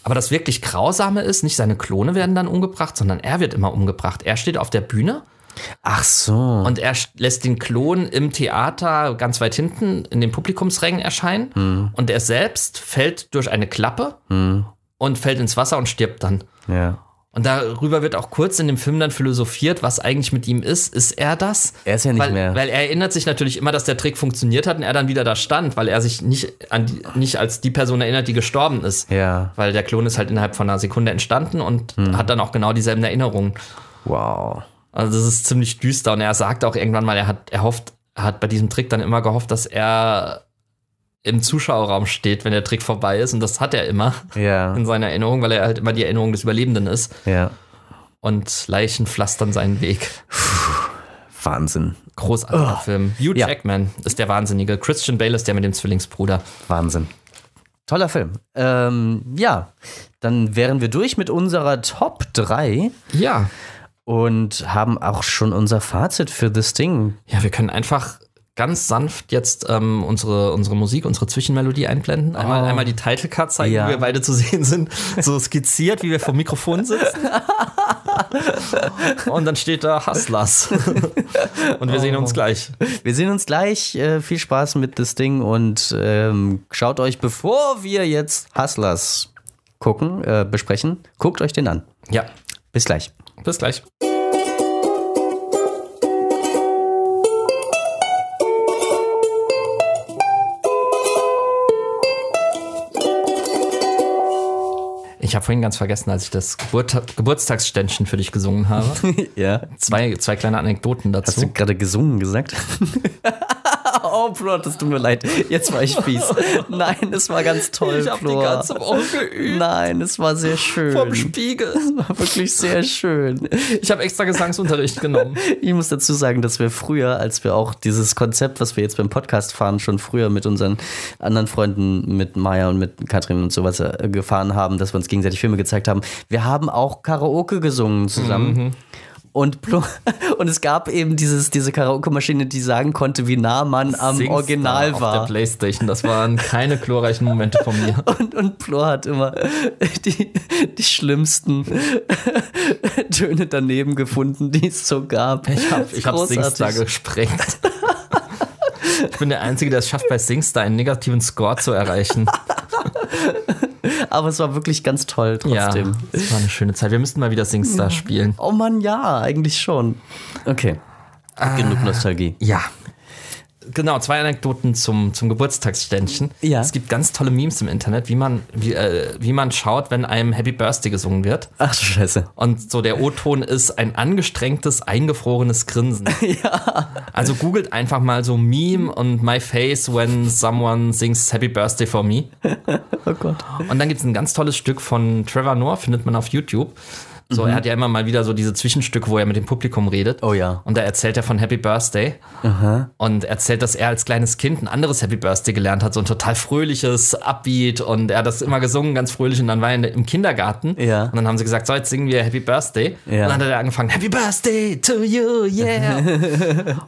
Aber das wirklich Grausame ist, nicht seine Klone werden dann umgebracht, sondern er wird immer umgebracht. Er steht auf der Bühne. Ach so. Und er lässt den Klon im Theater ganz weit hinten in den Publikumsrängen erscheinen. Hm. Und er selbst fällt durch eine Klappe hm. und fällt ins Wasser und stirbt dann. Ja. Und darüber wird auch kurz in dem Film dann philosophiert, was eigentlich mit ihm ist. Ist er das? Er ist ja nicht weil, mehr. Weil er erinnert sich natürlich immer, dass der Trick funktioniert hat und er dann wieder da stand, weil er sich nicht, an die, nicht als die Person erinnert, die gestorben ist. Ja. Weil der Klon ist halt innerhalb von einer Sekunde entstanden und hm. hat dann auch genau dieselben Erinnerungen. Wow. Also das ist ziemlich düster und er sagt auch irgendwann mal, er hat, er hofft, er hat bei diesem Trick dann immer gehofft, dass er im Zuschauerraum steht, wenn der Trick vorbei ist. Und das hat er immer ja. in seiner Erinnerung, weil er halt immer die Erinnerung des Überlebenden ist. Ja. Und Leichen pflastern seinen Weg. Puh, Wahnsinn. Großartiger oh. Film. Hugh ja. Jackman ist der Wahnsinnige. Christian Bale ist der mit dem Zwillingsbruder. Wahnsinn. Toller Film. Ähm, ja, dann wären wir durch mit unserer Top 3. Ja. Und haben auch schon unser Fazit für das Ding. Ja, wir können einfach ganz sanft jetzt ähm, unsere, unsere Musik, unsere Zwischenmelodie einblenden. Einmal, oh. einmal die Title Card zeigen, ja. wie wir beide zu sehen sind, so skizziert, wie wir vom Mikrofon sitzen. <laughs> Und dann steht da Hustlers. und wir oh. sehen uns oh. gleich. Wir sehen uns gleich. Äh, viel Spaß mit das Ding und ähm, schaut euch, bevor wir jetzt Hustlers gucken, äh, besprechen, guckt euch den an. Ja. Bis gleich. Bis gleich. Ich habe vorhin ganz vergessen, als ich das Geburt Geburtstagsständchen für dich gesungen habe. <laughs> ja. Zwei, zwei kleine Anekdoten dazu. Hast du gerade gesungen gesagt? <laughs> oh, Flor, das tut mir leid. Jetzt war ich fies. Nein, es war ganz toll, ich hab Flor. Ich habe die ganze Woche geübt. Nein, es war sehr schön. Vom Spiegel. Es war wirklich sehr schön. Ich habe extra Gesangsunterricht genommen. Ich muss dazu sagen, dass wir früher, als wir auch dieses Konzept, was wir jetzt beim Podcast fahren, schon früher mit unseren anderen Freunden, mit Maya und mit Katrin und sowas äh, gefahren haben, dass wir uns gegenseitig gegenseitig Filme gezeigt haben. Wir haben auch Karaoke gesungen zusammen. Mhm. Und, <laughs> und es gab eben dieses, diese Karaoke-Maschine, die sagen konnte, wie nah man am Singstar Original war. Auf der Playstation. Das waren keine glorreichen Momente von mir. <laughs> Und, und Plor hat immer die, die schlimmsten <laughs> Töne daneben gefunden, die es so gab. Ich habe hab Singstar gesprengt. Ich bin der Einzige, der es schafft, bei Singstar einen negativen Score zu erreichen. <laughs> Aber es war wirklich ganz toll trotzdem. Ja, es war eine schöne Zeit. Wir müssten mal wieder SingStar mhm. spielen. Oh Mann, ja, eigentlich schon. Okay. Ah, genug Nostalgie. Ja, Genau, zwei Anekdoten zum, zum Geburtstagsständchen. Ja. Es gibt ganz tolle Memes im Internet, wie man, wie, äh, wie man schaut, wenn einem Happy Birthday gesungen wird. Ach du Scheiße. Und so der O-Ton ist ein angestrengtes, eingefrorenes Grinsen. <laughs> ja. Also googelt einfach mal so Meme und My Face when someone sings Happy Birthday for me. <laughs> oh Gott. Und dann gibt es ein ganz tolles Stück von Trevor Noah, findet man auf YouTube. So, mhm. er hat ja immer mal wieder so diese Zwischenstücke, wo er mit dem Publikum redet. Oh ja. Und da erzählt er von Happy Birthday. Aha. Und erzählt, dass er als kleines Kind ein anderes Happy Birthday gelernt hat, so ein total fröhliches Upbeat. Und er hat das immer gesungen, ganz fröhlich. Und dann war er im Kindergarten. Ja. Und dann haben sie gesagt, so, jetzt singen wir Happy Birthday. Ja. Und dann hat er angefangen, Happy Birthday to you, yeah.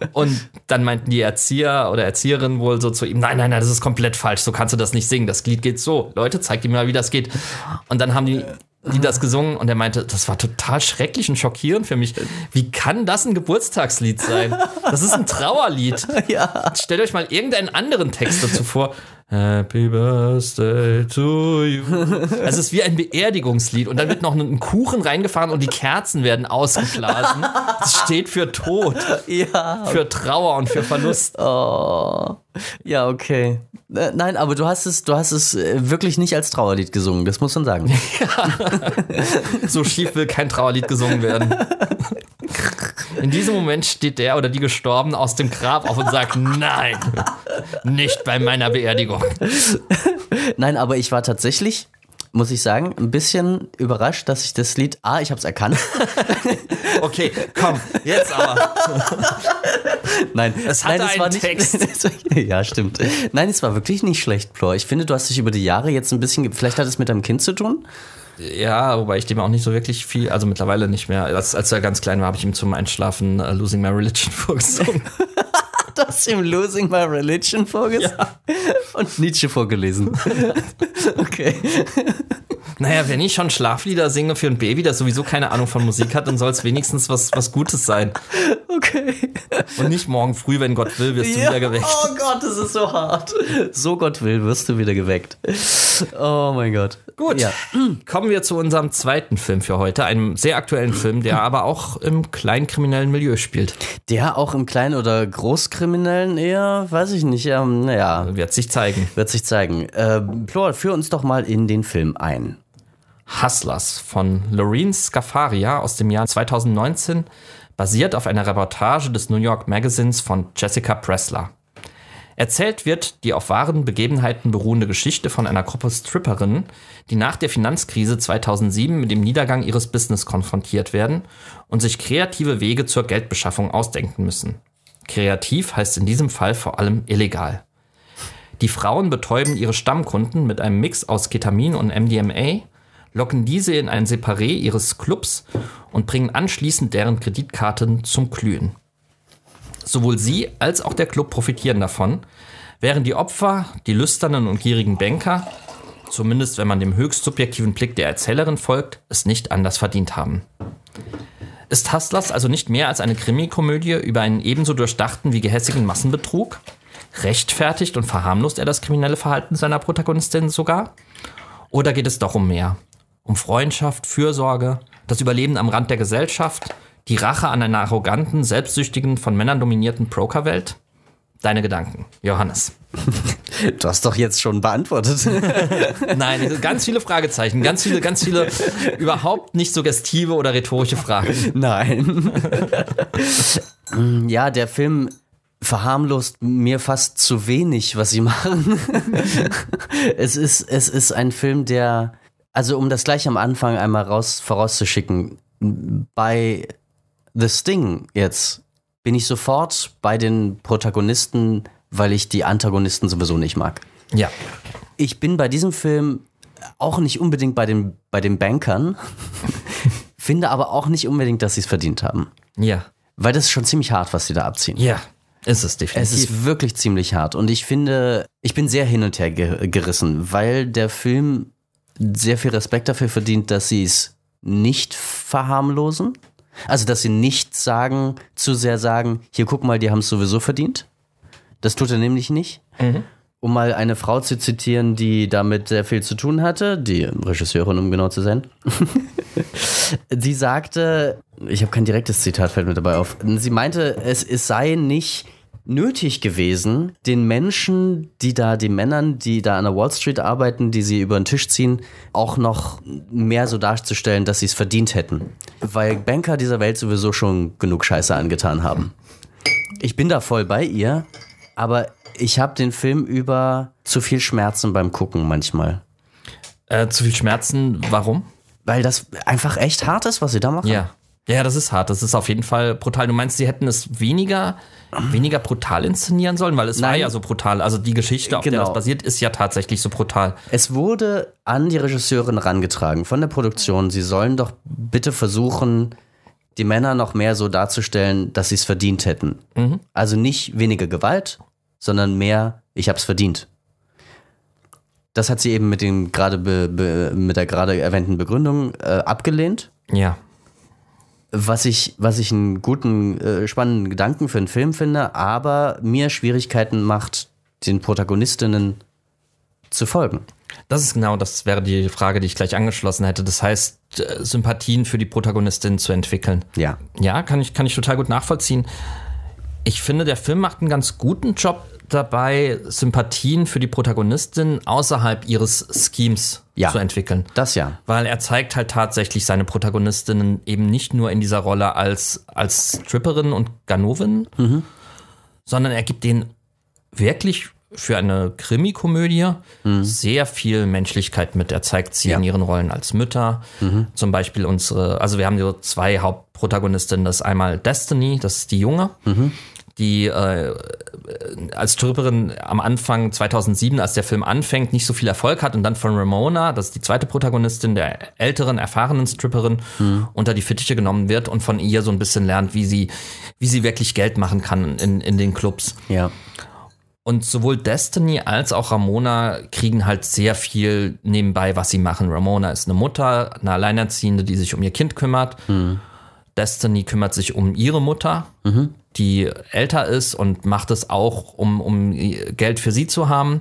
<laughs> und dann meinten die Erzieher oder Erzieherin wohl so zu ihm, nein, nein, nein, das ist komplett falsch. So kannst du das nicht singen. Das Lied geht so. Leute, zeigt ihm mal, wie das geht. Und dann haben die die mhm. das gesungen und er meinte, das war total schrecklich und schockierend für mich. Wie kann das ein Geburtstagslied sein? Das ist ein Trauerlied. <laughs> Ja. Stellt euch mal irgendeinen anderen Text dazu vor. Happy Birthday to you. <laughs> Also es ist wie ein Beerdigungslied und dann wird noch ein Kuchen reingefahren und die Kerzen werden ausgeblasen. Es steht für Tod, ja. für Trauer und für Verlust. Oh. Ja, okay. Äh, nein, aber du hast es, du hast es äh, wirklich nicht als Trauerlied gesungen, das muss man sagen. <laughs> Ja. so schief will kein Trauerlied gesungen werden. <laughs> In diesem Moment steht der oder die gestorben aus dem Grab auf und sagt, nein, nicht bei meiner Beerdigung. Nein, aber ich war tatsächlich muss ich sagen, ein bisschen überrascht, dass ich das Lied. Ah, ich hab's erkannt. <laughs> okay, komm, jetzt aber. Nein, es hatte nein, es einen Text. Nicht, <laughs> ja, stimmt. Nein, es war wirklich nicht schlecht, Plor. Ich finde, du hast dich über die Jahre jetzt ein bisschen. Vielleicht hat es mit deinem Kind zu tun. Ja, wobei ich dem auch nicht so wirklich viel, also mittlerweile nicht mehr. Als, als er ganz klein war, habe ich ihm zum Einschlafen uh, Losing My Religion <laughs> vorgesungen. <laughs> das im Losing My Religion vorgesagt ja. und Nietzsche vorgelesen. <laughs> okay. Naja, wenn ich schon Schlaflieder singe für ein Baby, das sowieso keine Ahnung von Musik hat, dann soll es wenigstens was, was Gutes sein. Okay. Und nicht morgen früh, wenn Gott will, wirst du ja. wieder geweckt. Oh Gott, das ist so hart. So Gott will, wirst du wieder geweckt. Oh mein Gott. Gut. Ja. Kommen wir zu unserem zweiten Film für heute, einem sehr aktuellen Film, der aber auch im kleinkriminellen Milieu spielt. Der auch im kleinen oder großkriminellen Kriminellen eher, weiß ich nicht. Ähm, naja. Wird sich zeigen. Wird sich zeigen. Äh, Plor, führ uns doch mal in den Film ein. Hustlers von Lorene Scafaria aus dem Jahr 2019 basiert auf einer Reportage des New York Magazins von Jessica Pressler. Erzählt wird die auf wahren Begebenheiten beruhende Geschichte von einer Gruppe Stripperinnen, die nach der Finanzkrise 2007 mit dem Niedergang ihres Business konfrontiert werden und sich kreative Wege zur Geldbeschaffung ausdenken müssen. Kreativ heißt in diesem Fall vor allem illegal. Die Frauen betäuben ihre Stammkunden mit einem Mix aus Ketamin und MDMA, locken diese in ein Separé ihres Clubs und bringen anschließend deren Kreditkarten zum Glühen. Sowohl sie als auch der Club profitieren davon, während die Opfer, die lüsternen und gierigen Banker, zumindest wenn man dem höchst subjektiven Blick der Erzählerin folgt, es nicht anders verdient haben. Ist Hustlers also nicht mehr als eine Krimikomödie über einen ebenso durchdachten wie gehässigen Massenbetrug? Rechtfertigt und verharmlost er das kriminelle Verhalten seiner Protagonistin sogar? Oder geht es doch um mehr? Um Freundschaft, Fürsorge, das Überleben am Rand der Gesellschaft, die Rache an einer arroganten, selbstsüchtigen, von Männern dominierten Brokerwelt? Deine Gedanken, Johannes. <laughs> Du hast doch jetzt schon beantwortet. <laughs> Nein, ganz viele Fragezeichen, ganz viele, ganz viele <laughs> überhaupt nicht suggestive oder rhetorische Fragen. Nein. ja, der Film verharmlost mir fast zu wenig, was sie machen. es, ist, es ist ein Film, der, also um das gleich am Anfang einmal raus, vorauszuschicken, bei The Sting jetzt bin ich sofort bei den Protagonisten, weil ich die Antagonisten sowieso nicht mag. Ja. Ich bin bei diesem Film auch nicht unbedingt bei den, bei den Bankern, <laughs> finde aber auch nicht unbedingt, dass sie es verdient haben. Ja. Weil das ist schon ziemlich hart, was sie da abziehen. Ja, ist es definitiv. Es ist wirklich ziemlich hart. Und ich finde, ich bin sehr hin und her ge gerissen, weil der Film sehr viel Respekt dafür verdient, dass sie es nicht verharmlosen. Also, dass sie nicht sagen, zu sehr sagen, hier guck mal, die haben es sowieso verdient. Das tut er nämlich nicht. Mhm. Um mal eine Frau zu zitieren, die damit sehr viel zu tun hatte, die Regisseurin, um genau zu sein. <laughs> sie sagte, ich habe kein direktes Zitat, fällt mir dabei auf. Sie meinte, es, es sei nicht nötig gewesen, den Menschen, die da, den Männern, die da an der Wall Street arbeiten, die sie über den Tisch ziehen, auch noch mehr so darzustellen, dass sie es verdient hätten. Weil Banker dieser Welt sowieso schon genug Scheiße angetan haben. Ich bin da voll bei ihr, aber ich habe den Film über zu viel Schmerzen beim Gucken manchmal. Äh, zu viel Schmerzen, warum? Weil das einfach echt hart ist, was sie da machen. Ja. Ja, das ist hart. Das ist auf jeden Fall brutal. Du meinst, sie hätten es weniger, weniger brutal inszenieren sollen, weil es Nein. war ja so brutal. Also die Geschichte, auf genau. der das basiert, ist ja tatsächlich so brutal. Es wurde an die Regisseurin rangetragen von der Produktion. Sie sollen doch bitte versuchen, die Männer noch mehr so darzustellen, dass sie es verdient hätten. Mhm. Also nicht weniger Gewalt, sondern mehr, ich habe es verdient. Das hat sie eben mit, dem gerade mit der gerade erwähnten Begründung äh, abgelehnt. Ja was ich, was ich einen guten, äh, spannenden Gedanken für einen Film finde, aber mir Schwierigkeiten macht, den Protagonistinnen zu folgen. Das ist genau, das wäre die Frage, die ich gleich angeschlossen hätte. Das heißt, äh, Sympathien für die Protagonistin zu entwickeln. Ja. Ja, kann ich, kann ich total gut nachvollziehen. Ich finde, der Film macht einen ganz guten Job dabei, Sympathien für die Protagonistin außerhalb ihres Schemes ja, zu entwickeln. Das ja. Weil er zeigt halt tatsächlich seine Protagonistinnen eben nicht nur in dieser Rolle als, als Stripperin und Ganovin, mhm. sondern er gibt denen wirklich für eine Krimi-Komödie mhm. sehr viel Menschlichkeit mit. Er zeigt sie ja. in ihren Rollen als Mütter. Mhm. Zum Beispiel unsere, also wir haben so zwei Hauptprotagonistinnen. Das ist einmal Destiny, das ist die Junge. Mhm die äh, als Stripperin am Anfang 2007, als der Film anfängt, nicht so viel Erfolg hat und dann von Ramona, das ist die zweite Protagonistin, der älteren, erfahrenen Stripperin, mhm. unter die Fittiche genommen wird und von ihr so ein bisschen lernt, wie sie, wie sie wirklich Geld machen kann in, in den Clubs. Ja. Und sowohl Destiny als auch Ramona kriegen halt sehr viel nebenbei, was sie machen. Ramona ist eine Mutter, eine Alleinerziehende, die sich um ihr Kind kümmert. Mhm. Destiny kümmert sich um ihre Mutter, mhm. die älter ist und macht es auch, um, um Geld für sie zu haben.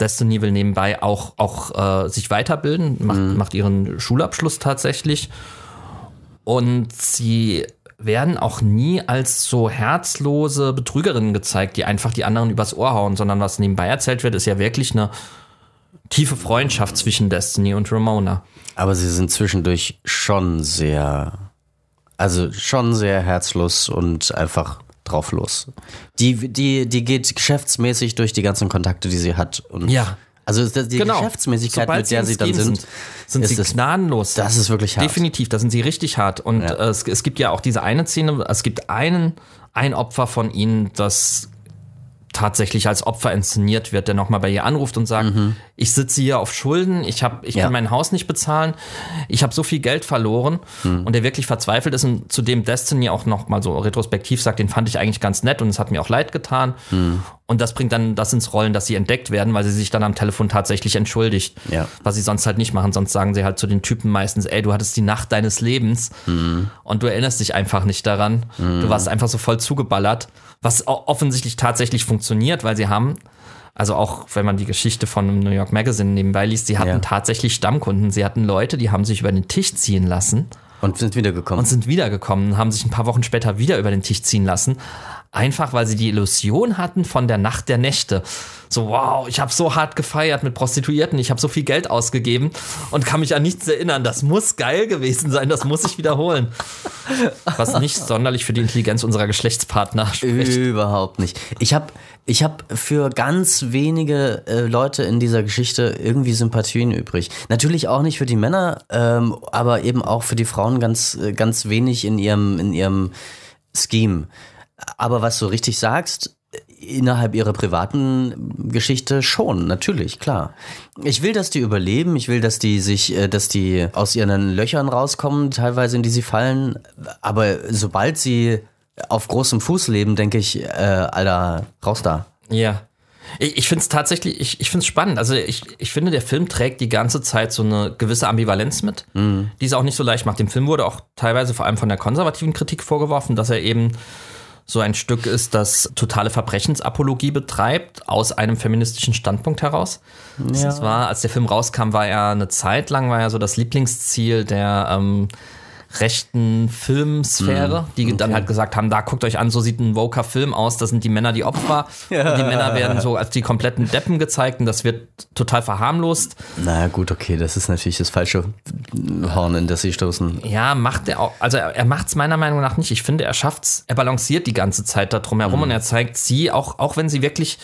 Destiny will nebenbei auch, auch äh, sich weiterbilden, macht, mhm. macht ihren Schulabschluss tatsächlich. Und sie werden auch nie als so herzlose Betrügerinnen gezeigt, die einfach die anderen übers Ohr hauen, sondern was nebenbei erzählt wird, ist ja wirklich eine tiefe Freundschaft zwischen Destiny und Ramona. Aber sie sind zwischendurch schon sehr also schon sehr herzlos und einfach drauf los. Die, die, die geht geschäftsmäßig durch die ganzen Kontakte, die sie hat. Und ja. Also die genau. Geschäftsmäßigkeit, Sobald mit der sie, dann sind, sind, sind sie gnadenlos. Das ist wirklich hart. Definitiv, da sind sie richtig hart. Und ja. Äh, es, es gibt ja auch diese eine Szene, es gibt einen, ein Opfer von ihnen, das tatsächlich als Opfer inszeniert wird, der nochmal bei ihr anruft und sagt, mhm. ich sitze hier auf Schulden, ich, hab, ich ja. kann mein Haus nicht bezahlen, ich habe so viel Geld verloren mhm. und der wirklich verzweifelt ist und zu dem Destiny auch nochmal so retrospektiv sagt, den fand ich eigentlich ganz nett und es hat mir auch leid getan. Mhm. Und das bringt dann das ins Rollen, dass sie entdeckt werden, weil sie sich dann am Telefon tatsächlich entschuldigt. Ja. Was sie sonst halt nicht machen. Sonst sagen sie halt zu den Typen meistens, ey, du hattest die Nacht deines Lebens mhm. und du erinnerst dich einfach nicht daran. Mhm. Du warst einfach so voll zugeballert was offensichtlich tatsächlich funktioniert, weil sie haben, also auch wenn man die Geschichte von einem New York Magazine nebenbei liest, sie hatten ja. tatsächlich Stammkunden, sie hatten Leute, die haben sich über den Tisch ziehen lassen. Und sind wiedergekommen. Und sind wiedergekommen, haben sich ein paar Wochen später wieder über den Tisch ziehen lassen, einfach weil sie die Illusion hatten von der Nacht der Nächte. So, wow, ich habe so hart gefeiert mit Prostituierten, ich habe so viel Geld ausgegeben und kann mich an nichts erinnern. Das muss geil gewesen sein, das muss ich wiederholen. Was nicht sonderlich für die Intelligenz unserer Geschlechtspartner spricht. Überhaupt nicht. Ich habe ich hab für ganz wenige äh, Leute in dieser Geschichte irgendwie Sympathien übrig. Natürlich auch nicht für die Männer, ähm, aber eben auch für die Frauen ganz, äh, ganz wenig in ihrem, in ihrem Scheme. Aber was du richtig sagst, innerhalb ihrer privaten Geschichte schon, natürlich, klar. Ich will, dass die überleben, ich will, dass die sich, äh, dass die aus ihren Löchern rauskommen, teilweise in die sie fallen, aber sobald sie auf großem Fuß leben, denke ich, äh, Alter, raus da. Ja. Ich, ich finde es tatsächlich, ich, ich finde es spannend. Also ich, ich finde, der Film trägt die ganze Zeit so eine gewisse Ambivalenz mit, mhm. die es auch nicht so leicht macht. Dem Film wurde auch teilweise vor allem von der konservativen Kritik vorgeworfen, dass er eben so ein Stück ist, das totale Verbrechensapologie betreibt, aus einem feministischen Standpunkt heraus. Ja. Das war, als der Film rauskam, war er eine Zeit lang, war ja so das Lieblingsziel der ähm, rechten Filmsphäre, mm, die okay. dann halt gesagt haben, da guckt euch an, so sieht ein woker Film aus, das sind die Männer die Opfer. <laughs> Ja. Und die Männer werden so als die kompletten Deppen gezeigt und das wird total verharmlost. Na gut, okay, das ist natürlich das falsche Horn, in das sie stoßen. Ja, macht er auch, also er, er macht es meiner Meinung nach nicht. Ich finde, er schafft's, er balanciert die ganze Zeit da drum herum mm. und er zeigt sie, auch, auch wenn sie wirklich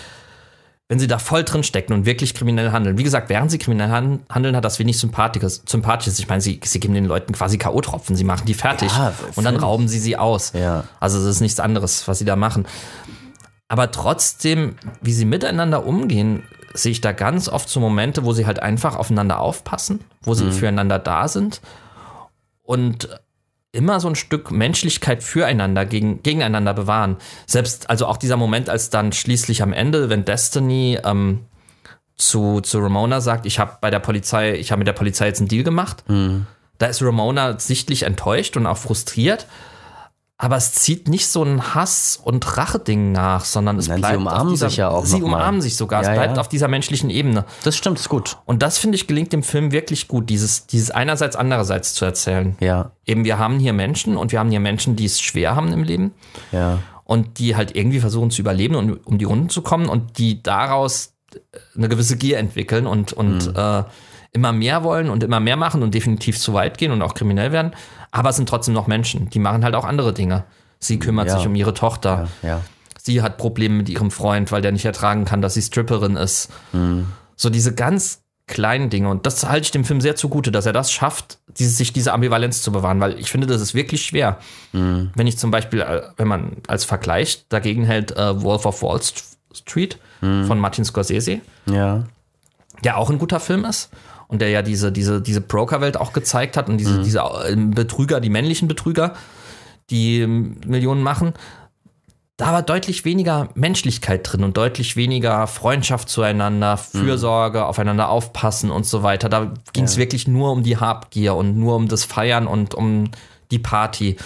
wenn sie da voll drin stecken und wirklich kriminell handeln. Wie gesagt, während sie kriminell handeln, hat das wenig Sympathisches. Sympathisches. Ich meine, sie, sie geben den Leuten quasi K.O.-Tropfen, sie machen die fertig ja, und dann rauben sie sie aus. Ja. Also es ist nichts anderes, was sie da machen. Aber trotzdem, wie sie miteinander umgehen, sehe ich da ganz oft so Momente, wo sie halt einfach aufeinander aufpassen, wo sie mhm. füreinander da sind und immer so ein Stück Menschlichkeit füreinander, gegen, gegeneinander bewahren. Selbst, also auch dieser Moment, als dann schließlich am Ende, wenn Destiny ähm, zu, zu Ramona sagt, ich habe bei der Polizei, ich habe mit der Polizei jetzt einen Deal gemacht, mhm. da ist Ramona sichtlich enttäuscht und auch frustriert aber es zieht nicht so ein Hass- und Racheding nach, sondern es Nein, bleibt. Sie umarmen dieser, sich ja auch. Sie umarmen mal. sich sogar. Ja, es bleibt ja. auf dieser menschlichen Ebene. Das stimmt, ist gut. Und das finde ich gelingt dem Film wirklich gut, dieses, dieses einerseits, andererseits zu erzählen. Ja. Eben, wir haben hier Menschen und wir haben hier Menschen, die es schwer haben im Leben. Ja. Und die halt irgendwie versuchen zu überleben und um die Runden zu kommen und die daraus äh, eine gewisse Gier entwickeln und, und mhm. äh, immer mehr wollen und immer mehr machen und definitiv zu weit gehen und auch kriminell werden. Aber es sind trotzdem noch Menschen. Die machen halt auch andere Dinge. Sie kümmert ja. sich um ihre Tochter. Ja, ja. Sie hat Probleme mit ihrem Freund, weil der nicht ertragen kann, dass sie Stripperin ist. Mhm. So diese ganz kleinen Dinge. Und das halte ich dem Film sehr zugute, dass er das schafft, diese, sich diese Ambivalenz zu bewahren, weil ich finde, das ist wirklich schwer. Mhm. Wenn ich zum Beispiel, äh, wenn man als Vergleich dagegen hält, äh, Wolf of Wall Street mhm. von Martin Scorsese. Ja. Der auch ein guter Film ist und der ja diese, diese, diese Broker-Welt auch gezeigt hat und diese, mhm. diese äh, Betrüger, die männlichen Betrüger, die ähm, Millionen machen, da war deutlich weniger Menschlichkeit drin und deutlich weniger Freundschaft zueinander, mhm. Fürsorge, mhm. aufeinander aufpassen und so weiter. Da ging es ja. wirklich nur um die Habgier und nur um das Feiern und um die Party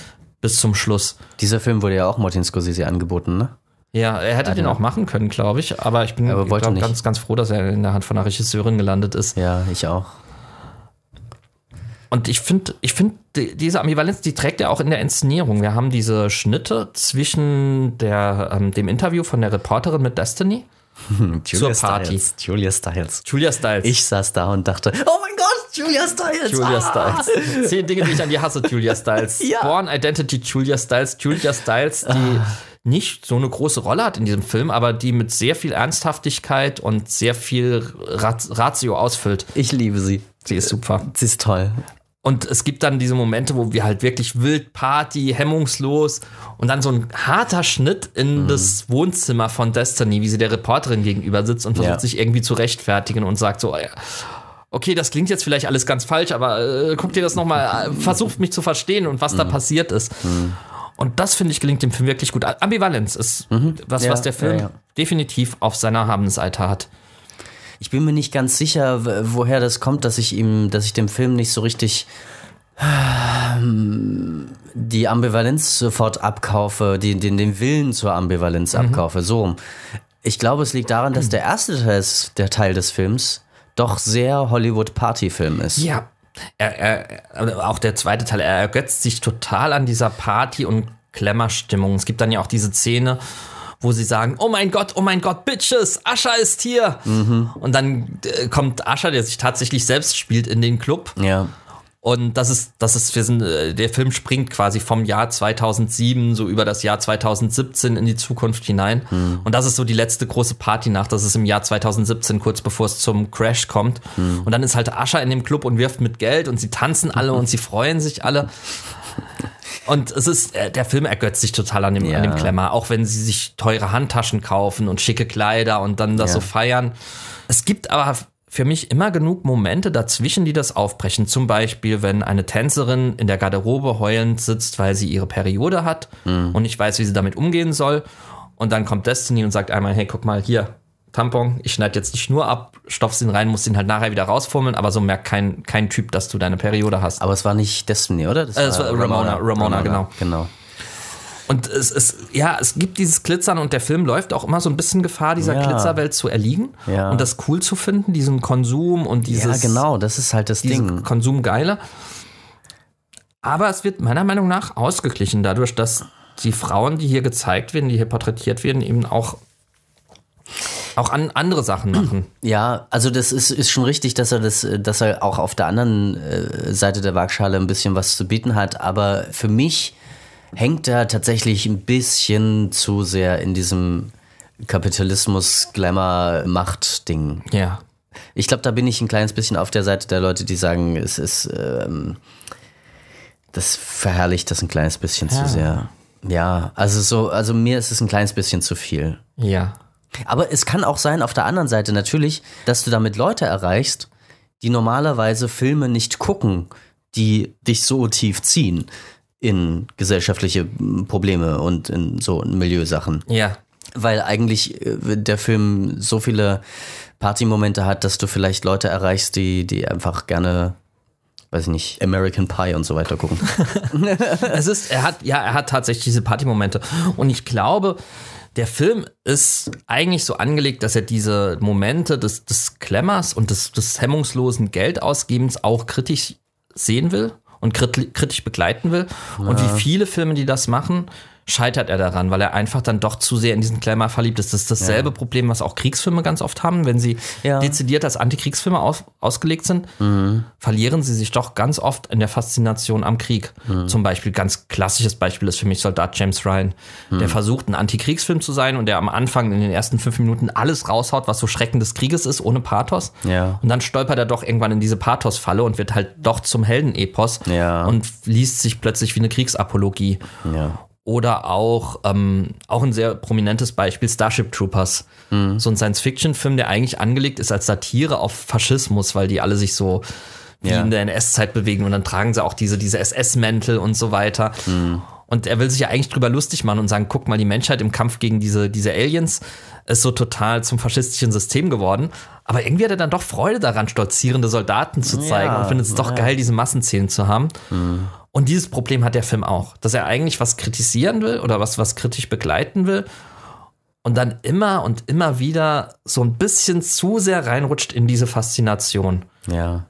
bis zum Schluss. Dieser Film wurde ja auch Martin Scorsese angeboten, ne? Ja, er hätte also, den genau. auch machen können, glaube ich. Aber ich bin aber glaub, ganz, ganz froh, dass er in der Hand von einer Regisseurin gelandet ist. Ja, ich auch. Und ich finde, ich finde, diese Ambivalenz, die trägt er auch in der Inszenierung. Wir haben diese Schnitte zwischen der, ähm, dem Interview von der Reporterin mit Destiny <laughs> zur Party. Styles, Julia Styles. Julia Styles. Ich saß da und dachte, oh mein Gott, Julia Styles. Julia ah! Styles. Zehn Dinge, die ich an dir hasse, Julia Styles. <laughs> ja. Born Identity, Julia Styles. Julia Styles, die. Ah nicht so eine große Rolle hat in diesem Film, aber die mit sehr viel Ernsthaftigkeit und sehr viel Ratio ausfüllt. Ich liebe sie. Sie ist super. Sie ist toll. Und es gibt dann diese Momente, wo wir halt wirklich wild Party, hemmungslos und dann so ein harter Schnitt in mhm. das Wohnzimmer von Destiny, wie sie der Reporterin gegenüber sitzt und versucht ja. sich irgendwie zu rechtfertigen und sagt so, äh, okay, das klingt jetzt vielleicht alles ganz falsch, aber äh, guck dir das nochmal, äh, versucht mich zu verstehen und was mhm. da passiert ist. Mhm. Und das, finde ich, gelingt dem Film wirklich gut. Ambivalenz ist mhm. was, ja, was der Film ja, ja. definitiv auf seiner Habenseite hat. Ich bin mir nicht ganz sicher, woher das kommt, dass ich ihm, dass ich dem Film nicht so richtig ähm, die Ambivalenz sofort abkaufe, die, den, den Willen zur Ambivalenz mhm. abkaufe. Mhm. So. Ich glaube, es liegt daran, dass mhm. der erste Teil, der Teil des Films doch sehr Hollywood-Party-Film ist. Ja, er, er, auch der zweite Teil, er ergötzt sich total an dieser Party- und Klemmerstimmung. Es gibt dann ja auch diese Szene, wo sie sagen, oh mein Gott, oh mein Gott, Bitches, Ascher ist hier. Mhm. Und dann äh, kommt Ascher, der sich tatsächlich selbst spielt, in den Club. Ja. Und das ist, das ist, wir sind, äh, der Film springt quasi vom Jahr 2007 so über das Jahr 2017 in die Zukunft hinein. Mhm. Und das ist so die letzte große Partynacht. Das ist im Jahr 2017, kurz bevor es zum Crash kommt. Mhm. Und dann ist halt Ascher in dem Club und wirft mit Geld und sie tanzen alle <laughs> und sie freuen sich alle. Und es ist, äh, der Film ergötzt sich total an dem, ja. an dem Klemmer, auch wenn sie sich teure Handtaschen kaufen und schicke Kleider und dann das ja. so feiern. Es gibt aber für mich immer genug Momente dazwischen, die das aufbrechen. Zum Beispiel, wenn eine Tänzerin in der Garderobe heulend sitzt, weil sie ihre Periode hat mhm. und nicht weiß, wie sie damit umgehen soll. Und dann kommt Destiny und sagt einmal, hey, guck mal, hier, Tampon, ich schneide jetzt nicht nur ab, stopfst ihn rein, musst ihn halt nachher wieder rausfummeln, aber so merkt kein, kein Typ, dass du deine Periode hast. Aber es war nicht Destiny, oder? Das äh, war, war Ramona, Ramona, Ramona, genau. Genau. Und es ist, ja, es gibt dieses Glitzern und der Film läuft auch immer so ein bisschen Gefahr, dieser ja. Glitzerwelt zu erliegen ja. und das cool zu finden, diesen Konsum und dieses. Ja, genau, das ist halt das Ding. Konsumgeile. Aber es wird meiner Meinung nach ausgeglichen dadurch, dass die Frauen, die hier gezeigt werden, die hier porträtiert werden, eben auch auch an andere Sachen machen. Ja, also das ist, ist schon richtig, dass er das, dass er auch auf der anderen äh, Seite der Waagschale ein bisschen was zu bieten hat. Aber für mich hängt da tatsächlich ein bisschen zu sehr in diesem Kapitalismus-Glamour-Macht-Ding. Ja. Ich glaube, da bin ich ein kleines bisschen auf der Seite der Leute, die sagen, es ist, ähm, das verherrlicht das ein kleines bisschen ja. zu sehr. Ja, also so, also mir ist es ein kleines bisschen zu viel. Ja. Aber es kann auch sein, auf der anderen Seite natürlich, dass du damit Leute erreichst, die normalerweise Filme nicht gucken, die dich so tief ziehen in gesellschaftliche hm, Probleme und in so Milieusachen. Ja. Weil eigentlich äh, der Film so viele Partymomente hat, dass du vielleicht Leute erreichst, die, die einfach gerne weiß ich nicht, American Pie und so weiter gucken. <laughs> es ist, er hat, ja, er hat tatsächlich diese Partymomente. Und ich glaube, der Film ist eigentlich so angelegt, dass er diese Momente des, des Klemmers und des, des hemmungslosen Geldausgebens auch kritisch sehen will und kritisch begleiten will. Ja. Und wie viele Filme, die das machen, scheitert er daran, weil er einfach dann doch zu sehr in diesen Glamour verliebt ist. Das ist dasselbe ja. Problem, was auch Kriegsfilme ganz oft haben. Wenn sie ja. dezidiert als Antikriegsfilme aus, ausgelegt sind, mhm. verlieren sie sich doch ganz oft in der Faszination am Krieg. Mhm. Zum Beispiel, ganz klassisches Beispiel ist für mich Soldat James Ryan, mhm. der versucht, ein Antikriegsfilm zu sein und der am Anfang in den ersten fünf Minuten alles raushaut, was so Schrecken des Krieges ist, ohne Pathos. Ja. Und dann stolpert er doch irgendwann in diese Pathos-Falle und wird halt doch zum Heldenepos und liest sich plötzlich wie eine Kriegsapologie. Oder auch, ähm, auch ein sehr prominentes Beispiel, Starship Troopers. Mhm. So ein Science-Fiction-Film, der eigentlich angelegt ist als Satire auf Faschismus, weil die alle sich so wie ja. in der NS-Zeit bewegen und dann tragen sie auch diese, diese SS-Mäntel und so weiter. Mhm. Und er will sich ja eigentlich drüber lustig machen und sagen, guck mal, die Menschheit im Kampf gegen diese, diese Aliens ist so total zum faschistischen System geworden. Aber irgendwie hat er dann doch Freude daran, stolzierende Soldaten zu zeigen ja, und findet es doch ja. geil, diese Massenszenen zu haben. Mhm. Und dieses Problem hat der Film auch, dass er eigentlich was kritisieren will oder was, was kritisch begleiten will und dann immer und immer wieder so ein bisschen zu sehr reinrutscht in diese Faszination. Ja.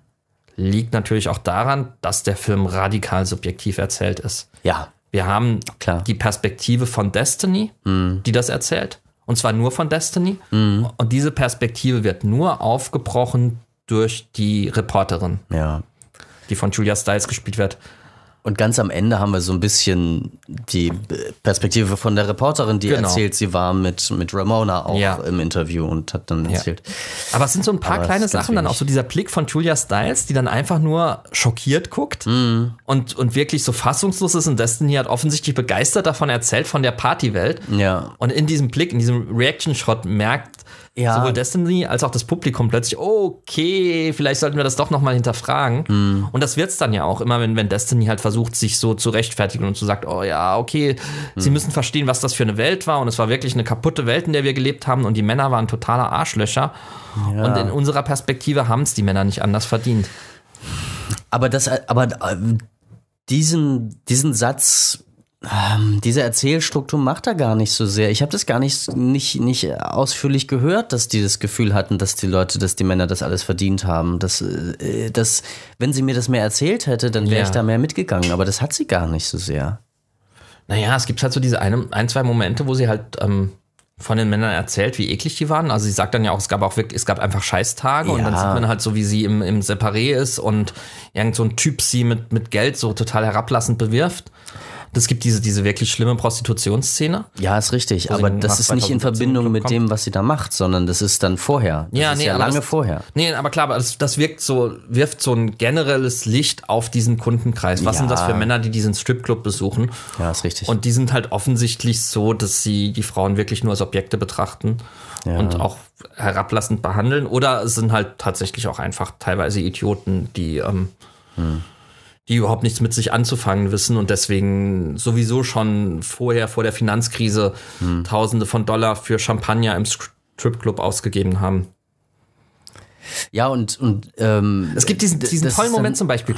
Liegt natürlich auch daran, dass der Film radikal subjektiv erzählt ist. Ja. Wir haben Klar. die Perspektive von Destiny, mhm. die das erzählt. Und zwar nur von Destiny. Mhm. Und diese Perspektive wird nur aufgebrochen durch die Reporterin. Ja. Die von Julia Stiles gespielt wird. Und ganz am Ende haben wir so ein bisschen die Perspektive von der Reporterin, die genau. erzählt, sie war mit, mit Ramona auch ja. im Interview und hat dann erzählt. Ja. Aber es sind so ein paar Aber kleine Sachen dann auch so dieser Blick von Julia Stiles, die dann einfach nur schockiert guckt mhm. und, und wirklich so fassungslos ist. Und Destiny hat offensichtlich begeistert davon erzählt, von der Partywelt. Ja. Und in diesem Blick, in diesem Reaction-Shot merkt ja. sowohl Destiny als auch das Publikum plötzlich, okay, vielleicht sollten wir das doch nochmal hinterfragen. Mhm. Und das wird es dann ja auch immer, wenn, wenn Destiny halt versucht, sich so zu rechtfertigen und zu sagt, oh ja, okay, mhm. sie müssen verstehen, was das für eine Welt war. Und es war wirklich eine kaputte Welt, in der wir gelebt haben und die Männer waren totaler Arschlöcher. Ja. Und in unserer Perspektive haben es die Männer nicht anders verdient. Aber das, aber äh, diesen, diesen Satz ähm, diese Erzählstruktur macht er gar nicht so sehr. Ich habe das gar nicht, nicht, nicht ausführlich gehört, dass die das Gefühl hatten, dass die Leute, dass die Männer das alles verdient haben. Dass, äh, dass, wenn sie mir das mehr erzählt hätte, dann wäre ja. ich da mehr mitgegangen. Aber das hat sie gar nicht so sehr. Naja, es gibt halt so diese eine, ein, zwei Momente, wo sie halt ähm, von den Männern erzählt, wie eklig die waren. Also sie sagt dann ja auch, es gab auch wirklich, es gab einfach Scheißtage ja. und dann sieht man halt so, wie sie im, im Separé ist und irgend so ein Typ sie mit, mit Geld so total herablassend bewirft. Es gibt diese, diese wirklich schlimme Prostitutionsszene. Ja, ist richtig, aber das ist nicht in Verbindung mit dem, was sie da macht, sondern das ist dann vorher. Das ja, nee, ja lange das, vorher. Nee, aber klar, aber das, das wirkt so, wirft so ein generelles Licht auf diesen Kundenkreis. Was ja. sind das für Männer, die diesen Stripclub besuchen? Ja, ist richtig. Und die sind halt offensichtlich so, dass sie die Frauen wirklich nur als Objekte betrachten ja. und auch herablassend behandeln. Oder es sind halt tatsächlich auch einfach teilweise Idioten, die ähm, hm die überhaupt nichts mit sich anzufangen wissen und deswegen sowieso schon vorher vor der Finanzkrise hm. Tausende von Dollar für Champagner im Stripclub ausgegeben haben. Ja, und, und ähm, es gibt diesen, diesen tollen Moment zum Beispiel.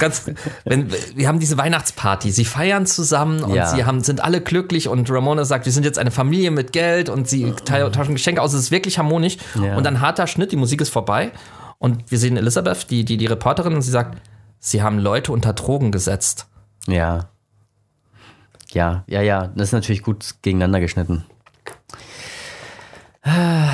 Ganz, wenn, wir haben diese Weihnachtsparty, sie feiern zusammen und ja. sie haben, sind alle glücklich und Ramona sagt, wir sind jetzt eine Familie mit Geld und sie mhm. tauschen Geschenke aus, es ist wirklich harmonisch ja. und dann harter Schnitt, die Musik ist vorbei und wir sehen Elisabeth, die, die, die Reporterin, und sie sagt, Sie haben Leute unter Drogen gesetzt. Ja. Ja, ja, ja. Das ist natürlich gut gegeneinander geschnitten. Ah.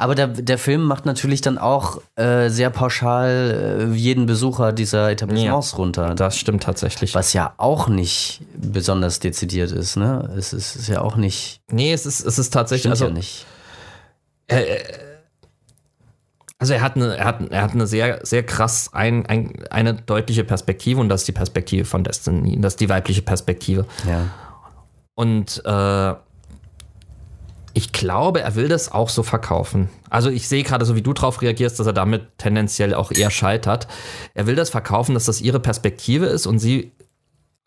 Aber der, der Film macht natürlich dann auch äh, sehr pauschal äh, jeden Besucher dieser Etablissements ja, runter. Das stimmt tatsächlich. Was ja auch nicht besonders dezidiert ist, ne? Es ist, ist ja auch nicht. Nee, es ist, es ist tatsächlich. Stimmt also, ja nicht. Äh, äh also er hat eine, er hat, er hat eine sehr, sehr krass ein, ein, eine deutliche Perspektive und das ist die Perspektive von Destiny, das ist die weibliche Perspektive. Ja. Und äh, ich glaube, er will das auch so verkaufen. Also ich sehe gerade so, wie du drauf reagierst, dass er damit tendenziell auch eher scheitert. Er will das verkaufen, dass das ihre Perspektive ist und sie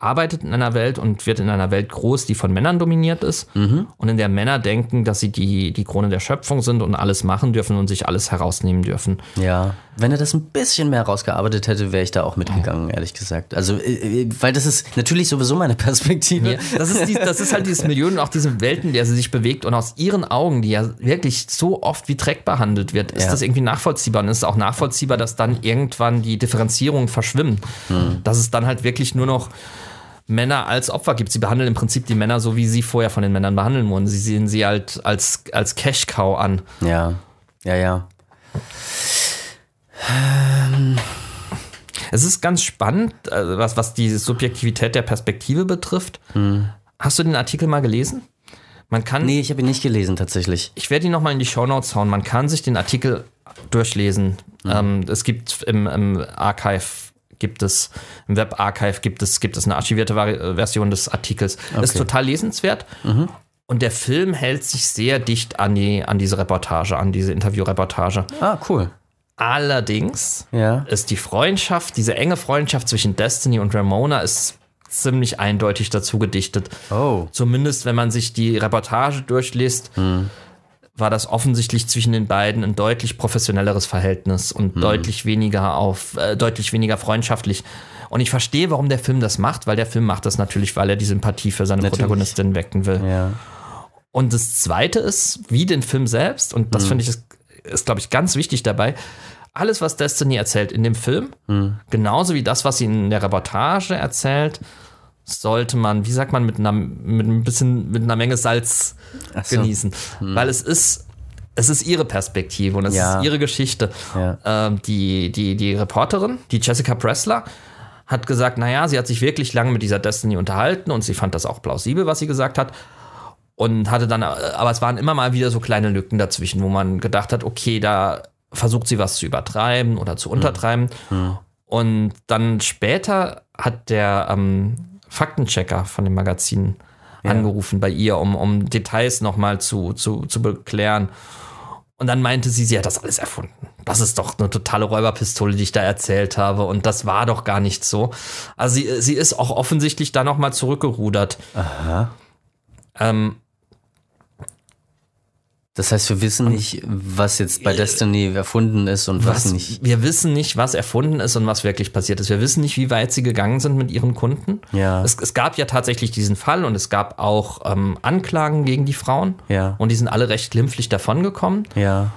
arbeitet in einer Welt und wird in einer Welt groß, die von Männern dominiert ist mhm. und in der Männer denken, dass sie die, die Krone der Schöpfung sind und alles machen dürfen und sich alles herausnehmen dürfen. Ja, wenn er das ein bisschen mehr herausgearbeitet hätte, wäre ich da auch mitgegangen, ja. ehrlich gesagt. Also, äh, äh, weil das ist natürlich sowieso meine <laughs> Perspektive. Ja, das, ist die, das ist halt dieses Milieu und auch diese Welten, in der sie sich bewegt und aus ihren Augen, die ja wirklich so oft wie Dreck behandelt wird, ist ja. das irgendwie nachvollziehbar und ist auch nachvollziehbar, dass dann irgendwann die Differenzierung verschwimmt. Hm. Dass es dann halt wirklich nur noch Männer als Opfer gibt. Sie behandeln im Prinzip die Männer so, wie sie vorher von den Männern behandelt wurden. Sie sehen sie halt als, als Cash-Cow an. Ja, ja, ja. Ähm. Es ist ganz spannend, äh, was, was die Subjektivität der Perspektive betrifft. Hm. Hast du den Artikel mal gelesen? Man kann, nee, ich habe ihn nicht gelesen tatsächlich. Ich werde ihn nochmal in die Shownotes hauen. Man kann sich den Artikel durchlesen. Mhm. Ähm, es gibt im, im Archive gibt es im Webarchive, gibt es, gibt es eine archivierte äh, Version des Artikels. Okay. Ist total lesenswert. Mhm. Und der Film hält sich sehr dicht an, die, an diese Reportage, an diese Interviewreportage. Ah, cool. Allerdings ja. ist die Freundschaft, diese enge Freundschaft zwischen Destiny und Ramona ist ziemlich eindeutig dazu gedichtet. Oh. Zumindest wenn man sich die Reportage durchliest. Mhm war das offensichtlich zwischen den beiden ein deutlich professionelleres Verhältnis und mhm. deutlich weniger auf, äh, deutlich weniger freundschaftlich. Und ich verstehe, warum der Film das macht, weil der Film macht das natürlich, weil er die Sympathie für seine natürlich. Protagonistin wecken will. Ja. Und das zweite ist, wie den Film selbst, und das mhm. finde ich, ist, ist glaube ich, ganz wichtig dabei, alles, was Destiny erzählt in dem Film, mhm. genauso wie das, was sie in der Reportage erzählt, sollte man, wie sagt man, mit, einer, mit ein bisschen, mit einer Menge Salz so. genießen. Hm. Weil es ist, es ist ihre Perspektive und es ja. ist ihre Geschichte. Ja. Ähm, die, die, die Reporterin, die Jessica Pressler, hat gesagt, naja, sie hat sich wirklich lange mit dieser Destiny unterhalten und sie fand das auch plausibel, was sie gesagt hat. Und hatte dann, aber es waren immer mal wieder so kleine Lücken dazwischen, wo man gedacht hat, okay, da versucht sie was zu übertreiben oder zu hm. untertreiben. Hm. Hm. Und dann später hat der ähm, Faktenchecker von dem Magazin ja. angerufen bei ihr, um, um Details nochmal zu, zu, zu beklären. Und dann meinte sie, sie hat das alles erfunden. Das ist doch eine totale Räuberpistole, die ich da erzählt habe. Und das war doch gar nicht so. Also sie, sie ist auch offensichtlich da nochmal zurückgerudert. Aha. Ähm, das heißt, wir wissen nicht, was jetzt bei äh, Destiny erfunden ist und was, was, nicht. Wir wissen nicht, was erfunden ist und was wirklich passiert ist. Wir wissen nicht, wie weit sie gegangen sind mit ihren Kunden. Ja. Es, es gab ja tatsächlich diesen Fall und es gab auch ähm, Anklagen gegen die Frauen. Ja. Und die sind alle recht glimpflich davongekommen. Ja.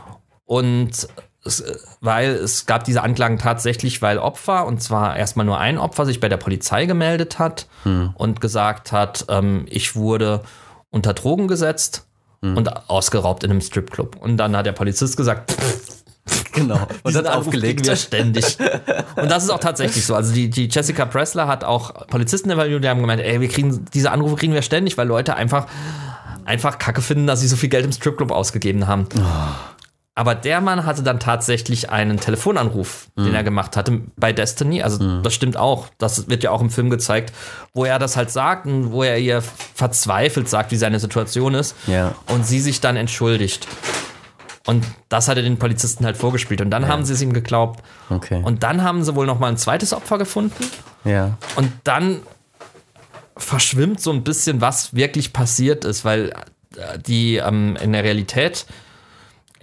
Und es, weil es gab diese Anklagen tatsächlich, weil Opfer, und zwar erstmal nur ein Opfer, sich bei der Polizei gemeldet hat hm. und gesagt hat, ähm, ich wurde unter Drogen gesetzt mhm. und ausgeraubt in einem Stripclub. Und dann hat der Polizist gesagt, <laughs> pff, Genau. Und hat aufgelegt. Wir ständig. Und das ist auch tatsächlich so. Also die, die Jessica Pressler hat auch Polizisten interviewt, die haben gemeint, ey, wir kriegen diese Anrufe kriegen wir ständig, weil Leute einfach einfach Kacke finden, dass sie so viel Geld im Stripclub ausgegeben haben. Oh. Aber der Mann hatte dann tatsächlich einen Telefonanruf, mhm. den er gemacht hatte bei Destiny. Also mhm. das stimmt auch. Das wird ja auch im Film gezeigt, wo er das halt sagt und wo er ihr verzweifelt sagt, wie seine Situation ist. Ja. Und sie sich dann entschuldigt. Und das hat er den Polizisten halt vorgespielt. Und dann ja. haben sie es ihm geglaubt. Okay. Und dann haben sie wohl nochmal ein zweites Opfer gefunden. Ja. Und dann verschwimmt so ein bisschen, was wirklich passiert ist, weil äh, die ähm, in der Realität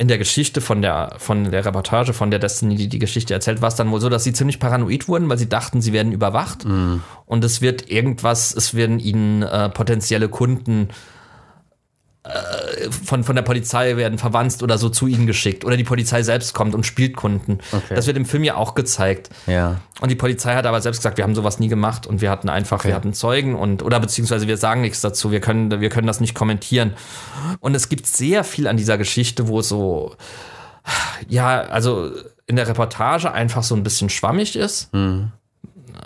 in der Geschichte von der, von der Reportage, von der Destiny, die die Geschichte erzählt, war es dann wohl so, dass sie ziemlich paranoid wurden, weil sie dachten, sie werden überwacht. Mm. Und es wird irgendwas, es werden ihnen äh, potenzielle Kunden äh, von, von der Polizei werden verwandt oder so zu ihnen geschickt. Oder die Polizei selbst kommt und spielt Kunden. Okay. Das wird im Film ja auch gezeigt. Ja. Und die Polizei hat aber selbst gesagt, wir haben sowas nie gemacht und wir hatten einfach, okay. wir hatten Zeugen und oder beziehungsweise wir sagen nichts dazu, wir können, wir können das nicht kommentieren. Und es gibt sehr viel an dieser Geschichte, wo so, ja, also in der Reportage einfach so ein bisschen schwammig ist. Mhm.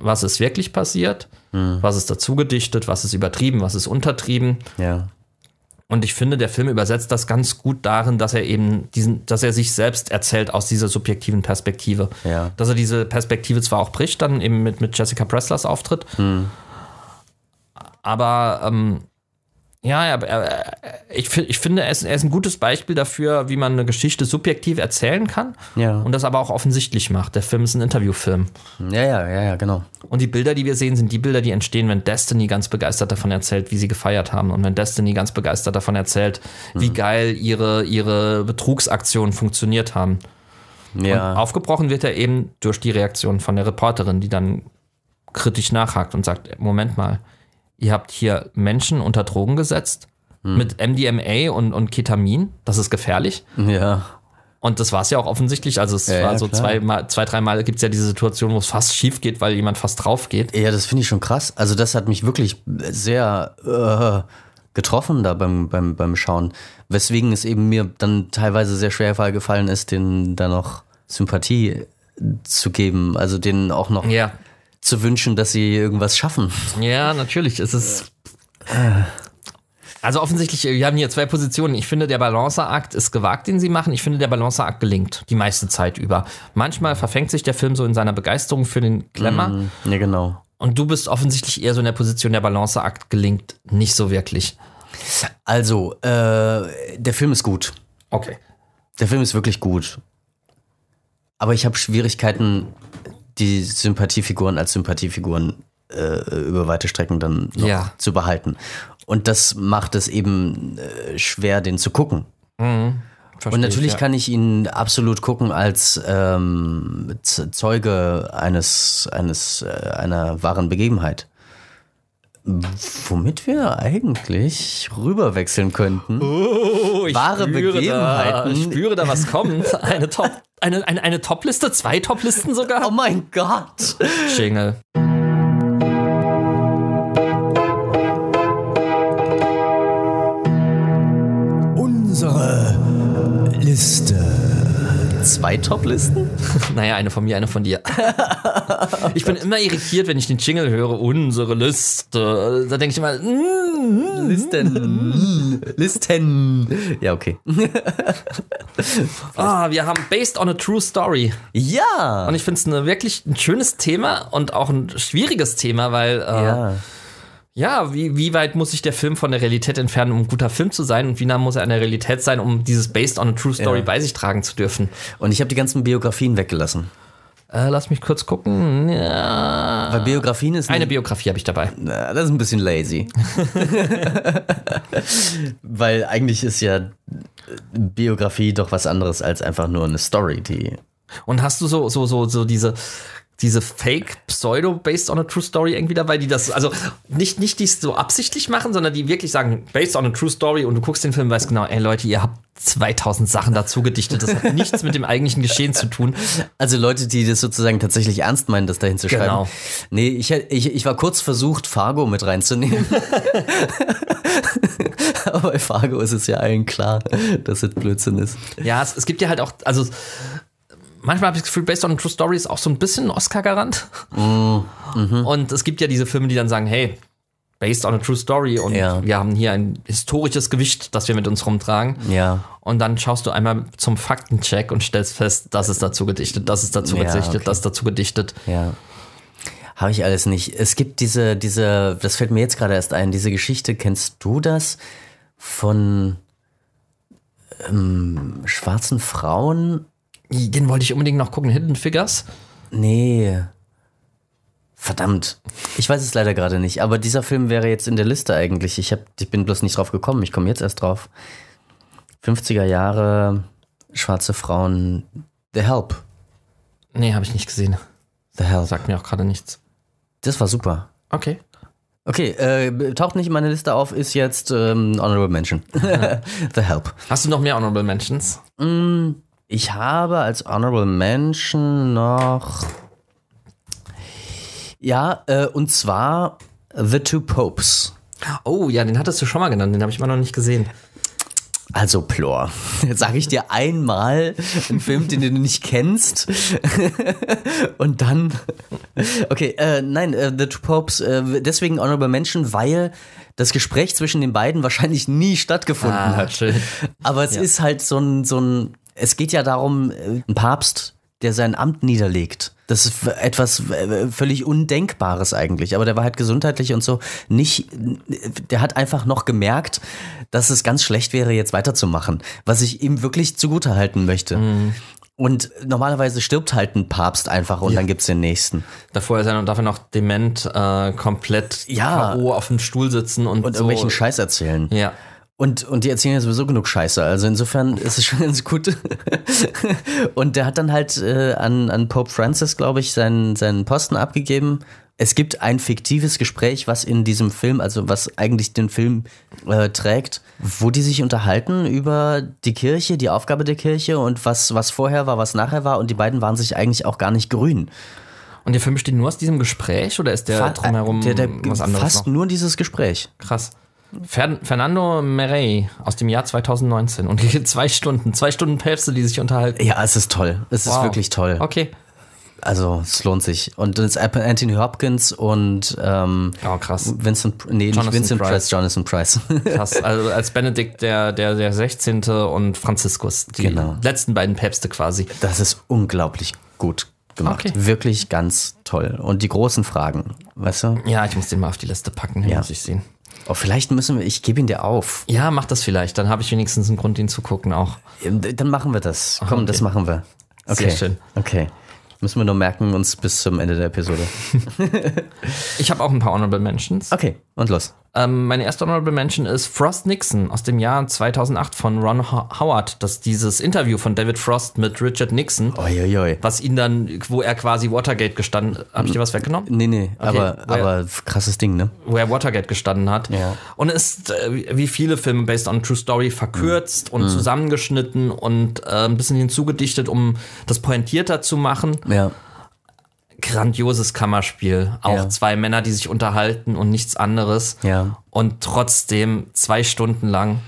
Was ist wirklich passiert? Mhm. Was ist dazu gedichtet? Was ist übertrieben? Was ist untertrieben? Ja und ich finde, der Film übersetzt das ganz gut darin, dass er eben diesen, dass er sich selbst erzählt aus dieser subjektiven Perspektive. Ja. Dass er diese Perspektive zwar auch bricht, dann eben mit, mit Jessica Presslers Auftritt. Hm. Aber ähm, ja, aber äh, äh, ich, ich finde, er ist, er ist ein gutes Beispiel dafür, wie man eine Geschichte subjektiv erzählen kann ja. und das aber auch offensichtlich macht. Der Film ist ein Interviewfilm. Ja, ja, ja, ja, genau. Und die Bilder, die wir sehen, sind die Bilder, die entstehen, wenn Destiny ganz begeistert davon erzählt, wie sie gefeiert haben. Und wenn Destiny ganz begeistert davon erzählt, mhm. wie hm. geil ihre, ihre Betrugsaktionen funktioniert haben. Ja. Und aufgebrochen wird er eben durch die Reaktion von der Reporterin, die dann kritisch nachhakt und sagt: Moment mal ihr habt hier Menschen unter Drogen gesetzt hm. mit MDMA und, und Ketamin. Das ist gefährlich. Ja. Und das war es ja auch offensichtlich. Also es ja, war ja, so zwei, zwei, dreimal gibt es ja diese Situation, wo es fast schief geht, weil jemand fast drauf geht. Ja, das finde ich schon krass. Also das hat mich wirklich sehr äh, getroffen da beim, beim, beim Schauen. Weswegen es eben mir dann teilweise sehr schwer gefallen ist, den da noch Sympathie zu geben. Also den auch noch ja zu wünschen, dass sie irgendwas schaffen. Ja, natürlich. Es ist. Also offensichtlich, wir haben hier zwei Positionen. Ich finde, der Balanceakt ist gewagt, den sie machen. Ich finde, der Balanceakt gelingt die meiste Zeit über. Manchmal verfängt sich der Film so in seiner Begeisterung für den Glamour. Mm, ja, genau. Und du bist offensichtlich eher so in der Position, der Balanceakt gelingt nicht so wirklich. Also, äh, der Film ist gut. Okay. Der Film ist wirklich gut. Aber ich habe Schwierigkeiten, die Sympathiefiguren als Sympathiefiguren äh, über weite Strecken dann ja. zu behalten. Und das macht es eben äh, schwer, den zu gucken. Mhm. Verstehe und natürlich ich, ja. kann ich ihn absolut gucken als ähm, Zeuge eines, eines äh, einer wahren Begebenheit. Womit wir eigentlich rüberwechseln könnten. Oh, ich Wahre spüre Begebenheiten. Da, ich spüre da was kommt. Eine Top eine, eine, eine Top-Liste, zwei Top-Listen sogar. oh mein Gott. Schingel. Unsere Liste zwei Top-Listen? <laughs> naja, eine von mir, eine von dir. <laughs> ich bin immer irritiert, wenn ich den Jingle höre, unsere Liste. Da denke ich immer, mm, Listen. <laughs> Listen. Ja, okay. ah, wir haben Based on a True Story. Ja. Und ich finde es wirklich ein schönes Thema und auch ein schwieriges Thema, weil äh, ja ja, wie, wie weit muss sich der Film von der Realität entfernen, um ein guter Film zu sein? Und wie nah muss er an der Realität sein, um dieses Based on a True Story ja. bei sich tragen zu dürfen? Und ich habe die ganzen Biografien weggelassen. Äh, lass mich kurz gucken. Ja. Weil Biografien ist. Eine Biografie habe ich dabei. Na, das ist ein bisschen lazy. <laughs> Weil eigentlich ist ja Biografie doch was anderes als einfach nur eine Story, die. Und hast du so, so, so, so diese diese Fake Pseudo based on a true story irgendwie dabei, die das also nicht nicht dies so absichtlich machen, sondern die wirklich sagen based on a true story und du guckst den Film, weißt genau, ey Leute, ihr habt 2000 Sachen dazu gedichtet, das hat <laughs> nichts mit dem eigentlichen Geschehen zu tun. Also Leute, die das sozusagen tatsächlich ernst meinen, das dahin zu schreiben. Genau. Nee, ich, ich, ich war kurz versucht Fargo mit reinzunehmen. <laughs> Aber bei Fargo ist es ja allen klar, dass es Blödsinn ist. Ja, es, es gibt ja halt auch also manchmal habe ich das Gefühl, Based on True Story ist auch so ein bisschen Oscar-Garant. Mm, mhm. Und es gibt ja diese Filme, die dann sagen, hey, based on a true story und ja. wir haben hier ein historisches Gewicht, das wir mit uns rumtragen. Ja. Und dann schaust du einmal zum Faktencheck und stellst fest, das ist dazu gedichtet, das ist dazu ja, gedichtet, okay. das ist dazu gedichtet. Ja. Habe ich alles nicht. Es gibt diese, diese, das fällt mir jetzt gerade erst ein, diese Geschichte, kennst du das? Von ähm, schwarzen Frauen den wollte ich unbedingt noch gucken. Hidden Figures? Nee. Verdammt. Ich weiß es leider gerade nicht. Aber dieser Film wäre jetzt in der Liste eigentlich. Ich, hab, ich bin bloß nicht drauf gekommen. Ich komme jetzt erst drauf. 50er Jahre, schwarze Frauen. The Help. Nee, habe ich nicht gesehen. The Help. Sagt mir auch gerade nichts. Das war super. Okay. Okay, äh, taucht nicht in meine Liste auf, ist jetzt ähm, Honorable Mention. <laughs> The Help. Hast du noch mehr Honorable Mentions? Mm, ich habe als Honorable Mention noch. Ja, äh, und zwar The Two Popes. Oh, ja, den hattest du schon mal genannt, den habe ich mal noch nicht gesehen. Also Plor, <laughs> jetzt sage ich dir einmal einen Film, den du nicht kennst <laughs> und dann, okay, äh, nein, äh, The Two Popes, äh, deswegen Honorable Menschen, weil das Gespräch zwischen den beiden wahrscheinlich nie stattgefunden ah, hat. Schön. Aber es ja. ist halt so ein, so ein es geht ja darum, äh, ein Papst, der sein Amt niederlegt. Das ist etwas völlig Undenkbares eigentlich. Aber der war halt gesundheitlich und so nicht. Äh, der hat einfach noch gemerkt, dass es ganz schlecht wäre, jetzt weiterzumachen. Was ich ihm wirklich zugute halten möchte. Mhm. Und normalerweise stirbt halt ein Papst einfach und ja. dann gibt's den nächsten. Davor ist er dafür noch dement, äh, komplett ja. K.O. auf dem Stuhl sitzen und, und so. irgendwelchen Scheiß erzählen. Ja. Und, und die erzählen ja sowieso genug Scheiße. Also insofern ist es schon <laughs> ganz gut. und der hat dann halt äh, an, an Pope Francis, glaube ich, seinen, seinen Posten abgegeben. Es gibt ein fiktives Gespräch, was in diesem Film, also was eigentlich den Film äh, trägt, wo die sich unterhalten über die Kirche, die Aufgabe der Kirche und was, was vorher war, was nachher war. Und die beiden waren sich eigentlich auch gar nicht grün. Und der Film besteht nur aus diesem Gespräch oder ist der Fa drumherum äh, der, der, was anderes? Fast noch? nur dieses Gespräch. Krass. Fer Fernando Merey aus dem Jahr 2019 und zwei Stunden, zwei Stunden Päpste, die sich unterhalten. Ja, es ist toll. Es wow. ist wirklich toll. Okay. Also es lohnt sich. Und dann ist Anthony Hopkins und ähm, oh, krass. Vincent, nee, Jonathan Vincent Price. Price. Jonathan Price. <laughs> Krass. Also als Benedikt der, der, der 16. und Franziskus. Die genau. letzten beiden Päpste quasi. Das ist unglaublich gut gemacht. Okay. Wirklich ganz toll. Und die großen Fragen, weißt du? Ja, ich muss den mal auf die Liste packen, den ja. muss ich sehen. Oh, vielleicht müssen wir, ich gebe ihn dir auf. Ja, mach das vielleicht. Dann habe ich wenigstens einen Grund, ihn zu gucken auch. Ähm, dann machen wir das. Komm, okay. das machen wir. Okay. Sehr schön. Okay. Müssen wir nur merken, uns bis zum Ende der Episode. <laughs> ich habe auch ein paar Honorable Mentions. Okay, und los. Ähm, meine erste Honorable Mention ist Frost Nixon aus dem Jahr 2008 von Ron Ho Howard. Das ist dieses Interview von David Frost mit Richard Nixon, Uiuiui. was ihn dann, wo er quasi Watergate gestanden hat. Hab ich dir was weggenommen? Nee, nee, okay, aber, aber krasses Ding, ne? Wo er Watergate gestanden hat. Ja. Und ist, äh, wie viele Filme based on True Story, verkürzt mhm. und mhm. zusammengeschnitten und äh, ein bisschen hinzugedichtet, um das pointierter zu machen. Ja grandioses Kammerspiel. Auch ja. zwei Männer, die sich unterhalten und nichts anderes. Ja. Und trotzdem zwei Stunden lang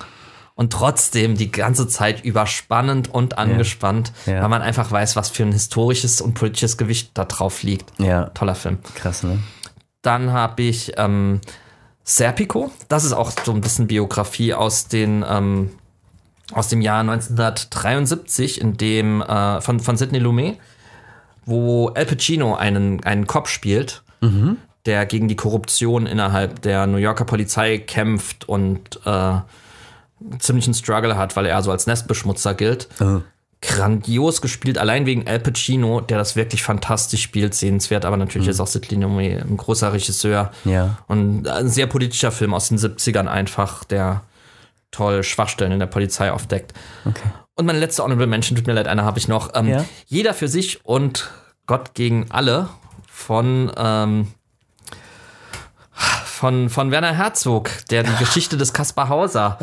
und trotzdem die ganze Zeit überspannend und angespannt, ja. Ja. weil man einfach weiß, was für ein historisches und politisches Gewicht da drauf liegt. Ja. Toller Film. Krass, ne? Dann habe ich ähm, Serpico. Das ist auch so ein bisschen Biografie aus den ähm, aus dem Jahr 1973, in dem äh, von, von Sidney Lumet wo Al Pacino einen, einen Cop spielt, mhm. der gegen die Korruption innerhalb der New Yorker Polizei kämpft und äh, einen Struggle hat, weil er so als Nestbeschmutzer gilt. Oh. Grandios gespielt, allein wegen Al Pacino, der das wirklich fantastisch spielt, sehenswert, aber natürlich mhm. ist auch Sidney Lumet ein großer Regisseur. Ja. Und ein sehr politischer Film aus den 70ern einfach, der toll Schwachstellen in der Polizei aufdeckt. Okay. Und meine letzte Honorable Mention, tut mir leid, eine habe ich noch. Ähm, ja. Jeder für sich und Gott gegen alle von, ähm, von, von Werner Herzog, der die Geschichte des Kaspar Hauser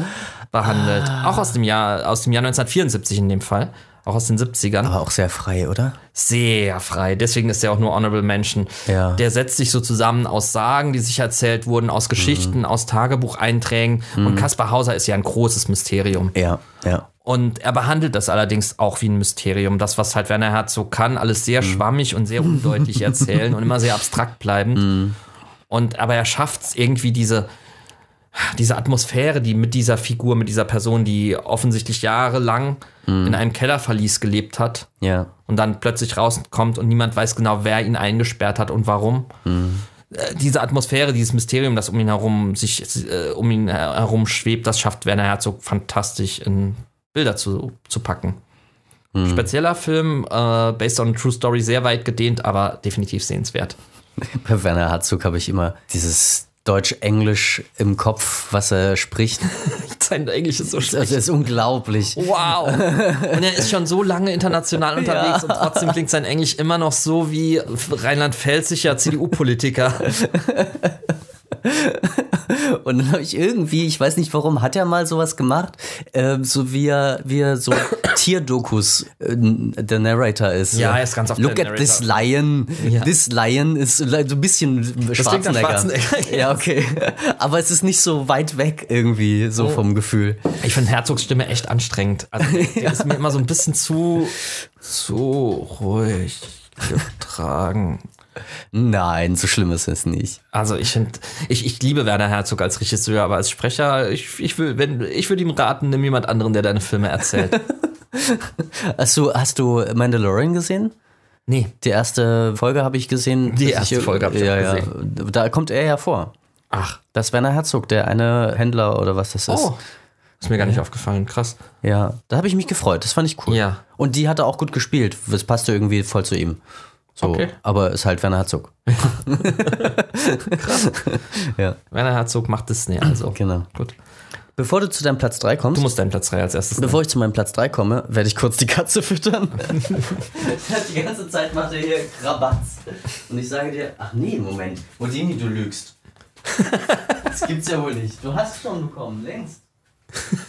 behandelt. Ah. Auch aus dem Jahr, aus dem Jahr 1974 in dem Fall. Auch aus den 70ern. Aber auch sehr frei, oder? Sehr frei. Deswegen ist er auch nur Honorable Mention. Ja. Der setzt sich so zusammen aus Sagen, die sich erzählt wurden, aus Geschichten, mhm. aus Tagebucheinträgen. Mhm. Und Kaspar Hauser ist ja ein großes Mysterium. Ja, ja. Und er behandelt das allerdings auch wie ein Mysterium. Das, was halt Werner Herzog kann, alles sehr mhm. schwammig und sehr undeutlich erzählen und immer sehr abstrakt bleiben. Mhm. Und aber er schafft es irgendwie diese, diese Atmosphäre, die mit dieser Figur, mit dieser Person, die offensichtlich jahrelang mhm. in einem Kellerverlies gelebt hat ja. und dann plötzlich rauskommt und niemand weiß genau, wer ihn eingesperrt hat und warum. Mhm. Äh, diese Atmosphäre, dieses Mysterium, das um ihn herum sich äh, um ihn herum schwebt, das schafft Werner Herzog fantastisch in Bilder zu, zu packen. Hm. Spezieller Film, äh, based on True Story, sehr weit gedehnt, aber definitiv sehenswert. <laughs> Bei Werner Herzog habe ich immer dieses Deutsch-Englisch im Kopf, was er spricht. <laughs> Sein Englisch ist so schlecht. Das ist unglaublich. Wow. Und er ist schon so lange international <laughs> unterwegs ja. und trotzdem klingt sein Englisch immer noch so wie Rheinland-Pfälzischer CDU-Politiker. <laughs> Und dann habe ich irgendwie, ich weiß nicht warum, hat er mal sowas gemacht, äh, so wie er, wie er so <coughs> Tierdokus äh, der Narrator ist. Ja, er ist ganz auf Look at this lion. Ja. This lion ist so ein bisschen das Schwarzenegger. Schwarzenegger. <laughs> ja, okay. Aber es ist nicht so weit weg irgendwie, so oh. vom Gefühl. Ich finde Herzogs Stimme echt anstrengend. Also, <laughs> ja. ist mir immer so ein bisschen zu, zu ruhig getragen. Nein, so schlimm ist es nicht. Also ich finde, ich, ich liebe Werner Herzog als Regisseur, aber als Sprecher, ich, ich, ich würde ihm raten, nimm jemand anderen, der deine Filme erzählt. <laughs> hast, du, hast du Mandalorian gesehen? Nee. Die erste Folge habe ich gesehen. Die erste ich, Folge habe ich ja, gesehen. Ja, da kommt er ja vor. Ach. Das ist Werner Herzog, der eine Händler oder was das ist. Oh. Ist mir gar nicht aufgefallen, krass. Ja, da habe ich mich gefreut, das fand ich cool. Ja. Und die hat er auch gut gespielt, das passte irgendwie voll zu ihm. So, okay. aber ist halt Werner Herzog. Krass. <laughs> ja. Werner Herzog macht Disney also. Genau. Gut. Bevor du zu deinem Platz 3 kommst. Du musst deinen Platz 3 als erstes. Bevor nehmen. ich zu meinem Platz 3 komme, werde ich kurz die Katze füttern. <laughs> die ganze Zeit macht er hier Krabatz. Und ich sage dir, ach nee, Moment, Modini, du lügst. Das gibt's ja wohl nicht. Du hast schon bekommen, längst. Das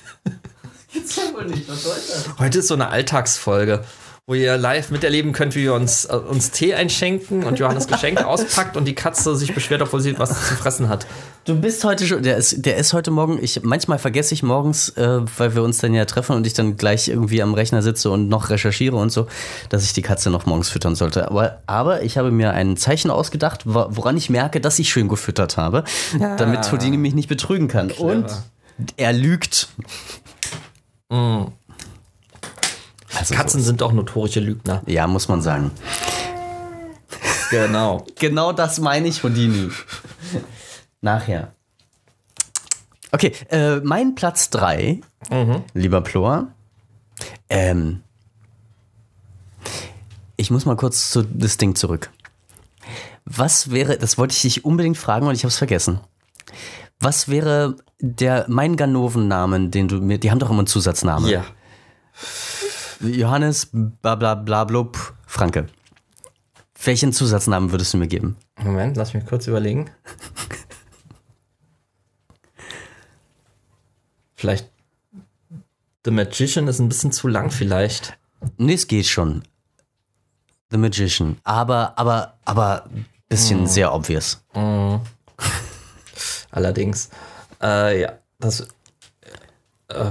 gibt's ja wohl nicht. Was soll das? Heute ist so eine Alltagsfolge wo ihr live miterleben könnt, wie wir uns, äh, uns Tee einschenken und Johannes <laughs> Geschenke auspackt und die Katze sich beschwert, obwohl sie was zu fressen hat. Du bist heute schon, der ist, der ist heute Morgen, ich, manchmal vergesse ich morgens, äh, weil wir uns dann ja treffen und ich dann gleich irgendwie am Rechner sitze und noch recherchiere und so, dass ich die Katze noch morgens füttern sollte. Aber, aber ich habe mir ein Zeichen ausgedacht, woran ich merke, dass ich schön gefüttert habe, ja. damit Houdini mich nicht betrügen kann. Clever. Und er lügt. Mm. Also Katzen so. sind auch notorische Lügner. Ja, muss man sagen. Genau. <laughs> genau das meine ich, Houdini. Nachher. Okay, äh, mein Platz 3, mhm. lieber Plor. Ähm, ich muss mal kurz zu das Ding zurück. Was wäre, das wollte ich dich unbedingt fragen und ich habe es vergessen. Was wäre der mein Ganoven-Namen, den du mir, die haben doch immer einen Zusatznamen. Ja. Johannes Blablablablub Franke. Welchen Zusatznamen würdest du mir geben? Moment, lass mich kurz überlegen. vielleicht The Magician ist ein bisschen zu lang vielleicht. Nee, es geht schon. The Magician. Aber, aber, aber bisschen mm. sehr obvious. Mm. <laughs> Allerdings. Äh, ja, das. Äh, äh,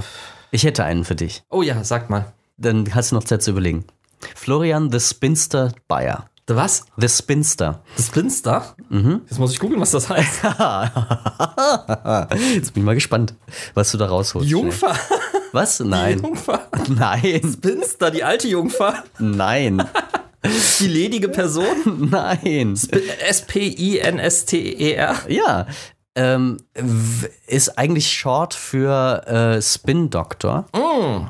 ich hätte einen für dich. Oh ja, sag mal. Dann hast du noch Zeit zu überlegen. Florian the Spinster Bayer. The was? The Spinster. The Spinster? Mhm. Jetzt muss ich googeln, was das heißt. <laughs> Jetzt bin ich mal gespannt, was du da rausholst. Jungfer. Was? Nein. Die Jungfer. <laughs> Nein. Spinster, die alte Jungfer. Nein. <laughs> Die ledige Person? Nein. S-P-I-N-S-T-E-R? Ja. Ähm, ist eigentlich short für äh, Spin Doctor. Mm.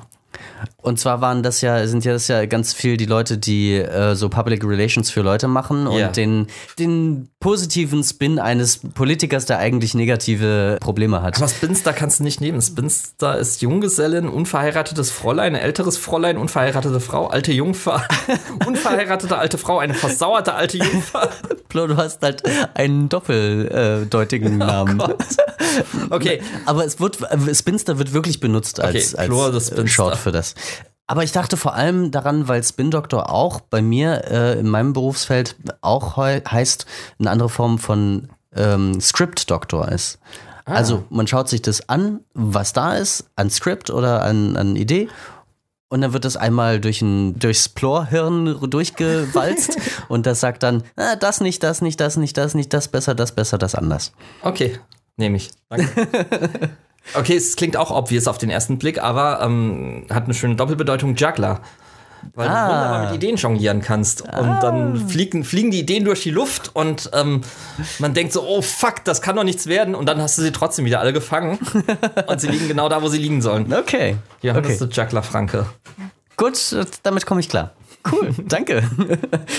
Und zwar waren das ja, sind ja das ja ganz viel die Leute, die äh, so Public Relations für Leute machen und ja. den, den positiven Spin eines Politikers, der eigentlich negative Probleme hat. Aber Spinster kannst du nicht nehmen. Spinster ist Junggesellin, unverheiratetes Fräulein, älteres Fräulein, unverheiratete Frau, alte Jungfer, <laughs> unverheiratete alte Frau, eine versauerte alte Jungfer. Flo, du hast halt einen doppeldeutigen äh, oh Namen. Oh Gott. okay. <laughs> Aber es wird, äh, Spinster wird wirklich benutzt als, okay, Flor, als Short für das. Aber ich dachte vor allem daran, weil Spin doktor auch bei mir äh, in meinem Berufsfeld auch he heißt, eine andere Form von ähm, Script doktor ist. Ah. Also man schaut sich das an, was da ist, an Script oder an, an Idee. Und dann wird das einmal durch ein, durchs Plorhirn durchgewalzt <laughs> und das sagt dann, ah, das nicht, das nicht, das nicht, das nicht, das besser, das besser, das anders. Okay, nehme ich. Danke. <laughs> Okay, es klingt auch obvious auf den ersten Blick, aber ähm, hat eine schöne Doppelbedeutung Juggler. Weil ah. du wunderbar mit Ideen jonglieren kannst. Ah. Und dann fliegen, fliegen die Ideen durch die Luft und ähm, man denkt so, oh fuck, das kann doch nichts werden. Und dann hast du sie trotzdem wieder alle gefangen. <laughs> und sie liegen genau da, wo sie liegen sollen. Okay. Ja, okay. das ist Juggler-Franke. Gut, damit komme ich klar. Cool, <laughs> danke.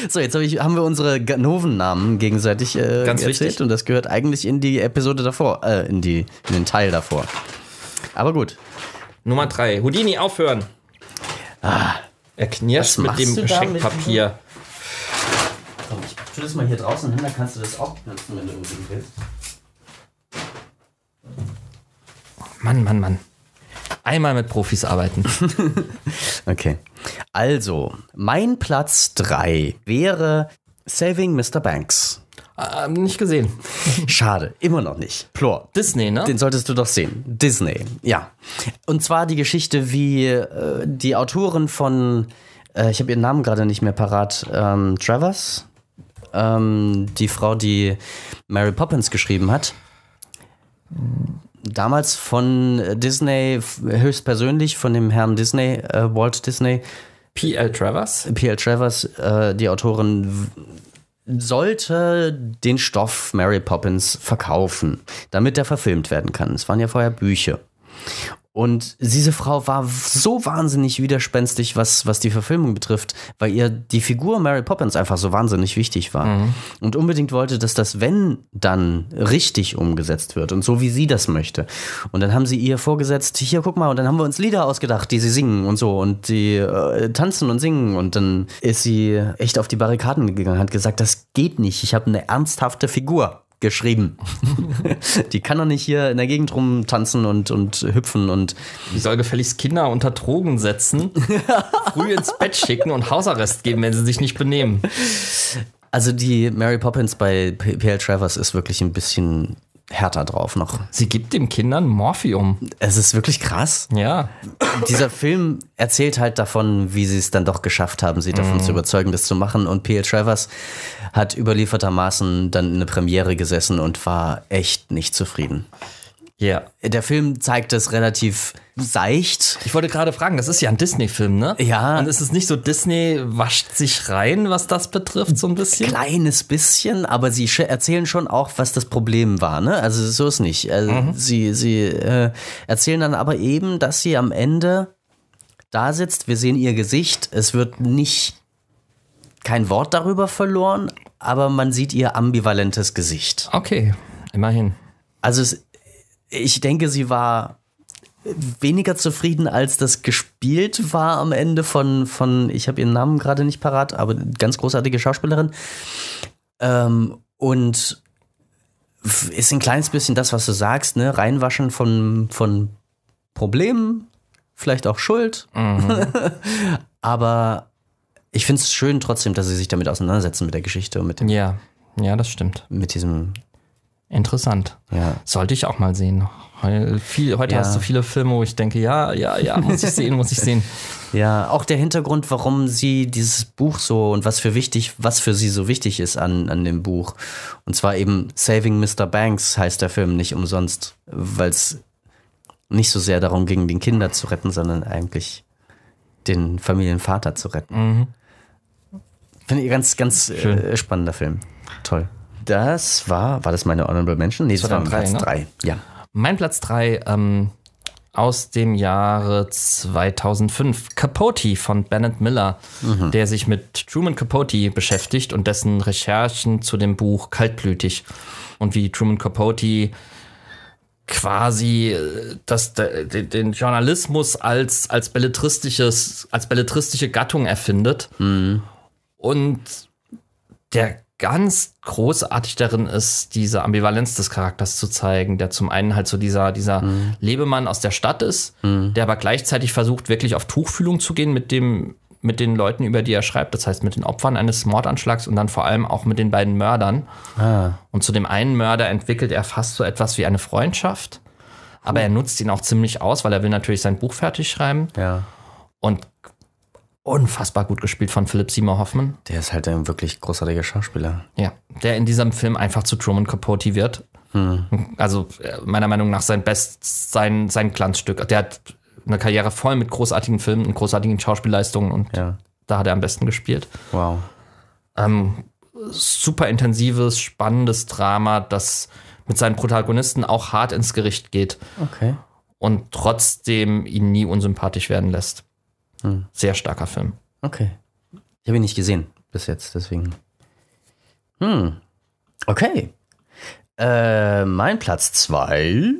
so, jetzt hab ich, haben wir unsere Ganoven-Namen gegenseitig äh, Ganz erzählt wichtig. und das gehört eigentlich in die Episode davor, äh, in, die, in den Teil davor. Aber gut. Nummer drei, Houdini aufhören. Ah, er knirscht mit dem Geschenkpapier. So, ich tue das mal hier draußen hin, dann kannst du das auch benutzen, wenn du unbedingt willst. Mann, Mann, Mann. Einmal mit Profis arbeiten. <laughs> okay. Also, mein Platz 3 wäre Saving Mr. Banks. Ähm, nicht gesehen. <laughs> Schade, immer noch nicht. Plor. Disney, ne? Den solltest du doch sehen. Disney, ja. Und zwar die Geschichte, wie äh, die Autorin von, äh, ich habe ihren Namen gerade nicht mehr parat, ähm, Travers, ähm, die Frau, die Mary Poppins geschrieben hat, damals von äh, Disney höchstpersönlich, von dem Herrn Disney, äh, Walt Disney. P.L. Travers. P.L. Travers, äh, die Autorin, sollte den Stoff Mary Poppins verkaufen, damit er verfilmt werden kann. Es waren ja vorher Bücher. Und diese Frau war so wahnsinnig widerspenstig, was, was die Verfilmung betrifft, weil ihr die Figur Mary Poppins einfach so wahnsinnig wichtig war. Mhm. Und unbedingt wollte, dass das, wenn, dann richtig umgesetzt wird und so, wie sie das möchte. Und dann haben sie ihr vorgesetzt, hier, guck mal, und dann haben wir uns Lieder ausgedacht, die sie singen und so und die äh, tanzen und singen. Und dann ist sie echt auf die Barrikaden gegangen, hat gesagt, das geht nicht, ich habe eine ernsthafte Figur geschrieben. <laughs> die kann doch nicht hier in der Gegend rumtanzen und, und hüpfen und. Die soll gefälligst Kinder unter Drogen setzen, <laughs> früh ins Bett schicken und Hausarrest geben, wenn sie sich nicht benehmen. Also die Mary Poppins bei P.L. Travers ist wirklich ein bisschen härter drauf noch. Sie gibt den Kindern Morphium. Es ist wirklich krass. Ja. Dieser Film erzählt halt davon, wie sie es dann doch geschafft haben, sie davon mm. zu überzeugen, das zu machen. Und P.L. Travers hat überliefertermaßen dann eine Premiere gesessen und war echt nicht zufrieden. Ja. Yeah. Der Film zeigt es relativ seicht. Ich wollte gerade fragen, das ist ja ein Disney-Film, ne? Ja. Und ist es nicht so, Disney wascht sich rein, was das betrifft, so ein bisschen? Kleines bisschen, aber sie erzählen schon auch, was das Problem war, ne? Also so ist nicht. Also, mhm. Sie, sie äh, erzählen dann aber eben, dass sie am Ende da sitzt, wir sehen ihr Gesicht, es wird nicht kein Wort darüber verloren, aber man sieht ihr ambivalentes Gesicht. Okay, immerhin. Also es, ich denke, sie war weniger zufrieden, als das gespielt war am Ende von, von ich habe ihren Namen gerade nicht parat, aber ganz großartige Schauspielerin. Ähm, und ist ein kleines bisschen das, was du sagst, ne? Reinwaschen von, von Problemen, vielleicht auch Schuld. Mhm. <laughs> aber ich finde es schön trotzdem, dass sie sich damit auseinandersetzen mit der Geschichte und mit dem. Ja, ja, das stimmt. Mit diesem. Interessant. Ja. Sollte ich auch mal sehen. heute ja. hast du viele Filme, wo ich denke, ja, ja, ja, muss ich sehen, muss ich sehen. <laughs> Ja, auch der Hintergrund, warum sie dieses Buch so und was für wichtig, was für sie so wichtig ist an, an dem Buch. Und zwar eben Saving Mr. Banks heißt der Film nicht umsonst, weil es nicht so sehr darum ging, den Kinder zu retten, sondern eigentlich den Familienvater zu retten. Mhm. Finde ich ganz, ganz äh, spannender Film. Toll. Das war, war das meine Honorable Mention? Nee, das, das war mein Platz 3. Ne? Ja. Mein Platz 3 ähm, aus dem Jahre 2005. Capote von Bennett Miller, mhm. der sich mit Truman Capote beschäftigt und dessen Recherchen zu dem Buch Kaltblütig und wie Truman Capote quasi äh, das, den Journalismus als, als, belletristisches, als belletristische Gattung erfindet. Mhm. Und der ganz großartig darin ist, diese Ambivalenz des Charakters zu zeigen, der zum einen halt so dieser, dieser mhm. Lebemann aus der Stadt ist, mhm. der aber gleichzeitig versucht, wirklich auf Tuchfühlung zu gehen mit dem mit den Leuten, über die er schreibt, das heißt mit den Opfern eines Mordanschlags und dann vor allem auch mit den beiden Mördern. Ah. Und zu dem einen Mörder entwickelt er fast so etwas wie eine Freundschaft, aber er nutzt ihn auch ziemlich aus, weil er will natürlich sein Buch fertig schreiben. Ja. Und unfassbar gut gespielt von Philipp Seymour Hoffman. Der ist halt ein wirklich großartiger Schauspieler. Ja, der in diesem Film einfach zu Truman Capote wird. Hm. Also äh, meiner Meinung nach sein Best, sein, sein Glanzstück. Der hat eine Karriere voll mit großartigen Filmen und großartigen Schauspielleistungen und ja. da hat er am besten gespielt. Wow. Ähm, super intensives, spannendes Drama, das mit seinen Protagonisten auch hart ins Gericht geht. Okay. Und trotzdem ihn nie unsympathisch werden lässt. Hm. Sehr starker Film. Okay. Ich habe ihn nicht gesehen bis jetzt, deswegen. Hm. Okay. Äh, mein Platz 2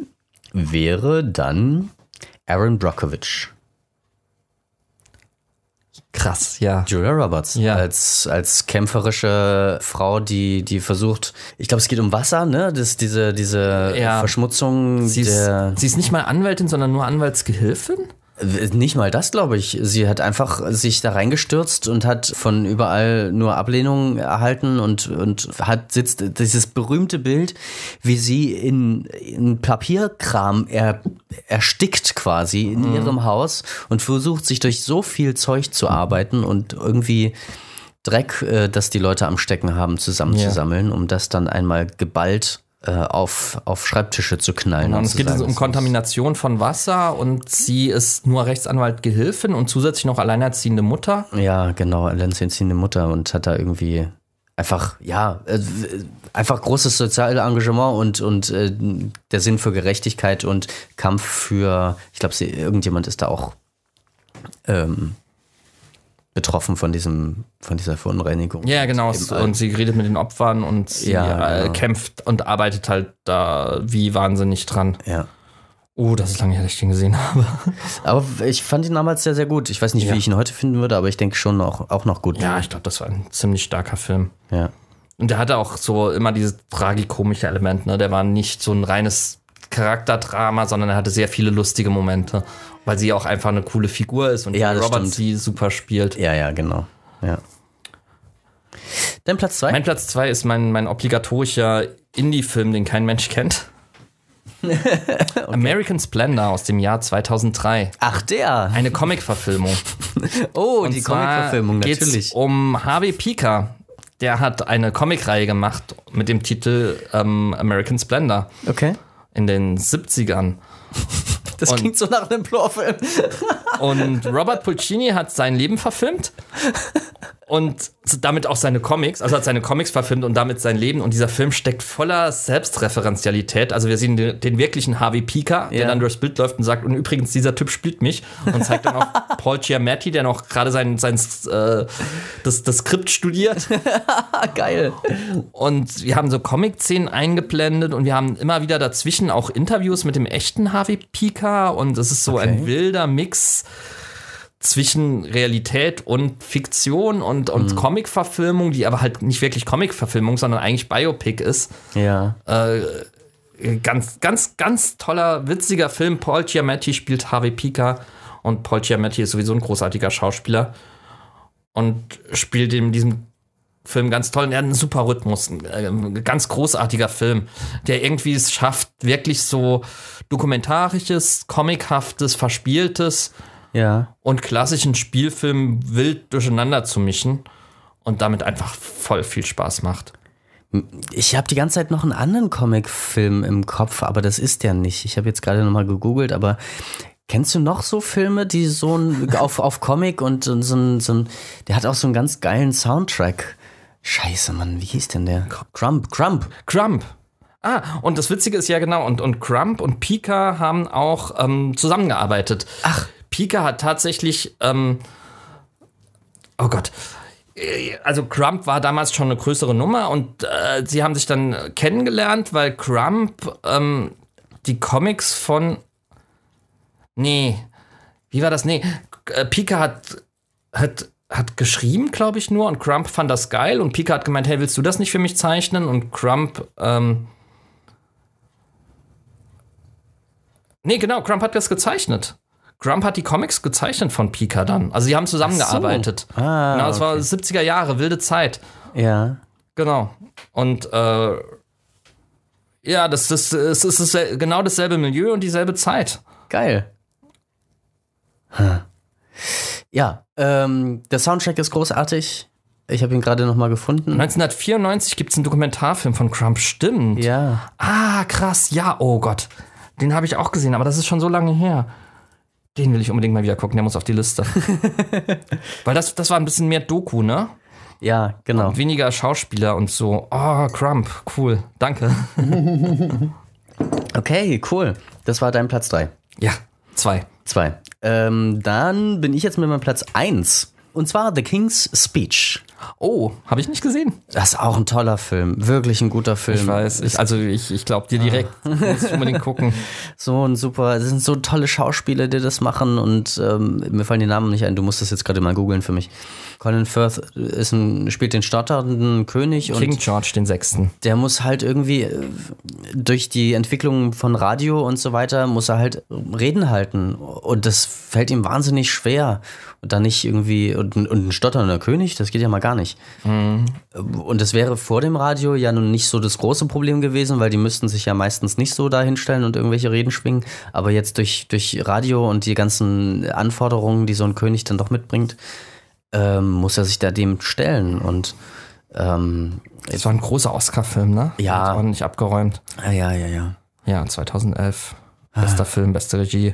wäre dann Aaron Brockovich. Krass, ja. Julia Roberts ja. als als kämpferische Frau, die die versucht. Ich glaube, es geht um Wasser, ne? Das, diese diese ja. Verschmutzung. Sie ist, sie ist nicht mal Anwältin, sondern nur Anwaltsgehilfin. Nicht mal das, glaube ich. Sie hat einfach sich da reingestürzt und hat von überall nur Ablehnungen erhalten und, und hat sitzt dieses berühmte Bild, wie sie in, in Papierkram er, erstickt quasi in mhm. ihrem Haus und versucht sich durch so viel Zeug zu arbeiten und irgendwie Dreck, äh, das die Leute am Stecken haben, zusammenzusammeln, ja. um das dann einmal geballt äh, auf, auf Schreibtische zu knallen. Genau, und es geht sagen, also um Kontamination von Wasser und sie ist nur Rechtsanwalt Gehilfin und zusätzlich noch alleinerziehende Mutter. Ja, genau, alleinerziehende Mutter und hat da irgendwie einfach, ja, äh, einfach großes soziales Engagement und, und äh, der Sinn für Gerechtigkeit und Kampf für, ich glaube, irgendjemand ist da auch ähm, betroffen von diesem, von dieser Verunreinigung. Ja, genau. Und, und sie redet mit den Opfern und sie ja, äh, genau. kämpft und arbeitet halt da wie wahnsinnig dran. Ja. Oh, das ist lange her, dass ich den gesehen habe. <laughs> Aber ich fand ihn damals sehr, sehr gut. Ich weiß nicht, ja. wie ich ihn heute finden würde, aber ich denke schon auch, auch noch gut. Ja, ich glaube, das war ein ziemlich starker Film. Ja. Und der hatte auch so immer dieses tragikomische Element, ne? Der war nicht so ein reines Charakterdrama, sondern er hatte sehr viele lustige Momente, weil sie auch einfach eine coole Figur ist und ja, Roberts sie super spielt. Ja, ja, genau. Ja. Dein Platz 2? Mein Platz 2 ist mein, mein obligatorischer Indie-Film, den kein Mensch kennt. <laughs> okay. American Splendor aus dem Jahr 2003. Ach, der. Eine Comic-Verfilmung. <laughs> oh, und die Comic-Verfilmung, natürlich. Geht's um Harvey Pika. Der hat eine Comic-Reihe gemacht mit dem Titel ähm, American Splendor. Okay in den 70ern. <laughs> Das und, klingt so nach einem Plorfilm. und Robert Puccini hat sein Leben verfilmt <laughs> und damit auch seine Comics, also hat seine Comics verfilmt und damit sein Leben. Und dieser Film steckt voller Selbstreferenzialität. Also wir sehen den, den wirklichen Harvey Pika, ja. der dann durchs Bild läuft und sagt, und übrigens, dieser Typ spielt mich. Und zeigt dann auch <laughs> Paul Giamatti, der noch gerade sein, sein äh, das, das Skript studiert. <laughs> Geil. Und wir haben so Comic-Szenen eingeblendet und wir haben immer wieder dazwischen auch Interviews mit dem echten Harvey Pika. Und es ist so okay. ein wilder Mix zwischen Realität und Fiktion und, und mhm. Comic-Verfilmung, die aber halt nicht wirklich Comic-Verfilmung, sondern eigentlich Biopic ist. Ja. Äh, ganz, ganz, ganz toller, witziger Film. Paul Giamatti spielt Harvey Pika und Paul Giamatti ist sowieso ein großartiger Schauspieler und spielt in diesem Film ganz toll. Und er hat einen super Rhythmus, ein ähm, ganz großartiger Film, der irgendwie es schafft, wirklich so dokumentarisches, comichaftes, verspieltes ja. und klassischen Spielfilm wild durcheinander zu mischen und damit einfach voll viel Spaß macht. Ich habe die ganze Zeit noch einen anderen Comicfilm im Kopf, aber das ist der nicht. Ich habe jetzt gerade nochmal gegoogelt, aber kennst du noch so Filme, die so ein, <laughs> auf, auf Comic und so, ein, so ein, der hat auch so einen ganz geilen Soundtrack. Scheiße, Mann, wie hieß denn der? Crump, Crump. Crump. Ah, und das Witzige ist ja genau, und, und Crump und Pika haben auch ähm, zusammengearbeitet. Ach. Pika hat tatsächlich, ähm, oh Gott, also Crump war damals schon eine größere Nummer und äh, sie haben sich dann kennengelernt, weil Crump ähm, die Comics von, nee, wie war das? Nee, äh, Pika hat, hat hat geschrieben, glaube ich, nur und Crump fand das geil und Pika hat gemeint, hey, willst du das nicht für mich zeichnen? Und Crump, ähm, nee, genau, Crump hat das gezeichnet. Grump hat die Comics gezeichnet von Pika dann. Also sie haben zusammengearbeitet. So. Ah, Na, das okay. war 70er Jahre, wilde Zeit. Ja. Genau. Und äh, ja, das, das, das ist das, genau dasselbe Milieu und dieselbe Zeit. Geil. Hm. Ja, ähm, der Soundtrack ist großartig. Ich habe ihn gerade noch mal gefunden. 1994 gibt es einen Dokumentarfilm von Crump, stimmt. Ja. Ah, krass, ja, oh Gott. Den habe ich auch gesehen, aber das ist schon so lange her. Den will ich unbedingt mal wieder gucken, der muss auf die Liste. <laughs> Weil das, das war ein bisschen mehr Doku, ne? Ja, genau. Und weniger Schauspieler und so. Oh, Crump, cool, danke. <laughs> okay, cool. Das war dein Platz 3. Ja, 2. 2. Ähm, dann bin ich jetzt mit meinem Platz 1. Und zwar The King's Speech. Oh, habe ich nicht gesehen. Das ist auch ein toller Film. Wirklich ein guter Film. Ich weiß. Ich, also ich, ich glaube dir direkt. Ah. <laughs> Muss ich unbedingt gucken. <laughs> So ein super, es sind so tolle Schauspieler, die das machen und ähm, mir fallen die Namen nicht ein. Du musst das jetzt gerade mal googeln für mich. Colin Firth ist ein, spielt den stotternden König. King und George den Sechsten. Der muss halt irgendwie äh, durch die Entwicklung von Radio und so weiter, muss er halt Reden halten. Und das fällt ihm wahnsinnig schwer und dann nicht irgendwie und, und ein stotternder König, das geht ja mal gar nicht. Mhm. Und das wäre vor dem Radio ja nun nicht so das große Problem gewesen, weil die müssten sich ja meistens nicht so dahinstellen und irgendwelche Reden schwingen. Aber jetzt durch, durch Radio und die ganzen Anforderungen, die so ein König dann doch mitbringt, ähm, muss er sich da dem stellen und ähm, das war ein großer Oscar-Film, ne? Ja. Hat ordentlich abgeräumt. Ah, ja, ja, ja, ja. Ja, 2011. Ah. Bester ah. Film, beste Regie.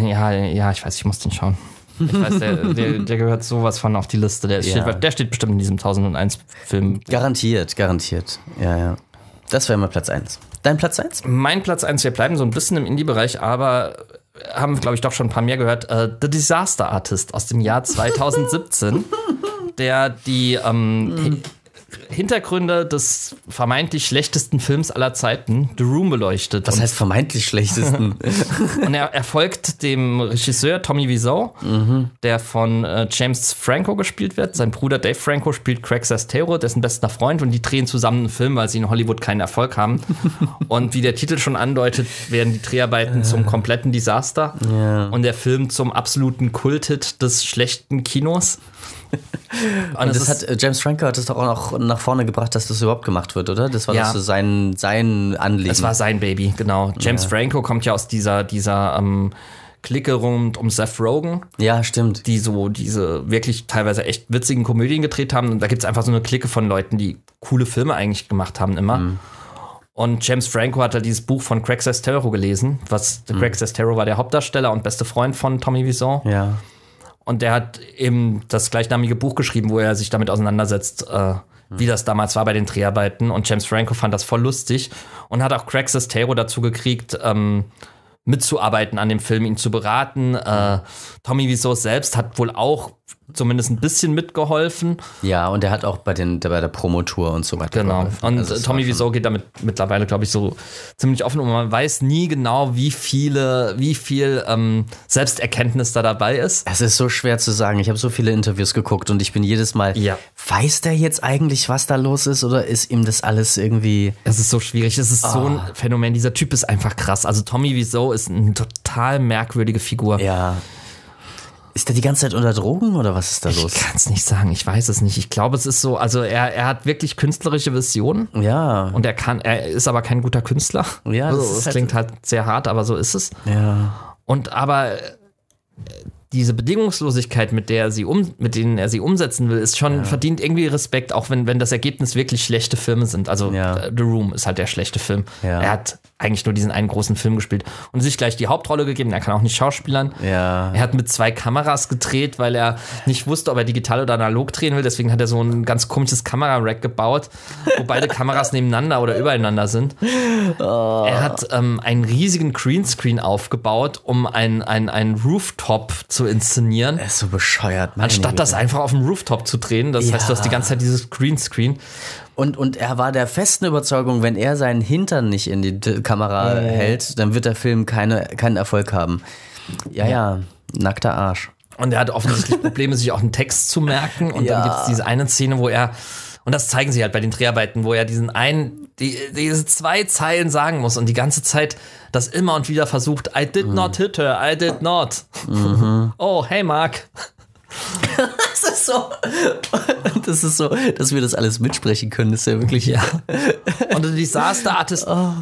Ja, ja, ja, ich weiß, ich muss den schauen. Ich weiß, der, der, der, gehört sowas von auf die Liste. Der, ja. steht, der steht bestimmt in diesem 1001-Film. Garantiert, garantiert. Ja, ja. Das wäre mal Platz 1. Dein Platz 1? Mein Platz 1, wir bleiben so ein bisschen im Indie-Bereich, aber haben, glaube ich, doch schon ein paar mehr gehört. Äh, The Disaster Artist aus dem Jahr 2017, der die ähm, mm. Hintergründe des vermeintlich schlechtesten Films aller Zeiten, The Room, beleuchtet. Was heißt vermeintlich schlechtesten? <laughs> und er, er folgt dem Regisseur Tommy Wiseau, mhm. der von äh, James Franco gespielt wird. Sein Bruder Dave Franco spielt Craig Sestero, dessen bester Freund, und die drehen zusammen einen Film, weil sie in Hollywood keinen Erfolg haben. <laughs> und wie der Titel schon andeutet, werden die Dreharbeiten äh. zum kompletten Desaster yeah. und der Film zum absoluten Kulthit des schlechten Kinos. <laughs> Und das, hat äh, James Franco hat das doch auch noch nach vorne gebracht, dass das überhaupt gemacht wird, oder? Das war ja. das sein, sein Anliegen. Das war sein Baby, genau. James ja. Franco kommt ja aus dieser, dieser ähm, Clique rund um Seth Rogen. Ja, stimmt. Die so diese wirklich teilweise echt witzigen Komödien gedreht haben. Und da gibt es einfach so eine Clique von Leuten, die coole Filme eigentlich gemacht haben, immer. Mhm. Und James Franco hat halt dieses Buch von Craig Sestero gelesen, was mhm. Craig Sestero war der Hauptdarsteller und beste Freund von Tommy Wiseau. Ja. Und der hat eben das gleichnamige Buch geschrieben, wo er sich damit auseinandersetzt, äh, wie das damals war bei den Dreharbeiten. Und James Franco fand das voll lustig und hat auch Craig Sestero dazu gekriegt, ähm, mitzuarbeiten an dem Film, ihn zu beraten. Äh, Tommy Wiseau selbst hat wohl auch zumindest ein bisschen mitgeholfen. Ja, und er hat auch bei, den, bei der Promotour und so weiter. Genau. Und also Tommy Wiseau geht damit mittlerweile, glaube ich, so ziemlich offen um. Man weiß nie genau, wie viele, wie viel ähm, Selbsterkenntnis da dabei ist. Es ist so schwer zu sagen. Ich habe so viele Interviews geguckt und ich bin jedes Mal, ja. weiß der jetzt eigentlich, was da los ist oder ist ihm das alles irgendwie. Es ist so schwierig. Es ist oh. so ein ah. Phänomen. Dieser Typ ist einfach krass. Also Tommy Wiseau ist eine total merkwürdige Figur. Ja. Ist er die ganze Zeit unter Drogen oder was ist da los? Ich kann es nicht sagen, ich weiß es nicht. Ich glaube, es ist so, also er, er hat wirklich künstlerische Visionen. Ja. Und er kann, er ist aber kein guter Künstler. Ja, das, also, das halt klingt halt sehr hart, aber so ist es. Ja. Und aber diese Bedingungslosigkeit, mit der sie um, mit denen er sie umsetzen will, ist schon ja. verdient irgendwie Respekt, auch wenn, wenn das Ergebnis wirklich schlechte Filme sind. Also ja. Äh, The Room ist halt der schlechte Film. Ja. Er hat eigentlich nur diesen einen großen Film gespielt und sich gleich die Hauptrolle gegeben. Er kann auch nicht schauspielern. Er hat mit zwei Kameras gedreht, weil er nicht wusste, ob er digital oder analog drehen will. Deswegen hat er so ein ganz komisches Kamerarack gebaut, wo beide Kameras nebeneinander oder übereinander sind. Oh. Er hat ähm, einen riesigen Greenscreen aufgebaut, um einen ein Rooftop zu zu inszenieren. Das ist so bescheuert. Anstatt das einfach auf dem Rooftop zu drehen. Das ja. heißt, du hast die ganze Zeit dieses Greenscreen. Und, und er war der festen Überzeugung, wenn er seinen Hintern nicht in die Kamera äh. hält, dann wird der Film keine, keinen Erfolg haben. Ja, ja, ja nackter Arsch. Und er hat offensichtlich <laughs> Probleme, sich auch einen Text zu merken. Und ja. dann gibt es diese eine Szene, wo er und das zeigen sie halt bei den Dreharbeiten, wo er diesen einen, die, diese zwei Zeilen sagen muss und die ganze Zeit das immer und wieder versucht, I did mhm. not hit her, I did not. Mhm. <laughs> Oh, hey Mark. <laughs> das ist so, <laughs> das ist so, dass wir das alles mitsprechen können, das ist ja wirklich ja. Und du saß da, hattest, oh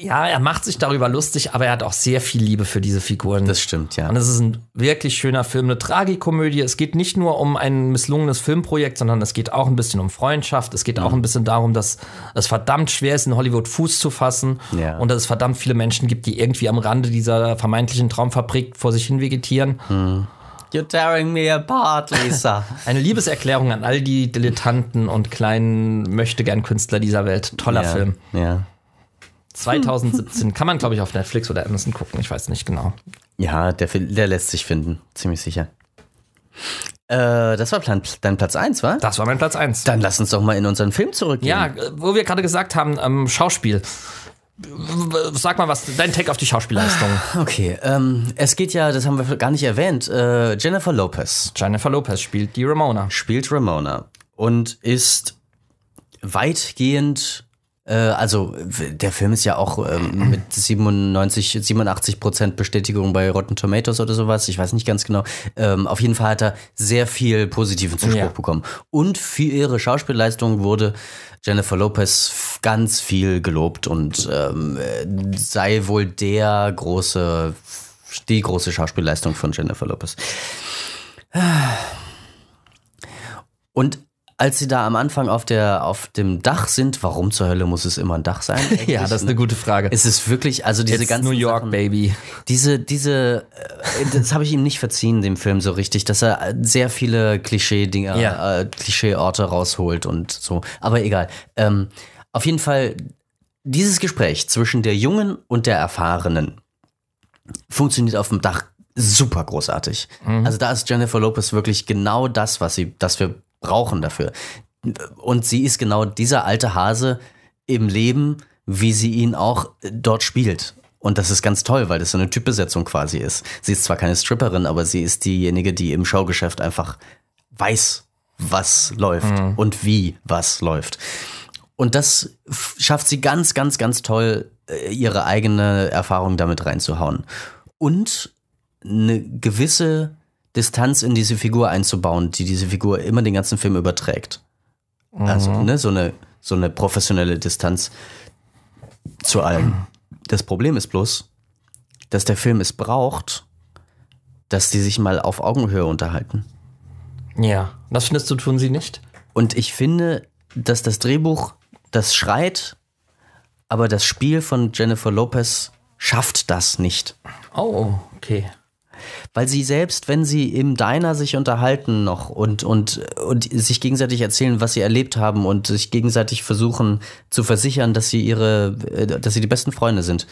ja, er macht sich darüber lustig, aber er hat auch sehr viel Liebe für diese Figuren. Das stimmt, ja. Und es ist ein wirklich schöner Film, eine Tragikomödie. Es geht nicht nur um ein misslungenes Filmprojekt, sondern es geht auch ein bisschen um Freundschaft. Es geht mhm. auch ein bisschen darum, dass es verdammt schwer ist, in Hollywood Fuß zu fassen ja. und dass es verdammt viele Menschen gibt, die irgendwie am Rande dieser vermeintlichen Traumfabrik vor sich hin vegetieren. Mhm. You're tearing me apart, Lisa. <laughs> Eine Liebeserklärung an all die Dilettanten und kleinen Möchtegern-Künstler dieser Welt. Toller ja, Film. Ja. 2017 kann man, glaube ich, auf Netflix oder Amazon gucken. Ich weiß nicht genau. Ja, der, der lässt sich finden, ziemlich sicher. Äh, das war dein Platz 1, war? Das war mein Platz 1. Dann lass uns doch mal in unseren Film zurückgehen. Ja, äh, wo wir gerade gesagt haben, ähm, Schauspiel. Sag mal was, dein Take auf die Schauspielleistung. Ah, okay, ähm, es geht ja, das haben wir gar nicht erwähnt, äh, Jennifer Lopez. Jennifer Lopez spielt die Ramona. Spielt Ramona und ist weitgehend äh, also der Film ist ja auch ähm, mit 97, 87 Prozent Bestätigung bei Rotten Tomatoes oder sowas, ich weiß nicht ganz genau. Ähm, auf jeden Fall hat er sehr viel positiven Zuspruch ja. bekommen. Und für ihre Schauspielleistung wurde Jennifer Lopez ganz viel gelobt und ähm, sei wohl der große, die große Schauspielleistung von Jennifer Lopez. Und als sie da am Anfang auf, der, auf dem Dach sind, warum zur Hölle muss es immer ein Dach sein? <laughs> ja, das ist ne? eine gute Frage. Es Ist wirklich, also diese ganze. New York, Sachen, Baby. Diese, diese, äh, äh, das habe ich ihm nicht verziehen, dem Film so richtig, dass er äh, sehr viele Klischee-Dinger, ja. äh, Klischee-Orte rausholt und so. Aber egal. Ähm, auf jeden Fall, dieses Gespräch zwischen der Jungen und der Erfahrenen funktioniert auf dem Dach super großartig. Mhm. Also da ist Jennifer Lopez wirklich genau das, was sie, das wir brauchen dafür. Und sie ist genau dieser alte Hase im Leben, wie sie ihn auch dort spielt. Und das ist ganz toll, weil das so eine Typbesetzung quasi ist. Sie ist zwar keine Stripperin, aber sie ist diejenige, die im Showgeschäft einfach weiß, was läuft mhm. und wie was läuft. Und das schafft sie ganz, ganz, ganz toll, äh, ihre eigene Erfahrung damit reinzuhauen. Und eine gewisse Distanz in diese Figur einzubauen, die diese Figur immer den ganzen Film überträgt. Also, mhm. Also, ne, so eine, so eine professionelle Distanz zu allem. Das Problem ist bloß, dass der Film es braucht, dass die sich mal auf Augenhöhe unterhalten. Ja, das findest du, tun sie nicht? Und ich finde, dass das Drehbuch das schreit, aber das Spiel von Jennifer Lopez schafft das nicht. Oh, okay weil sie selbst, wenn sie im Diner sich unterhalten noch und, und, und sich gegenseitig erzählen, was sie erlebt haben und sich gegenseitig versuchen zu versichern, dass sie ihre, äh, dass sie die besten Freunde sind.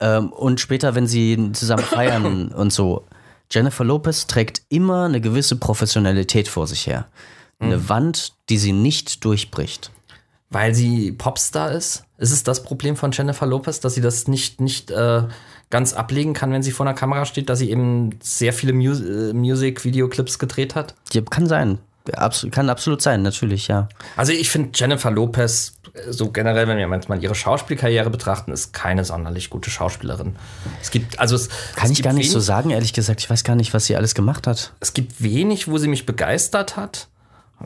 Ähm, und später, wenn sie zusammen <coughs> feiern und so, Jennifer Lopez trägt immer eine gewisse Professionalität vor sich her. Eine mhm. Wand, die sie nicht durchbricht. Weil sie Popstar ist? Ist es das Problem von Jennifer Lopez, dass sie das nicht, nicht äh, ganz ablegen kann, wenn sie vor einer Kamera steht, dass sie eben sehr viele Mus äh, Music-Videoclips gedreht hat? Ja, kann sein. Abs kann absolut sein, natürlich, ja. Also ich finde Jennifer Lopez, äh, so generell, wenn wir mal ihre Schauspielkarriere betrachten, ist keine sonderlich gute Schauspielerin. Es gibt, also es, Kann es ich gar nicht so sagen, ehrlich gesagt. Ich weiß gar nicht, was sie alles gemacht hat. Es gibt wenig, wo sie mich begeistert hat.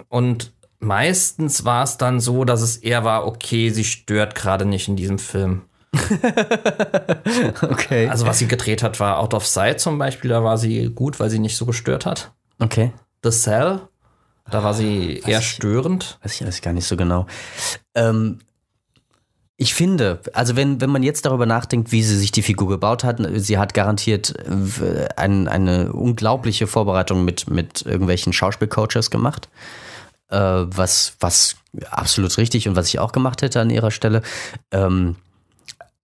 Und meistens war es dann so, dass es eher war, okay, sie stört gerade nicht in diesem Film. <laughs> okay. Also was sie gedreht hat, war Out of Sight zum Beispiel. Da war sie gut, weil sie nicht so gestört hat. Okay. The Cell, da war sie ah, weiß eher ich, störend. Weiß ich alles gar nicht so genau. Ähm, ich finde, also wenn, wenn man jetzt darüber nachdenkt, wie sie sich die Figur gebaut hat, sie hat garantiert äh, ein, eine unglaubliche Vorbereitung mit, mit irgendwelchen Schauspielcoaches gemacht. Äh, was, was absolut richtig und was ich auch gemacht hätte an ihrer Stelle. Ähm,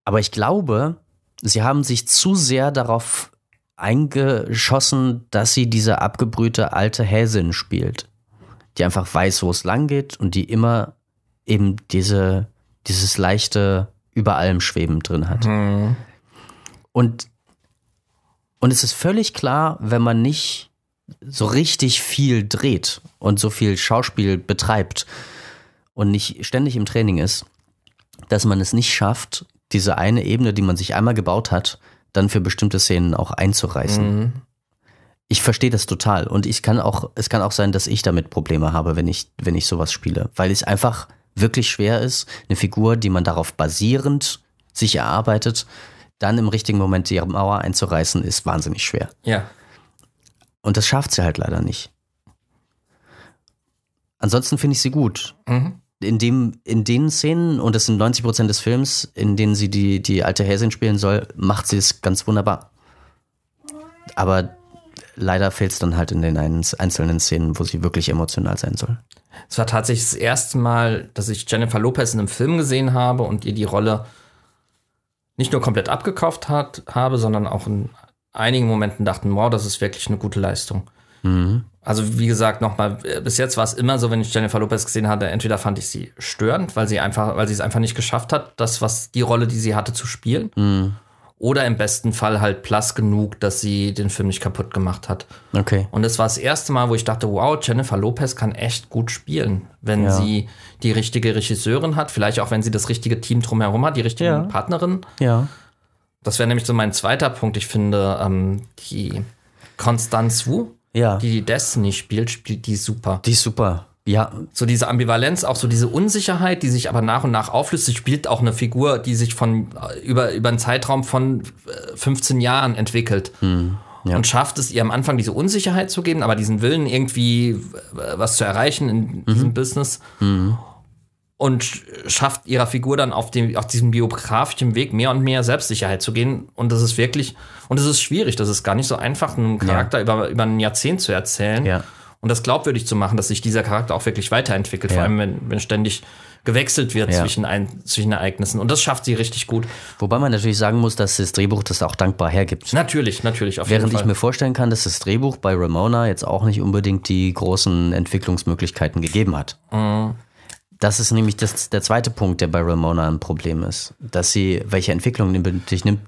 aber ich glaube, sie haben sich zu sehr darauf eingeschossen, dass sie diese abgebrühte alte Häsin spielt, die einfach weiß, wo es lang geht und die immer eben diese, dieses leichte über allem Schweben drin hat. Mhm. Und, und es ist völlig klar, wenn man nicht so richtig viel dreht und so viel Schauspiel betreibt und nicht ständig im Training ist, dass man es nicht schafft, diese eine Ebene, die man sich einmal gebaut hat, dann für bestimmte Szenen auch einzureißen. Mhm. Ich verstehe das total und ich kann auch, es kann auch sein, dass ich damit Probleme habe, wenn ich, wenn ich sowas spiele, weil es einfach wirklich schwer ist, eine Figur, die man darauf basierend sich erarbeitet, dann im richtigen Moment die Mauer einzureißen, ist wahnsinnig schwer. Ja. Und das schafft sie halt leider nicht. Ansonsten finde ich sie gut. Mhm in, dem, in den Szenen, und das sind 90 Prozent des Films, in denen sie die, die alte Häsin spielen soll, macht sie es ganz wunderbar. Aber leider fehlt es dann halt in den einzelnen Szenen, wo sie wirklich emotional sein soll. Es war tatsächlich das erste Mal, dass ich Jennifer Lopez in einem Film gesehen habe und ihr die Rolle nicht nur komplett abgekauft hat, habe, sondern auch in einigen Momenten dachten, wow, das ist wirklich eine gute Leistung. Mhm. Also wie gesagt, nochmal, äh, bis jetzt war es immer so, wenn ich Jennifer Lopez gesehen hatte, entweder fand ich sie störend, weil sie einfach, weil sie es einfach nicht geschafft hat, das, was die Rolle, die sie hatte, zu spielen. Mhm. Oder im besten Fall halt blass genug, dass sie den Film nicht kaputt gemacht hat. Okay. Und das war das erste Mal, wo ich dachte, wow, Jennifer Lopez kann echt gut spielen, wenn ja. sie die richtige Regisseurin hat, vielleicht auch wenn sie das richtige Team drumherum hat, die richtige ja. Partnerin. Ja. Das wäre nämlich so mein zweiter Punkt. Ich finde, ähm, die Constance Wu, ja. die, die Destiny spielt, spielt die super. Die ist super. Ja. So diese Ambivalenz, auch so diese Unsicherheit, die sich aber nach und nach auflöst. Sie spielt auch eine Figur, die sich von äh, über, über einen Zeitraum von 15 äh, Jahren entwickelt. Hm. Ja. Und schafft es ihr am Anfang diese Unsicherheit zu geben, aber diesen Willen irgendwie äh, was zu erreichen in mhm. diesem Business. Mhm und schafft ihrer Figur dann auf, dem, auf diesem biografischen Weg mehr und mehr Selbstsicherheit zu gehen. Und das ist wirklich, und das ist schwierig, das ist gar nicht so einfach, einen Charakter ja. über, über ein Jahrzehnt zu erzählen. Ja. Und das glaubwürdig zu machen, dass sich dieser Charakter auch wirklich weiterentwickelt, ja. vor allem wenn, wenn ständig gewechselt wird ja. zwischen, ein, zwischen Ereignissen. Und das schafft sie richtig gut. Wobei man natürlich sagen muss, dass das Drehbuch das auch dankbar hergibt. Natürlich, natürlich. Auf jeden Während Fall. ich mir vorstellen kann, dass das Drehbuch bei Ramona jetzt auch nicht unbedingt die großen Entwicklungsmöglichkeiten gegeben hat. Mhm. Das ist nämlich das, der zweite Punkt, der bei Ramona ein Problem ist. Dass sie, welche Entwicklung nimmt, nimmt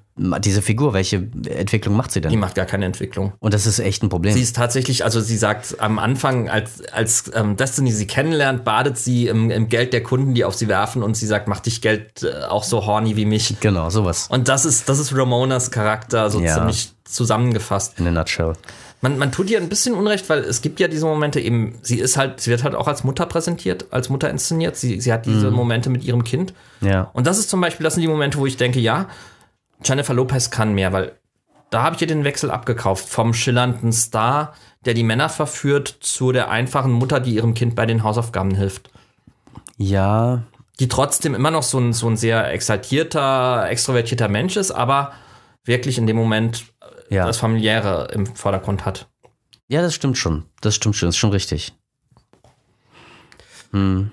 diese Figur, welche Entwicklung macht sie denn? Die macht gar keine Entwicklung. Und das ist echt ein Problem. Sie ist tatsächlich, also sie sagt am Anfang, als, als ähm, Destiny sie kennenlernt, badet sie im, im, Geld der Kunden, die auf sie werfen und sie sagt, mach dich Geld äh, auch so horny wie mich. Genau, sowas. Und das ist, das ist Ramonas Charakter so ja. ziemlich zusammengefasst. In a nutshell man, man tut ihr ein bisschen Unrecht, weil es gibt ja diese Momente eben, sie ist halt, sie wird halt auch als Mutter präsentiert, als Mutter inszeniert, sie, sie hat diese mhm. Momente mit ihrem Kind. Ja. Und das ist zum Beispiel, das sind die Momente, wo ich denke, ja, Jennifer Lopez kann mehr, weil da habe ich ihr den Wechsel abgekauft vom schillernden Star, der die Männer verführt, zu der einfachen Mutter, die ihrem Kind bei den Hausaufgaben hilft. Ja. Die trotzdem immer noch so ein, so ein sehr exaltierter, extrovertierter Mensch ist, aber wirklich in dem Moment ja. das Familiäre im Vordergrund hat. Ja, das stimmt schon. Das stimmt schon. Das ist schon richtig. Hm.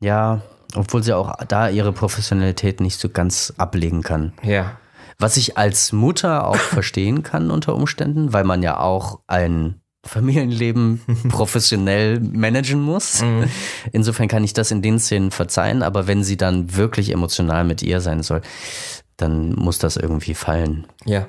Ja, obwohl sie auch da ihre Professionalität nicht so ganz ablegen kann. Ja. Was ich als Mutter auch <laughs> verstehen kann unter Umständen, weil man ja auch ein Familienleben <laughs> professionell managen muss. Mhm. Insofern kann ich das in den Szenen verzeihen, aber wenn sie dann wirklich emotional mit ihr sein soll, dann muss das irgendwie fallen. Ja.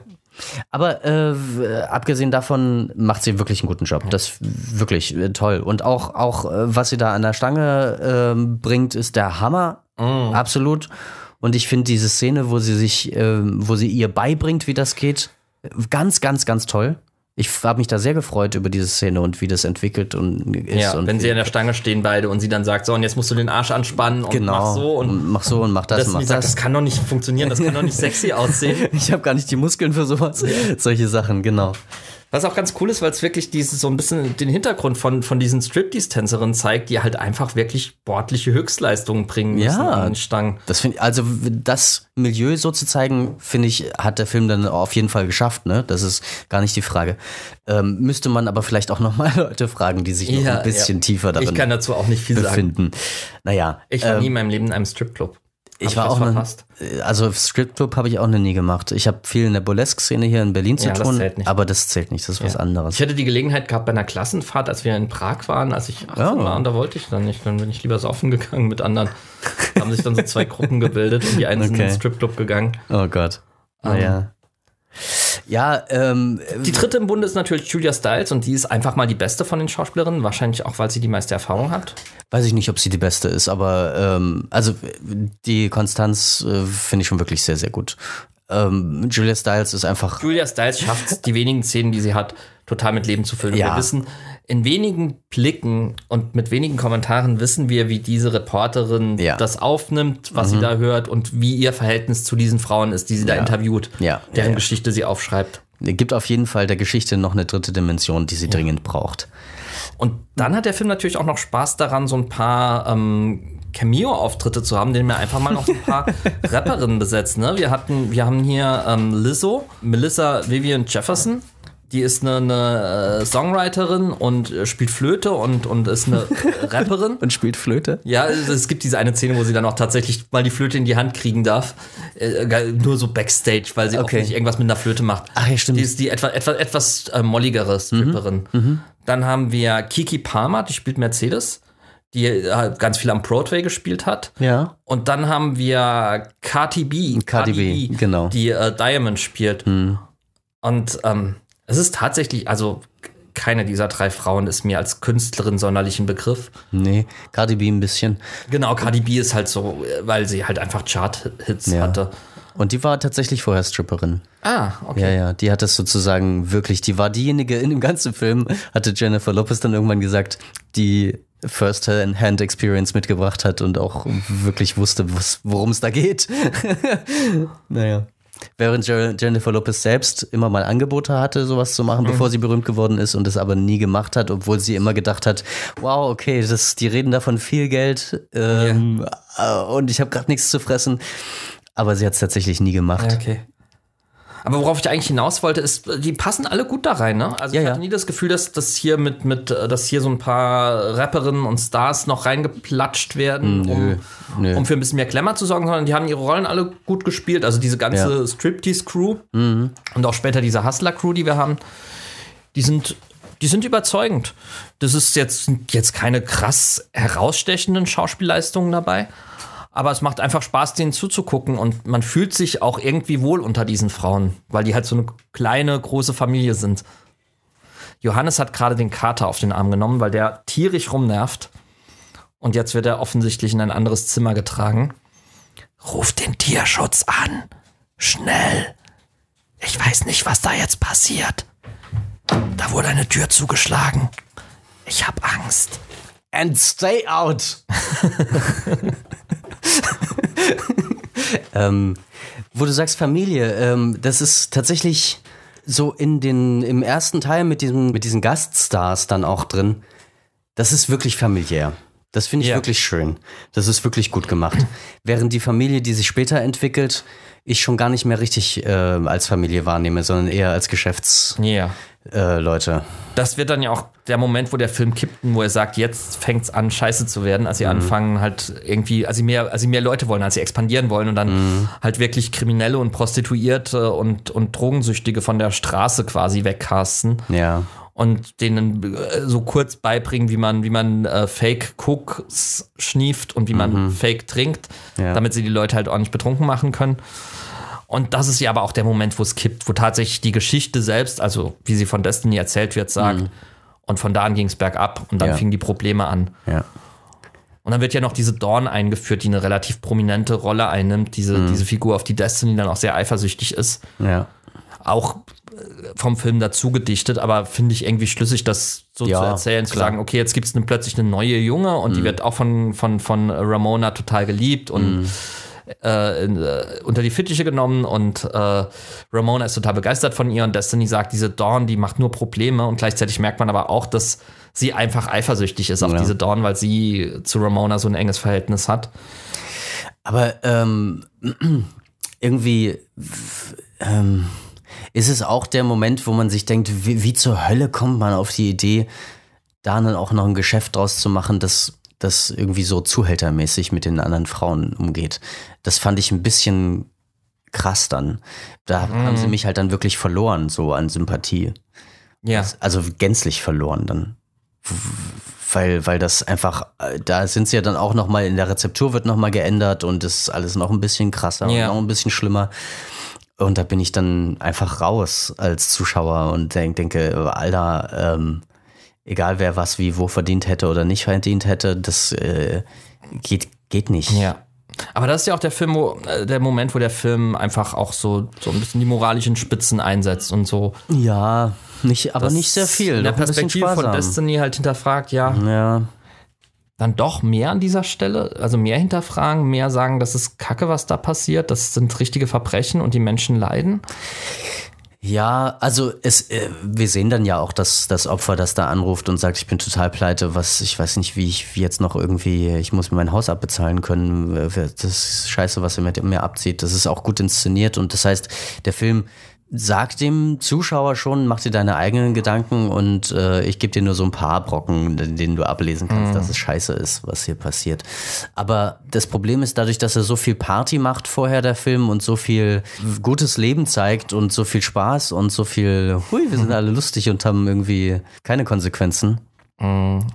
Aber äh, abgesehen davon macht sie wirklich einen guten Job. Das ist wirklich äh, toll. Und auch, auch äh, was sie da an der Stange äh, bringt, ist der Hammer. Mm. Absolut. Und ich finde diese Szene, wo sie sich, ähm, wo sie ihr beibringt, wie das geht, ganz, ganz, ganz toll ich habe mich da sehr gefreut über diese Szene und wie das entwickelt und ist. Ja, und wenn sie an der Stange stehen beide und sie dann sagt, so und jetzt musst du den Arsch anspannen und genau. mach so und, und mach so und mach das, das und mach das. Sagt, das kann doch nicht funktionieren, das kann doch nicht sexy <laughs> aussehen. Ich habe gar nicht die Muskeln für sowas. Solche Sachen, genau. Was auch ganz cool ist, weil es wirklich dieses, so ein bisschen den Hintergrund von, von diesen Striptease-Tänzerinnen zeigt, die halt einfach wirklich sportliche Höchstleistungen bringen müssen an den Stangen. Das find, also das Milieu so zu zeigen, finde ich, hat der Film dann auf jeden Fall geschafft. Ne? Das ist gar nicht die Frage. Ähm, müsste man aber vielleicht auch nochmal <laughs> Leute fragen, die sich ja, noch ein bisschen ja. tiefer darin befinden. Ich kann dazu auch nicht viel befinden. sagen. Naja. Ich war ähm, nie in meinem Leben in einem Stripclub ich war auch verpasst. Ne, also Script Club habe ich auch noch nie gemacht. Ich habe viel in der Burlesque-Szene hier in Berlin zu ja, tun, das zählt nicht. aber das zählt nicht, das ist ja. was anderes. Ich hatte die Gelegenheit gehabt bei einer Klassenfahrt, als wir in Prag waren, als ich 18 oh. war, und da wollte ich dann nicht, dann bin ich lieber so offen gegangen mit anderen. haben sich dann so zwei Gruppen gebildet und die einen okay. sind in den Stripclub gegangen. Oh Gott. Naja. Ähm, um, ja, ähm, die dritte im Bunde ist natürlich Julia Stiles und die ist einfach mal die beste von den Schauspielerinnen, wahrscheinlich auch, weil sie die meiste Erfahrung hat. Weiß ich nicht, ob sie die beste ist, aber ähm, also die Konstanz äh, finde ich schon wirklich sehr, sehr gut. Ähm, Julia Stiles ist einfach. Julia Stiles schafft es, die wenigen Szenen, die sie hat, total mit Leben zu füllen. Ja. Und wir wissen, in wenigen Blicken und mit wenigen Kommentaren wissen wir, wie diese Reporterin ja. das aufnimmt, was mhm. sie da hört und wie ihr Verhältnis zu diesen Frauen ist, die sie ja. da interviewt, ja. deren Geschichte sie aufschreibt. Gibt auf jeden Fall der Geschichte noch eine dritte Dimension, die sie dringend braucht. Und dann hat der Film natürlich auch noch Spaß daran, so ein paar ähm, Cameo-Auftritte zu haben, den wir einfach mal noch ein paar <laughs> Rapperinnen besetzen. Ne? Wir hatten, wir haben hier ähm, Lizzo, Melissa Vivian Jefferson. Die ist eine, eine, äh, Songwriterin und äh, spielt Flöte und, und ist eine <laughs> Rapperin. und spielt Flöte? Ja, es gibt diese eine Szene, wo sie dann auch tatsächlich mal die Flöte in die Hand kriegen darf. Äh, äh nur so Backstage, weil sie okay. auch nicht irgendwas mit einer Flöte macht. Ach ja, stimmt. Die ist die etwa, etwa, etwas äh, molligere mhm. Stripperin. Mhm. Mhm. Dann haben wir Kiki Palmer, die spielt Mercedes die ganz viel am Broadway gespielt hat. Ja. Und dann haben wir Cardi B. Cardi, genau. Die äh, Diamond spielt. Hm. Und ähm, es ist tatsächlich, also keine dieser drei Frauen ist mir als Künstlerin sonderlich ein Begriff. Nee, Cardi B ein bisschen. Genau, Cardi B ist halt so, weil sie halt einfach Chart-Hits ja. hatte. Und die war tatsächlich vorher Stripperin. Ah, okay. Ja, ja, die hat das sozusagen wirklich, die war diejenige in dem ganzen Film, hatte Jennifer Lopez dann irgendwann gesagt, die First-Hand-Experience mitgebracht hat und auch wirklich wusste, worum es da geht. <laughs> naja. Während Jennifer Lopez selbst immer mal Angebote hatte, sowas zu machen, mhm. bevor sie berühmt geworden ist und es aber nie gemacht hat, obwohl sie immer gedacht hat, wow, okay, das, die reden davon viel Geld ähm, ja. Äh, und ich habe gerade nichts zu fressen. Aber sie hat es tatsächlich nie gemacht. okay. Aber worauf ich eigentlich hinaus wollte, ist, die passen alle gut da rein, ne? Also ja, ich hatte ja. nie das Gefühl, dass das hier mit, mit, äh, dass hier so ein paar Rapperinnen und Stars noch reingeplatscht werden, hm, nö, um, nö. um für ein bisschen mehr Klemmer zu sorgen, sondern die haben ihre Rollen alle gut gespielt. Also diese ganze ja. Striptease-Crew mhm. und auch später diese Hustler-Crew, die wir haben, die sind die sind überzeugend. Das ist jetzt, jetzt keine krass herausstechenden Schauspielleistungen dabei. Aber es macht einfach Spaß, denen zuzugucken und man fühlt sich auch irgendwie wohl unter diesen Frauen, weil die halt so eine kleine, große Familie sind. Johannes hat gerade den Kater auf den Arm genommen, weil der tierisch rumnervt. Und jetzt wird er offensichtlich in ein anderes Zimmer getragen. Ruf den Tierschutz an. Schnell. Ich weiß nicht, was da jetzt passiert. Da wurde eine Tür zugeschlagen. Ich hab Angst. And stay out. <laughs> <laughs> ähm, wo du sagst Familie, ähm, das ist tatsächlich so in den, im ersten Teil mit, diesem, mit diesen Gaststars dann auch drin. Das ist wirklich familiär. Das finde ich ja. wirklich schön. Das ist wirklich gut gemacht. <clears throat> Während die Familie, die sich später entwickelt, ich schon gar nicht mehr richtig äh, als Familie wahrnehme, sondern eher als Geschäftsleute. Yeah. Äh, das wird dann ja auch der Moment, wo der Film kippt, und wo er sagt, jetzt fängt es an, scheiße zu werden, als sie mhm. anfangen halt irgendwie, als sie mehr, als sie mehr Leute wollen, als sie expandieren wollen und dann mhm. halt wirklich Kriminelle und Prostituierte und, und Drogensüchtige von der Straße quasi wegcasten. Ja und denen äh, so kurz beibringen, wie man, wie man äh, Fake Cooks schnieft und wie man mhm. Fake trinkt, ja. damit sie die Leute halt ordentlich betrunken machen können. Und das ist ja aber auch der Moment, wo es kippt, wo tatsächlich die Geschichte selbst, also wie sie von Destiny erzählt wird, sagt. Mhm. Und von da an ging es bergab und dann ja. fingen die Probleme an. Ja. Und dann wird ja noch diese Dorn eingeführt, die eine relativ prominente Rolle einnimmt, diese, mhm. diese Figur, auf die Destiny dann auch sehr eifersüchtig ist. Ja. Auch vom Film dazu gedichtet, aber finde ich irgendwie schlüssig, das so ja, zu erzählen, klar. zu sagen, okay, jetzt gibt es ne, plötzlich eine neue Junge und mhm. die wird auch von, von, von Ramona total geliebt und mhm. äh, äh, unter die Fittiche genommen und äh, Ramona ist total begeistert von ihr und Destiny sagt, diese Dawn, die macht nur Probleme und gleichzeitig merkt man aber auch, dass sie einfach eifersüchtig ist auf ja. diese Dawn, weil sie zu Ramona so ein enges Verhältnis hat. Aber ähm, <clears throat> irgendwie ähm, ist es auch der Moment, wo man sich denkt, wie, wie zur Hölle kommt man auf die Idee, da dann auch noch ein Geschäft draus zu machen, das, das irgendwie so zuhältermäßig mit den anderen Frauen umgeht. Das fand ich ein bisschen krass dann. Da mhm. haben sie mich halt dann wirklich verloren, so an Sympathie. Ja. also gänzlich verloren dann. Weil, weil das einfach, äh, da sind sie ja dann auch nochmal, in der Rezeptur wird nochmal geändert und das ist alles noch ein bisschen krasser ja. und noch ein bisschen schlimmer. Und da bin ich dann einfach raus als Zuschauer und denk, denke, Alter, ähm, egal wer was wie wo verdient hätte oder nicht verdient hätte, das äh, geht, geht nicht. Ja. Aber das ist ja auch der Film, wo, äh, der Moment, wo der Film einfach auch so, so ein bisschen die moralischen Spitzen einsetzt und so. Ja, nicht, aber das nicht sehr viel. In der Perspektive von Destiny halt hinterfragt, ja. Ja dann doch mehr an dieser Stelle, also mehr hinterfragen, mehr sagen, das ist Kacke, was da passiert, das sind richtige Verbrechen und die Menschen leiden? Ja, also es, äh, wir sehen dann ja auch, dass das Opfer, das da anruft und sagt, ich bin total pleite, was ich weiß nicht, wie ich wie jetzt noch irgendwie, ich muss mir mein Haus abbezahlen können. Äh, das ist scheiße, was er mit mir abzieht. Das ist auch gut inszeniert und das heißt, der Film sag dem Zuschauer schon, mach dir deine eigenen Gedanken und äh, ich gebe dir nur so ein paar Brocken, denen du ablesen kannst, mhm. dass es scheiße ist, was hier passiert. Aber das Problem ist, dadurch, dass er so viel Party macht vorher, der Film, und so viel gutes Leben zeigt und so viel Spaß und so viel, hui, wir sind <laughs> alle lustig und haben irgendwie keine Konsequenzen. Mhm.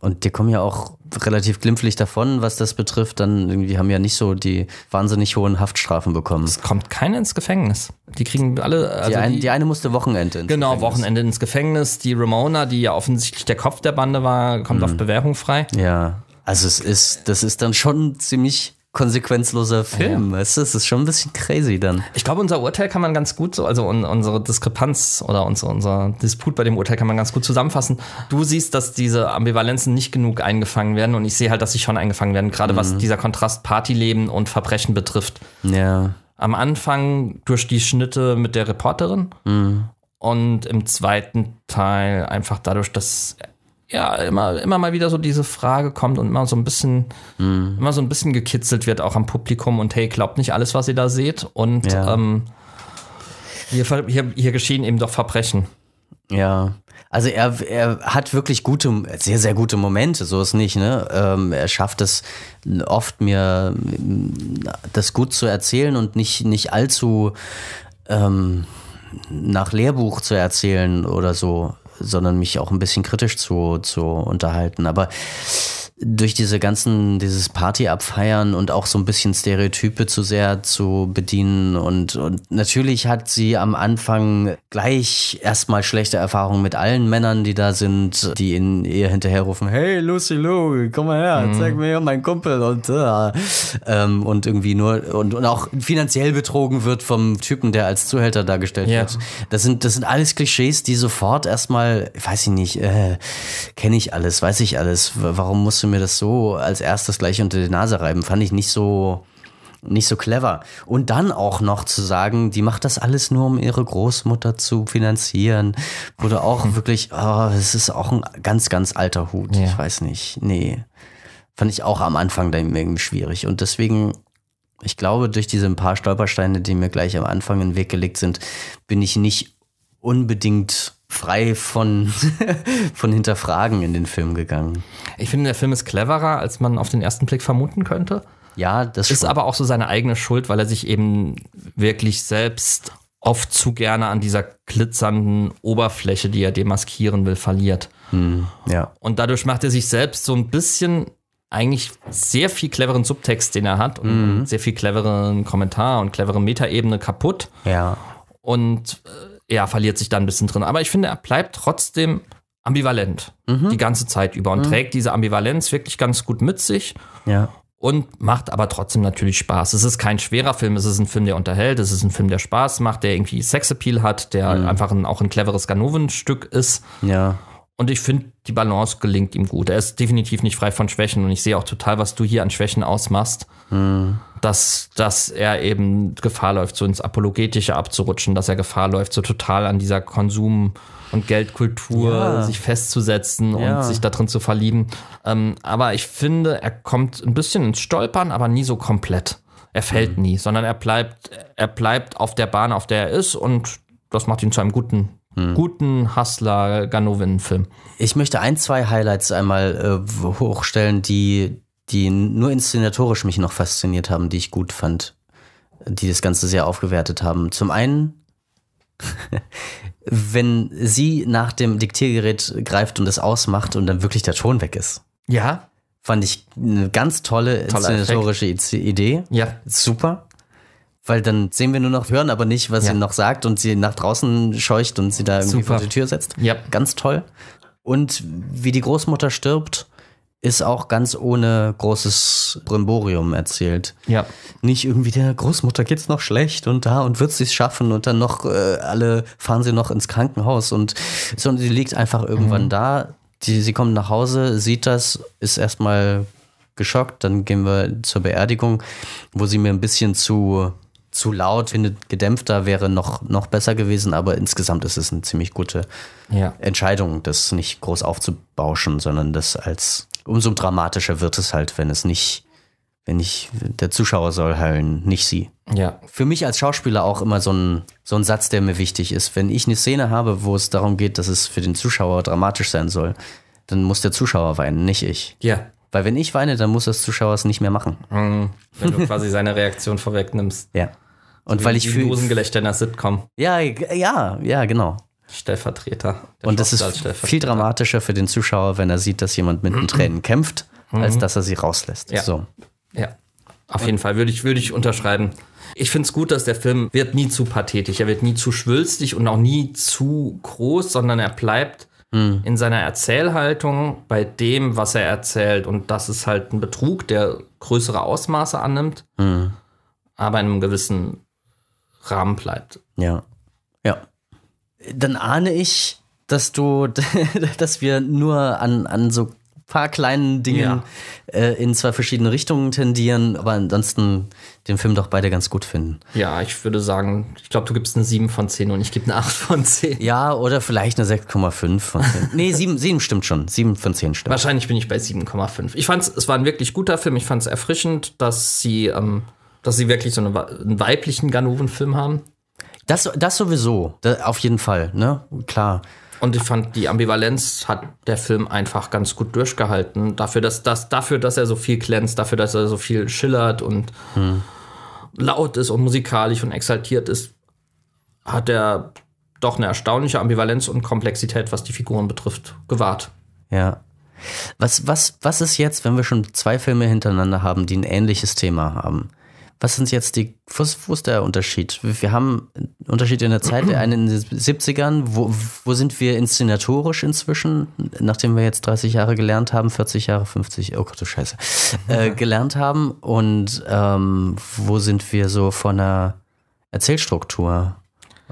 Und die kommen ja auch relativ glimpflich davon, was das betrifft. Dann irgendwie haben ja nicht so die wahnsinnig hohen Haftstrafen bekommen. Es kommt keiner ins Gefängnis. Die kriegen alle. Also die, ein, die, die, eine musste Wochenende ins Genau, Gefängnis. Wochenende ins Gefängnis. Die Ramona, die ja offensichtlich der Kopf der Bande war, kommt mhm. auf Bewährung frei. Ja. Also es ist, das ist dann schon ziemlich konsequenzloser Film. Ja. Weißt du, das ist schon ein bisschen crazy dann. Ich glaube, unser Urteil kann man ganz gut so, also un, unsere Diskrepanz oder unser, unser Disput bei dem Urteil kann man ganz gut zusammenfassen. Du siehst, dass diese Ambivalenzen nicht genug eingefangen werden und ich sehe halt, dass sie schon eingefangen werden, gerade mhm. was dieser Kontrast Partyleben und Verbrechen betrifft. Ja. Am Anfang durch die Schnitte mit der Reporterin mhm. und im zweiten Teil einfach dadurch, dass ja, immer, immer mal wieder so diese Frage kommt und immer so ein bisschen, mm. immer so ein bisschen gekitzelt wird, auch am Publikum und hey, glaubt nicht alles, was ihr da seht. Und ja. ähm, hier, hier, hier geschehen eben doch Verbrechen. Ja. Also er, er hat wirklich gute, sehr, sehr gute Momente, so ist nicht, ne? Ähm, er schafft es oft, mir das gut zu erzählen und nicht, nicht allzu ähm, nach Lehrbuch zu erzählen oder so sondern mich auch ein bisschen kritisch zu, zu unterhalten. Aber durch diese ganzen, dieses Party abfeiern und auch so ein bisschen Stereotype zu sehr zu bedienen und, und natürlich hat sie am Anfang gleich erstmal schlechte Erfahrungen mit allen Männern, die da sind, die in ihr hinterherrufen, hey Lucy Lou, komm mal her, mhm. zeig mir hier meinen Kumpel und, äh, ähm, und irgendwie nur und, und auch finanziell betrogen wird vom Typen, der als Zuhälter dargestellt ja. wird. Das sind, das sind alles Klischees, die sofort erstmal, weiß ich nicht, äh, kenne ich alles, weiß ich alles, warum musst du mir mir das so als erstes gleich unter die Nase reiben, fand ich nicht so nicht so clever. Und dann auch noch zu sagen, die macht das alles nur, um ihre Großmutter zu finanzieren, wurde auch hm. wirklich, oh, es ist auch ein ganz, ganz alter Hut. Ja. Ich weiß nicht. Nee. Fand ich auch am Anfang dann irgendwie schwierig. Und deswegen, ich glaube, durch diese ein paar Stolpersteine, die mir gleich am Anfang in den Weg gelegt sind, bin ich nicht unbedingt frei von, <laughs> von Hinterfragen in den Film gegangen. Ich finde, der Film ist cleverer, als man auf den ersten Blick vermuten könnte. Ja, das ist schon. aber auch so seine eigene Schuld, weil er sich eben wirklich selbst oft zu gerne an dieser glitzernden Oberfläche, die er demaskieren will, verliert. Hm, ja. Und dadurch macht er sich selbst so ein bisschen eigentlich sehr viel cleveren Subtext, den er hat und mhm. sehr viel cleveren Kommentar und clevere Metaebene kaputt. Ja. Und äh, er verliert sich da ein bisschen drin. Aber ich finde, er bleibt trotzdem ambivalent mhm. die ganze Zeit über und mhm. trägt diese Ambivalenz wirklich ganz gut mit sich. Ja. Und macht aber trotzdem natürlich Spaß. Es ist kein schwerer Film, es ist ein Film, der unterhält, es ist ein Film, der Spaß macht, der irgendwie Sexappeal hat, der mhm. einfach ein, auch ein cleveres Ganovenstück ist. Ja. Und ich finde, die Balance gelingt ihm gut. Er ist definitiv nicht frei von Schwächen und ich sehe auch total, was du hier an Schwächen ausmachst. Mhm dass, dass er eben Gefahr läuft, so ins Apologetische abzurutschen, dass er Gefahr läuft, so total an dieser Konsum- und Geldkultur ja. sich festzusetzen ja. und sich da drin zu verlieben. Ähm, aber ich finde, er kommt ein bisschen ins Stolpern, aber nie so komplett. Er fällt mhm. nie, sondern er bleibt, er bleibt auf der Bahn, auf der er ist und das macht ihn zu einem guten mhm. guten Hustler Ganovin-Film. Ich möchte ein, zwei Highlights einmal äh, hochstellen, die, die nur inszenatorisch mich noch fasziniert haben, die ich gut fand, die das Ganze sehr aufgewertet haben. Zum einen, <laughs> wenn sie nach dem Diktiergerät greift und es ausmacht und dann wirklich der Ton weg ist. Ja. Fand ich eine ganz tolle inszenatorische Idee. Ja. Super. Weil dann sehen wir nur noch, hören aber nicht, was ja. sie noch sagt und sie nach draußen scheucht und sie da irgendwie Super. vor die Tür setzt. Ja. Ganz toll. Und wie die Großmutter stirbt, ist auch ganz ohne großes Brimborium erzählt. Ja. Nicht irgendwie der Großmutter geht's noch schlecht und da und wird sie es schaffen und dann noch äh, alle fahren sie noch ins Krankenhaus und sondern sie liegt einfach irgendwann mhm. da. Die, sie kommt nach Hause, sieht das, ist erstmal geschockt. Dann gehen wir zur Beerdigung, wo sie mir ein bisschen zu zu laut findet, gedämpfter wäre noch, noch besser gewesen, aber insgesamt ist es eine ziemlich gute ja. Entscheidung, das nicht groß aufzubauschen, sondern das als umso dramatischer wird es halt, wenn es nicht, wenn ich, der Zuschauer soll heilen, nicht sie. Ja. Für mich als Schauspieler auch immer so ein, so ein Satz, der mir wichtig ist. Wenn ich eine Szene habe, wo es darum geht, dass es für den Zuschauer dramatisch sein soll, dann muss der Zuschauer weinen, nicht ich. Ja. Weil wenn ich weine, dann muss das Zuschauer es nicht mehr machen. Mhm. Wenn du quasi seine Reaktion vorwegnimmst. Ja. Und so weil ich für Dosengelächter in der Sitcom. Ja, ja, ja, genau. Stellvertreter. Und das ist viel dramatischer für den Zuschauer, wenn er sieht, dass jemand mit den Tränen kämpft, mhm. als dass er sie rauslässt. Ja. So. ja. Auf jeden Fall würde ich, würde ich unterschreiben. Ich finde es gut, dass der Film wird nie zu pathetisch, er wird nie zu schwülstig und auch nie zu groß, sondern er bleibt mhm. in seiner Erzählhaltung bei dem, was er erzählt. Und das ist halt ein Betrug, der größere Ausmaße annimmt, mhm. aber in einem gewissen Rahmen bleibt. Ja. Ja dann ahne ich, dass du, <laughs> dass wir nur an, an so paar kleinen Dingen ja. äh, in zwei verschiedene Richtungen tendieren, aber ansonsten den Film doch beide ganz gut finden. Ja, ich würde sagen, ich glaube, du gibst eine 7 von 10 und ich gebe eine 8 von 10. Ja, oder vielleicht eine 6,5 von 10. nee, 7, 7 stimmt schon. 7 von 10 stimmt. Wahrscheinlich bin ich bei 7,5. Ich fand es, war ein wirklich guter Film. Ich fand es erfrischend, dass sie, ähm, dass sie wirklich so eine, einen weiblichen Ganoven-Film haben. Das, das sowieso, das, auf jeden Fall, ne? Klar. Und ich fand, die Ambivalenz hat der Film einfach ganz gut durchgehalten. Dafür, dass, dass, dafür, dass er so viel glänzt, dafür, dass er so viel schillert und hm. laut ist und musikalisch und exaltiert ist, hat er doch eine erstaunliche Ambivalenz und Komplexität, was die Figuren betrifft, gewahrt. Ja. Was, was, was ist jetzt, wenn wir schon zwei Filme hintereinander haben, die ein ähnliches Thema haben? was sind jetzt die, was, wo ist der Unterschied? Wir haben einen Unterschied in der Zeit, der einen in den 70ern, wo, wo sind wir inszenatorisch inzwischen, nachdem wir jetzt 30 Jahre gelernt haben, 40 Jahre, 50, oh Gott, du Scheiße, äh, <laughs> gelernt haben und ähm, wo sind wir so von der Erzählstruktur?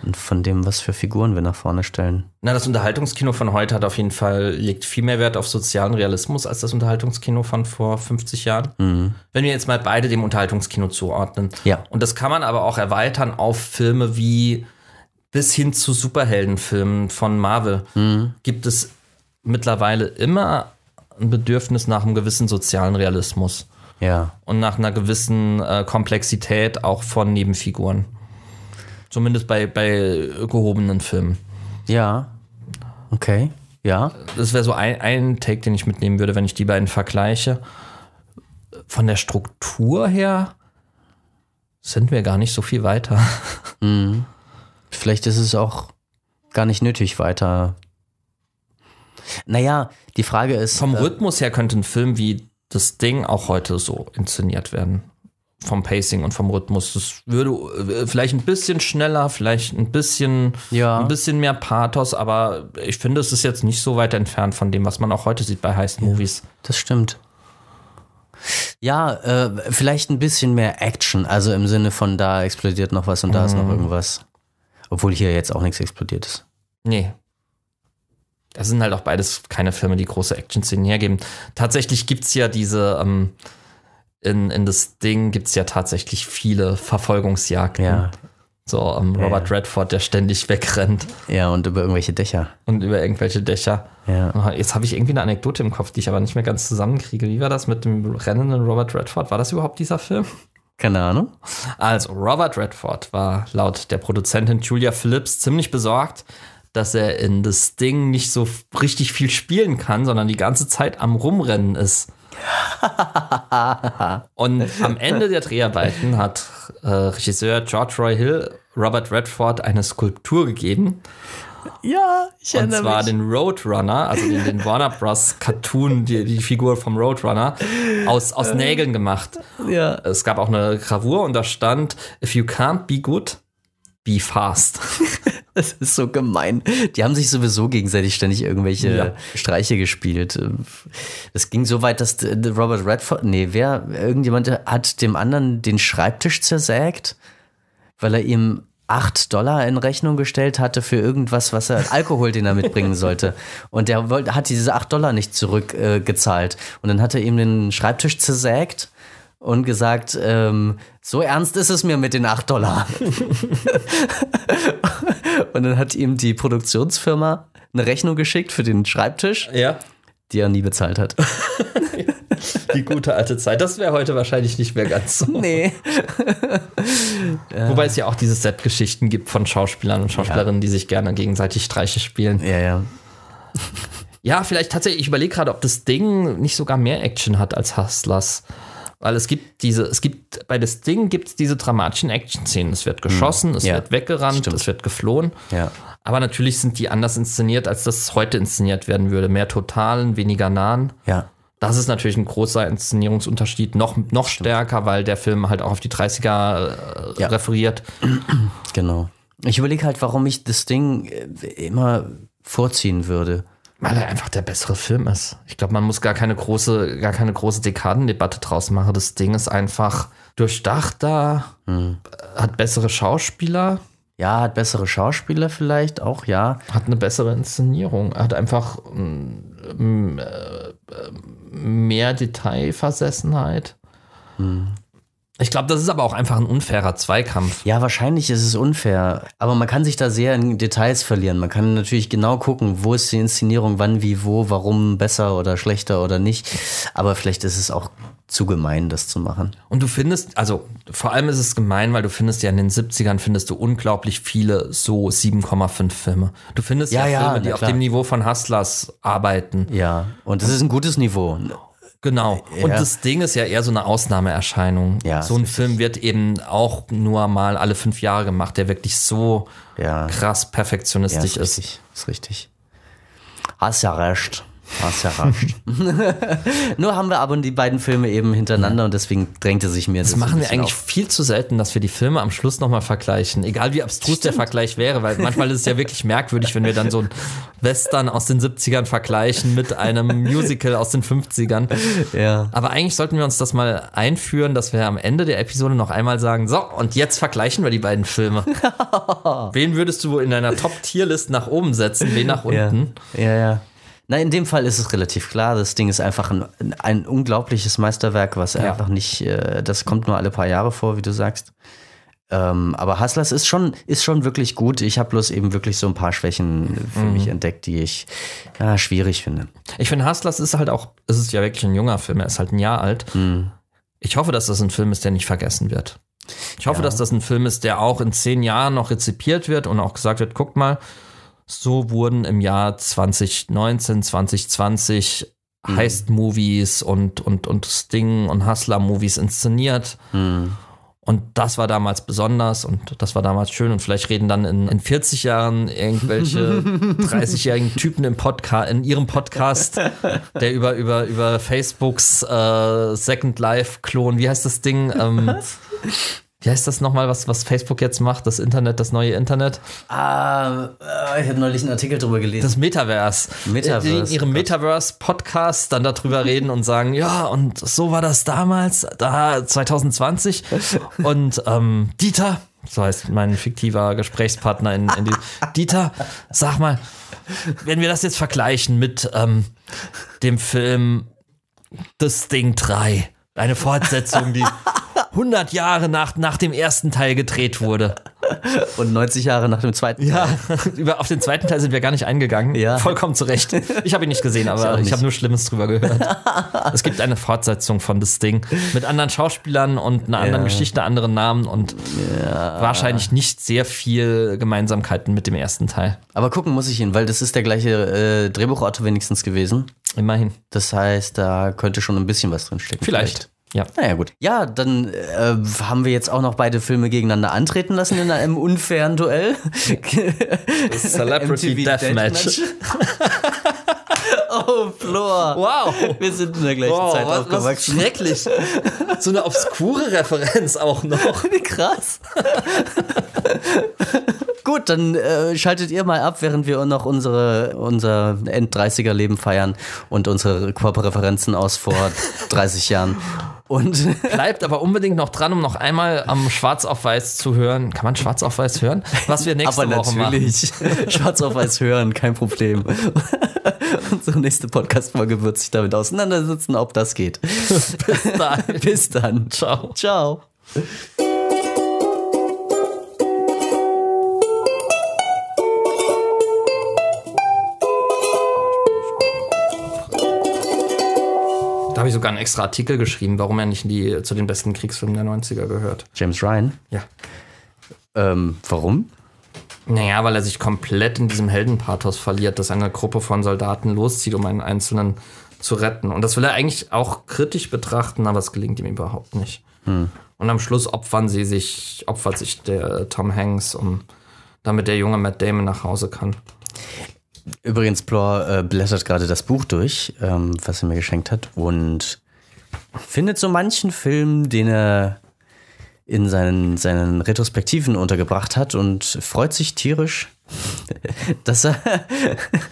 und von dem, was für Figuren wir nach vorne stellen. Na, das Unterhaltungskino von heute hat auf jeden Fall, legt viel mehr Wert auf sozialen Realismus als das Unterhaltungskino von vor 50 Jahren. Mhm. Wenn wir jetzt mal beide dem Unterhaltungskino zuordnen. Ja. Und das kann man aber auch erweitern auf Filme wie bis hin zu Superheldenfilmen von Marvel. Mhm. Gibt es mittlerweile immer ein Bedürfnis nach einem gewissen sozialen Realismus. Ja. Und nach einer gewissen äh, Komplexität auch von Nebenfiguren. Zumindest bei, bei gehobenen Filmen. Ja. Okay. Ja. Das wäre so ein, ein Take, den ich mitnehmen würde, wenn ich die beiden vergleiche. Von der Struktur her sind wir gar nicht so viel weiter. <laughs> Mhm. Vielleicht ist es auch gar nicht nötig, weiter naja, die Frage ist. Vom äh, Rhythmus her könnte ein Film wie das Ding auch heute so inszeniert werden vom Pacing und vom Rhythmus. Das würde äh, vielleicht ein bisschen schneller, vielleicht ein bisschen, ja. ein bisschen mehr Pathos, aber ich finde, es ist jetzt nicht so weit entfernt von dem, was man auch heute sieht bei Heist-Movies. das stimmt. Ja, äh, vielleicht ein bisschen mehr Action, also im Sinne von da explodiert noch was und da mhm. ist noch mhm. irgendwas. Obwohl hier jetzt auch nichts explodiert ist. Nee. Das sind halt auch beides keine Filme, die große Action-Szenen hergeben. Tatsächlich gibt es ja diese, ähm, in, in das Ding gibt es ja tatsächlich viele Verfolgungsjagden. Ja. So ähm, Robert ja. Redford, der ständig wegrennt. Ja, und über irgendwelche Dächer. Und über irgendwelche Dächer. Ja. Ah, jetzt habe ich irgendwie eine Anekdote im Kopf, die ich aber nicht mehr ganz zusammenkriege. Wie war das mit dem rennenden Robert Redford? War das überhaupt dieser Film? Keine Ahnung. Also, Robert Redford war laut der Produzentin Julia Phillips ziemlich besorgt, dass er in das Ding nicht so richtig viel spielen kann, sondern die ganze Zeit am Rumrennen ist und am Ende der Dreharbeiten hat äh, Regisseur George Roy Hill Robert Redford eine Skulptur gegeben. Ja, ich erinnere mich. Und zwar mich. den Roadrunner, also den, den Warner Bros. Cartoon, die, die Figur vom Roadrunner, aus, aus äh, Nägeln gemacht. Ja. Es gab auch eine Gravur und da stand, if you can't be good, be fast. <laughs> das ist so gemein. Die haben sich sowieso gegenseitig ständig irgendwelche ja. Streiche gespielt. Es ging so weit, dass Robert Redford, nee, wer, irgendjemand hat dem anderen den Schreibtisch zersägt, weil er ihm 8 Dollar in Rechnung gestellt hatte für irgendwas, was er, Alkohol, den er mitbringen sollte. Und der wollte, hat diese 8 Dollar nicht zurückgezahlt. Äh, und dann hat er ihm den Schreibtisch zersägt und gesagt, ähm, so ernst ist es mir mit den 8 Dollar. <laughs> und dann hat ihm die Produktionsfirma eine Rechnung geschickt für den Schreibtisch, ja. die er nie bezahlt hat. <laughs> die gute alte Zeit. Das wäre heute wahrscheinlich nicht mehr ganz so. Nee. <laughs> Wobei es ja auch diese Set-Geschichten gibt von Schauspielern und Schauspielerinnen, ja. die sich gerne gegenseitig Streiche spielen. Ja, ja. Ja, vielleicht tatsächlich, ich überlege gerade, ob das Ding nicht sogar mehr Action hat als Hustlers. Weil es gibt diese, es gibt, bei das Ding gibt es diese dramatischen Action-Szenen. Es wird hm. geschossen, es ja. wird weggerannt, Stimmt. es wird geflohen. Ja. Aber natürlich sind die anders inszeniert, als das heute inszeniert werden würde. Mehr Totalen, weniger Nahen. Ja. Das ist natürlich ein großer Inszenierungsunterschied, noch, noch stärker, weil der Film halt auch auf die 30er äh, ja. referiert. Genau. Ich überlege halt, warum ich das Ding äh, immer vorziehen würde weil er einfach der bessere Film ist. Ich glaube, man muss gar keine große, gar keine große Dekadendebatte draus machen. Das Ding ist einfach durchdachter, hm. hat bessere Schauspieler. Ja, hat bessere Schauspieler vielleicht auch, ja. Hat eine bessere Inszenierung, hat einfach hm, hm, äh, äh, mehr Detailversessenheit. Hm. Ich glaube, das ist aber auch einfach ein unfairer Zweikampf. Ja, wahrscheinlich ist es unfair. Aber man kann sich da sehr in Details verlieren. Man kann natürlich genau gucken, wo ist die Inszenierung, wann, wie, wo, warum besser oder schlechter oder nicht. Aber vielleicht ist es auch zu gemein, das zu machen. Und du findest, also vor allem ist es gemein, weil du findest ja in den 70ern findest du unglaublich viele so 7,5 Filme. Du findest ja, ja Filme, ja, die klar. auf dem Niveau von Hustlers arbeiten. Ja, und es ist ein gutes Niveau. Genau. Äh, ja. Und das Ding ist ja eher so eine Ausnahmeerscheinung. Ja, so ein Film wird eben auch nur mal alle fünf Jahre gemacht, der wirklich so ja. krass perfektionistisch ja, ist, ist. Richtig. Ist richtig. Hast ja recht. War's ja rasch. <laughs> Nur haben wir aber die beiden Filme eben hintereinander und deswegen drängte sich mir das. Das machen wir eigentlich auf. viel zu selten, dass wir die Filme am Schluss nochmal vergleichen. Egal wie abstrus der Vergleich wäre, weil manchmal ist es ja wirklich merkwürdig, wenn wir dann so ein Western aus den 70ern vergleichen mit einem Musical aus den 50ern. Ja. Aber eigentlich sollten wir uns das mal einführen, dass wir am Ende der Episode noch einmal sagen: So, und jetzt vergleichen wir die beiden Filme. <laughs> Wen würdest du in deiner Top-Tier-List nach oben setzen? Wen nach unten? Ja, ja. ja. Na, in dem Fall ist es relativ klar. Das Ding ist einfach ein, ein unglaubliches Meisterwerk, was ja. einfach nicht, äh, das kommt nur alle paar Jahre vor, wie du sagst. Ähm, aber Hustlers ist schon, ist schon wirklich gut. Ich habe bloß eben wirklich so ein paar Schwächen für mhm. mich entdeckt, die ich ja, schwierig finde. Ich finde, Hustlers ist halt auch, es ist ja wirklich ein junger Film, er ist halt ein Jahr alt. Mhm. Ich hoffe, dass das ein Film ist, der nicht vergessen wird. Ich hoffe, ja. dass das ein Film ist, der auch in zehn Jahren noch rezipiert wird und auch gesagt wird, guckt mal, so wurden im Jahr 2019, 2020 mhm. Heist-Movies und, und, und Sting- und Hustler-Movies inszeniert. Mhm. Und das war damals besonders und das war damals schön. Und vielleicht reden dann in, in 40 Jahren irgendwelche 30-jährigen <laughs> Typen im Podcast, in ihrem Podcast, der über, über, über Facebooks äh, Second Life-Klon, wie heißt das Ding? Ähm, wie heißt das nochmal, was, was Facebook jetzt macht, das Internet, das neue Internet? Ah, äh, ich habe neulich einen Artikel drüber gelesen. Das Metaverse. Metaverse. Äh, die, ihre Metaverse-Podcast dann darüber reden und sagen, ja, und so war das damals, da 2020. und ähm, Dieter, so heißt mein fiktiver Gesprächspartner in, in die, Dieter, sag mal, wenn wir das jetzt vergleichen mit ähm, dem Film Das Ding 3, eine Fortsetzung, die 100 Jahre nach, nach dem ersten Teil gedreht wurde. <laughs> Und 90 Jahre nach dem zweiten Teil. Ja, <laughs> auf den zweiten Teil sind wir gar nicht eingegangen. Ja. Vollkommen zu Recht. Ich habe ihn nicht gesehen, <laughs> aber ich, ich habe nur Schlimmes drüber gehört. es gibt eine Fortsetzung von das Ding mit anderen Schauspielern und einer anderen Geschichte, anderen Namen und ja. wahrscheinlich nicht sehr viel Gemeinsamkeiten mit dem ersten Teil. Aber gucken muss ich ihn, weil das ist der gleiche äh, Drehbuchautor wenigstens gewesen. Immerhin. Das heißt, da könnte schon ein bisschen was drinstecken. vielleicht. vielleicht. Ja. Naja, gut. Ja, dann äh, haben wir jetzt auch noch beide Filme gegeneinander antreten lassen in einem unfairen Duell. Celebrity Deathmatch. <laughs> oh, Flor. Wow. Wir sind in der gleichen wow, Zeit was, aufgewachsen. Was schrecklich. So eine obskure Referenz auch noch. Wie <laughs> krass. Gut, dann äh, schaltet ihr mal ab, während wir noch unsere, unser End-30er-Leben feiern und unsere Körperreferenzen aus vor 30 Jahren. Und <laughs> bleibt aber unbedingt noch dran, um noch einmal am Schwarz auf Weiß zu hören. Kann man Schwarz auf Weiß hören? Was wir nächste aber Woche natürlich. machen. <laughs> Schwarz auf Weiß hören, kein Problem. <laughs> Unsere nächste Podcast-Folge wird sich damit auseinandersetzen, ob das geht. Bis dann. Bis dann. Ciao. Ciao. habe ich sogar einen extra Artikel geschrieben, warum er nicht die, zu den besten Kriegsfilmen der 90er gehört. James Ryan? Ja. Ähm, warum? Naja, weil er sich komplett in diesem Heldenpathos verliert, dass eine Gruppe von Soldaten loszieht, um einen Einzelnen zu retten. Und das will er eigentlich auch kritisch betrachten, aber es gelingt ihm überhaupt nicht. Hm. Und am Schluss opfern sie sich, opfert sich der Tom Hanks, um damit der junge Matt Damon nach Hause kann. Übrigens, Plor äh, blättert gerade das Buch durch, ähm, was er mir geschenkt hat und findet so manchen Film, den er in seinen, seinen Retrospektiven untergebracht hat und freut sich tierisch, das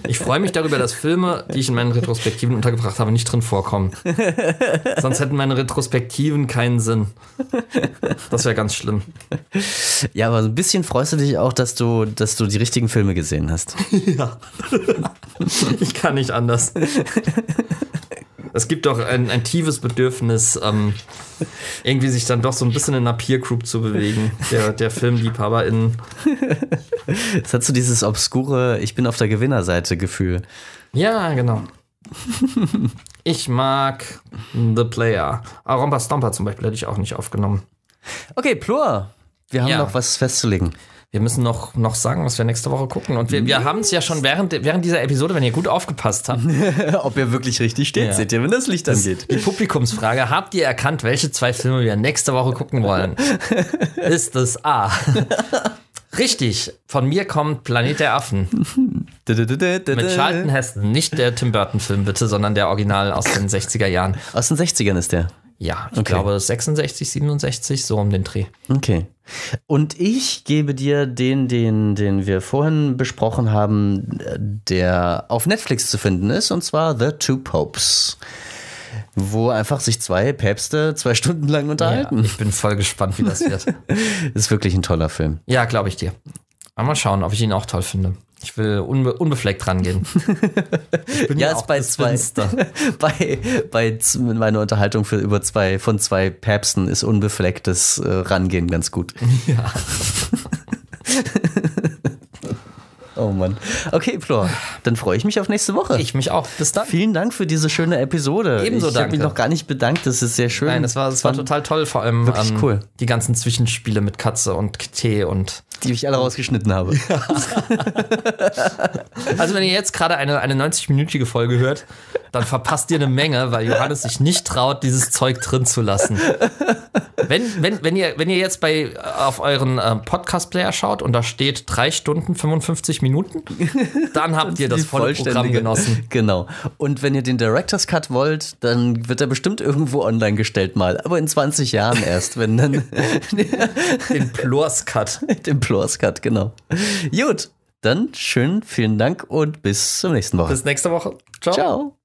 ich freue mich darüber, dass Filme, die ich in meinen Retrospektiven untergebracht habe, nicht drin vorkommen. Sonst hätten meine Retrospektiven keinen Sinn. Das wäre ganz schlimm. Ja, aber so ein bisschen freust du dich auch, dass du, dass du die richtigen Filme gesehen hast. <laughs> Ja. Ich kann nicht anders es gibt doch ein, ein tiefes Bedürfnis, ähm, irgendwie sich dann doch so ein bisschen in einer Peer Group zu bewegen, der, der FilmliebhaberInnen. <laughs> Es hat so dieses obskure Ich bin auf der Gewinnerseite Gefühl. Ja, genau. Ich mag The Player. Aromba Stomper zum Beispiel hätte ich auch nicht aufgenommen. Okay, Plur. Wir haben ja. noch was festzulegen wir müssen noch, noch sagen, was wir nächste Woche gucken. Und wir, wir haben es ja schon während, während dieser Episode, wenn ihr gut aufgepasst habt. <laughs> Ob ihr wirklich richtig steht, ja. seht ihr, wenn das Licht angeht. Die Publikumsfrage: Habt ihr erkannt, welche zwei Filme wir nächste Woche gucken wollen? <laughs> Ist es A. <laughs> Richtig, von mir kommt Planet der Affen. Mit Charlton Heston. Nicht der Tim Burton-Film, bitte, sondern der Original aus den 60er Jahren. Aus den 60ern ist der. Ja, ich okay. glaube 66, 67, so um den Dreh. Okay. Und ich gebe dir den, den, den wir vorhin besprochen haben, der auf Netflix zu finden ist, und zwar The Two Popes. Wo einfach sich zwei Päpste zwei Stunden lang unterhalten. Ja, ich bin voll gespannt, wie das wird. <laughs> ist wirklich ein toller Film. Ja, glaube ich dir. mal schauen, ob ich ihn auch toll finde. Ich will unbe unbefleckt rangehen. <laughs> ich bin ja, ist bei zwei, <laughs> bei, bei meiner Unterhaltung für, über zwei, von zwei Päpsten ist unbeflecktes äh, Rangehen ganz gut. Ja. <laughs> Oh Mann. Okay, Flor, dann freue ich mich auf nächste Woche. Ich mich auch. Bis dann. Vielen Dank für diese schöne Episode. Ebenso ich danke. Ich habe mich noch gar nicht bedankt. Das ist sehr schön. Nein, es war, es war total toll. Vor allem wirklich ähm, cool. die ganzen Zwischenspiele mit Katze und Tee und die ich alle rausgeschnitten habe. Ja. <laughs> also wenn ihr jetzt gerade eine, eine 90-minütige Folge hört, dann verpasst ihr eine Menge, weil Johannes sich nicht traut, dieses Zeug drin zu lassen. Wenn, wenn, wenn, ihr, wenn ihr jetzt bei, äh, auf euren äh, Podcast-Player schaut und da steht 3 Stunden 55 Minuten, Minuten. <laughs> Dann habt ihr das volle Programm genossen. <laughs> Genau. Und wenn ihr den Director's Cut wollt, dann wird er bestimmt irgendwo online gestellt mal. Aber in 20 Jahren erst, wenn dann. <laughs> den Plors Cut. Den Plors Cut, genau. Gut, dann schön, vielen Dank und bis zum nächsten Woche. Bis nächste Woche. Ciao. Ciao.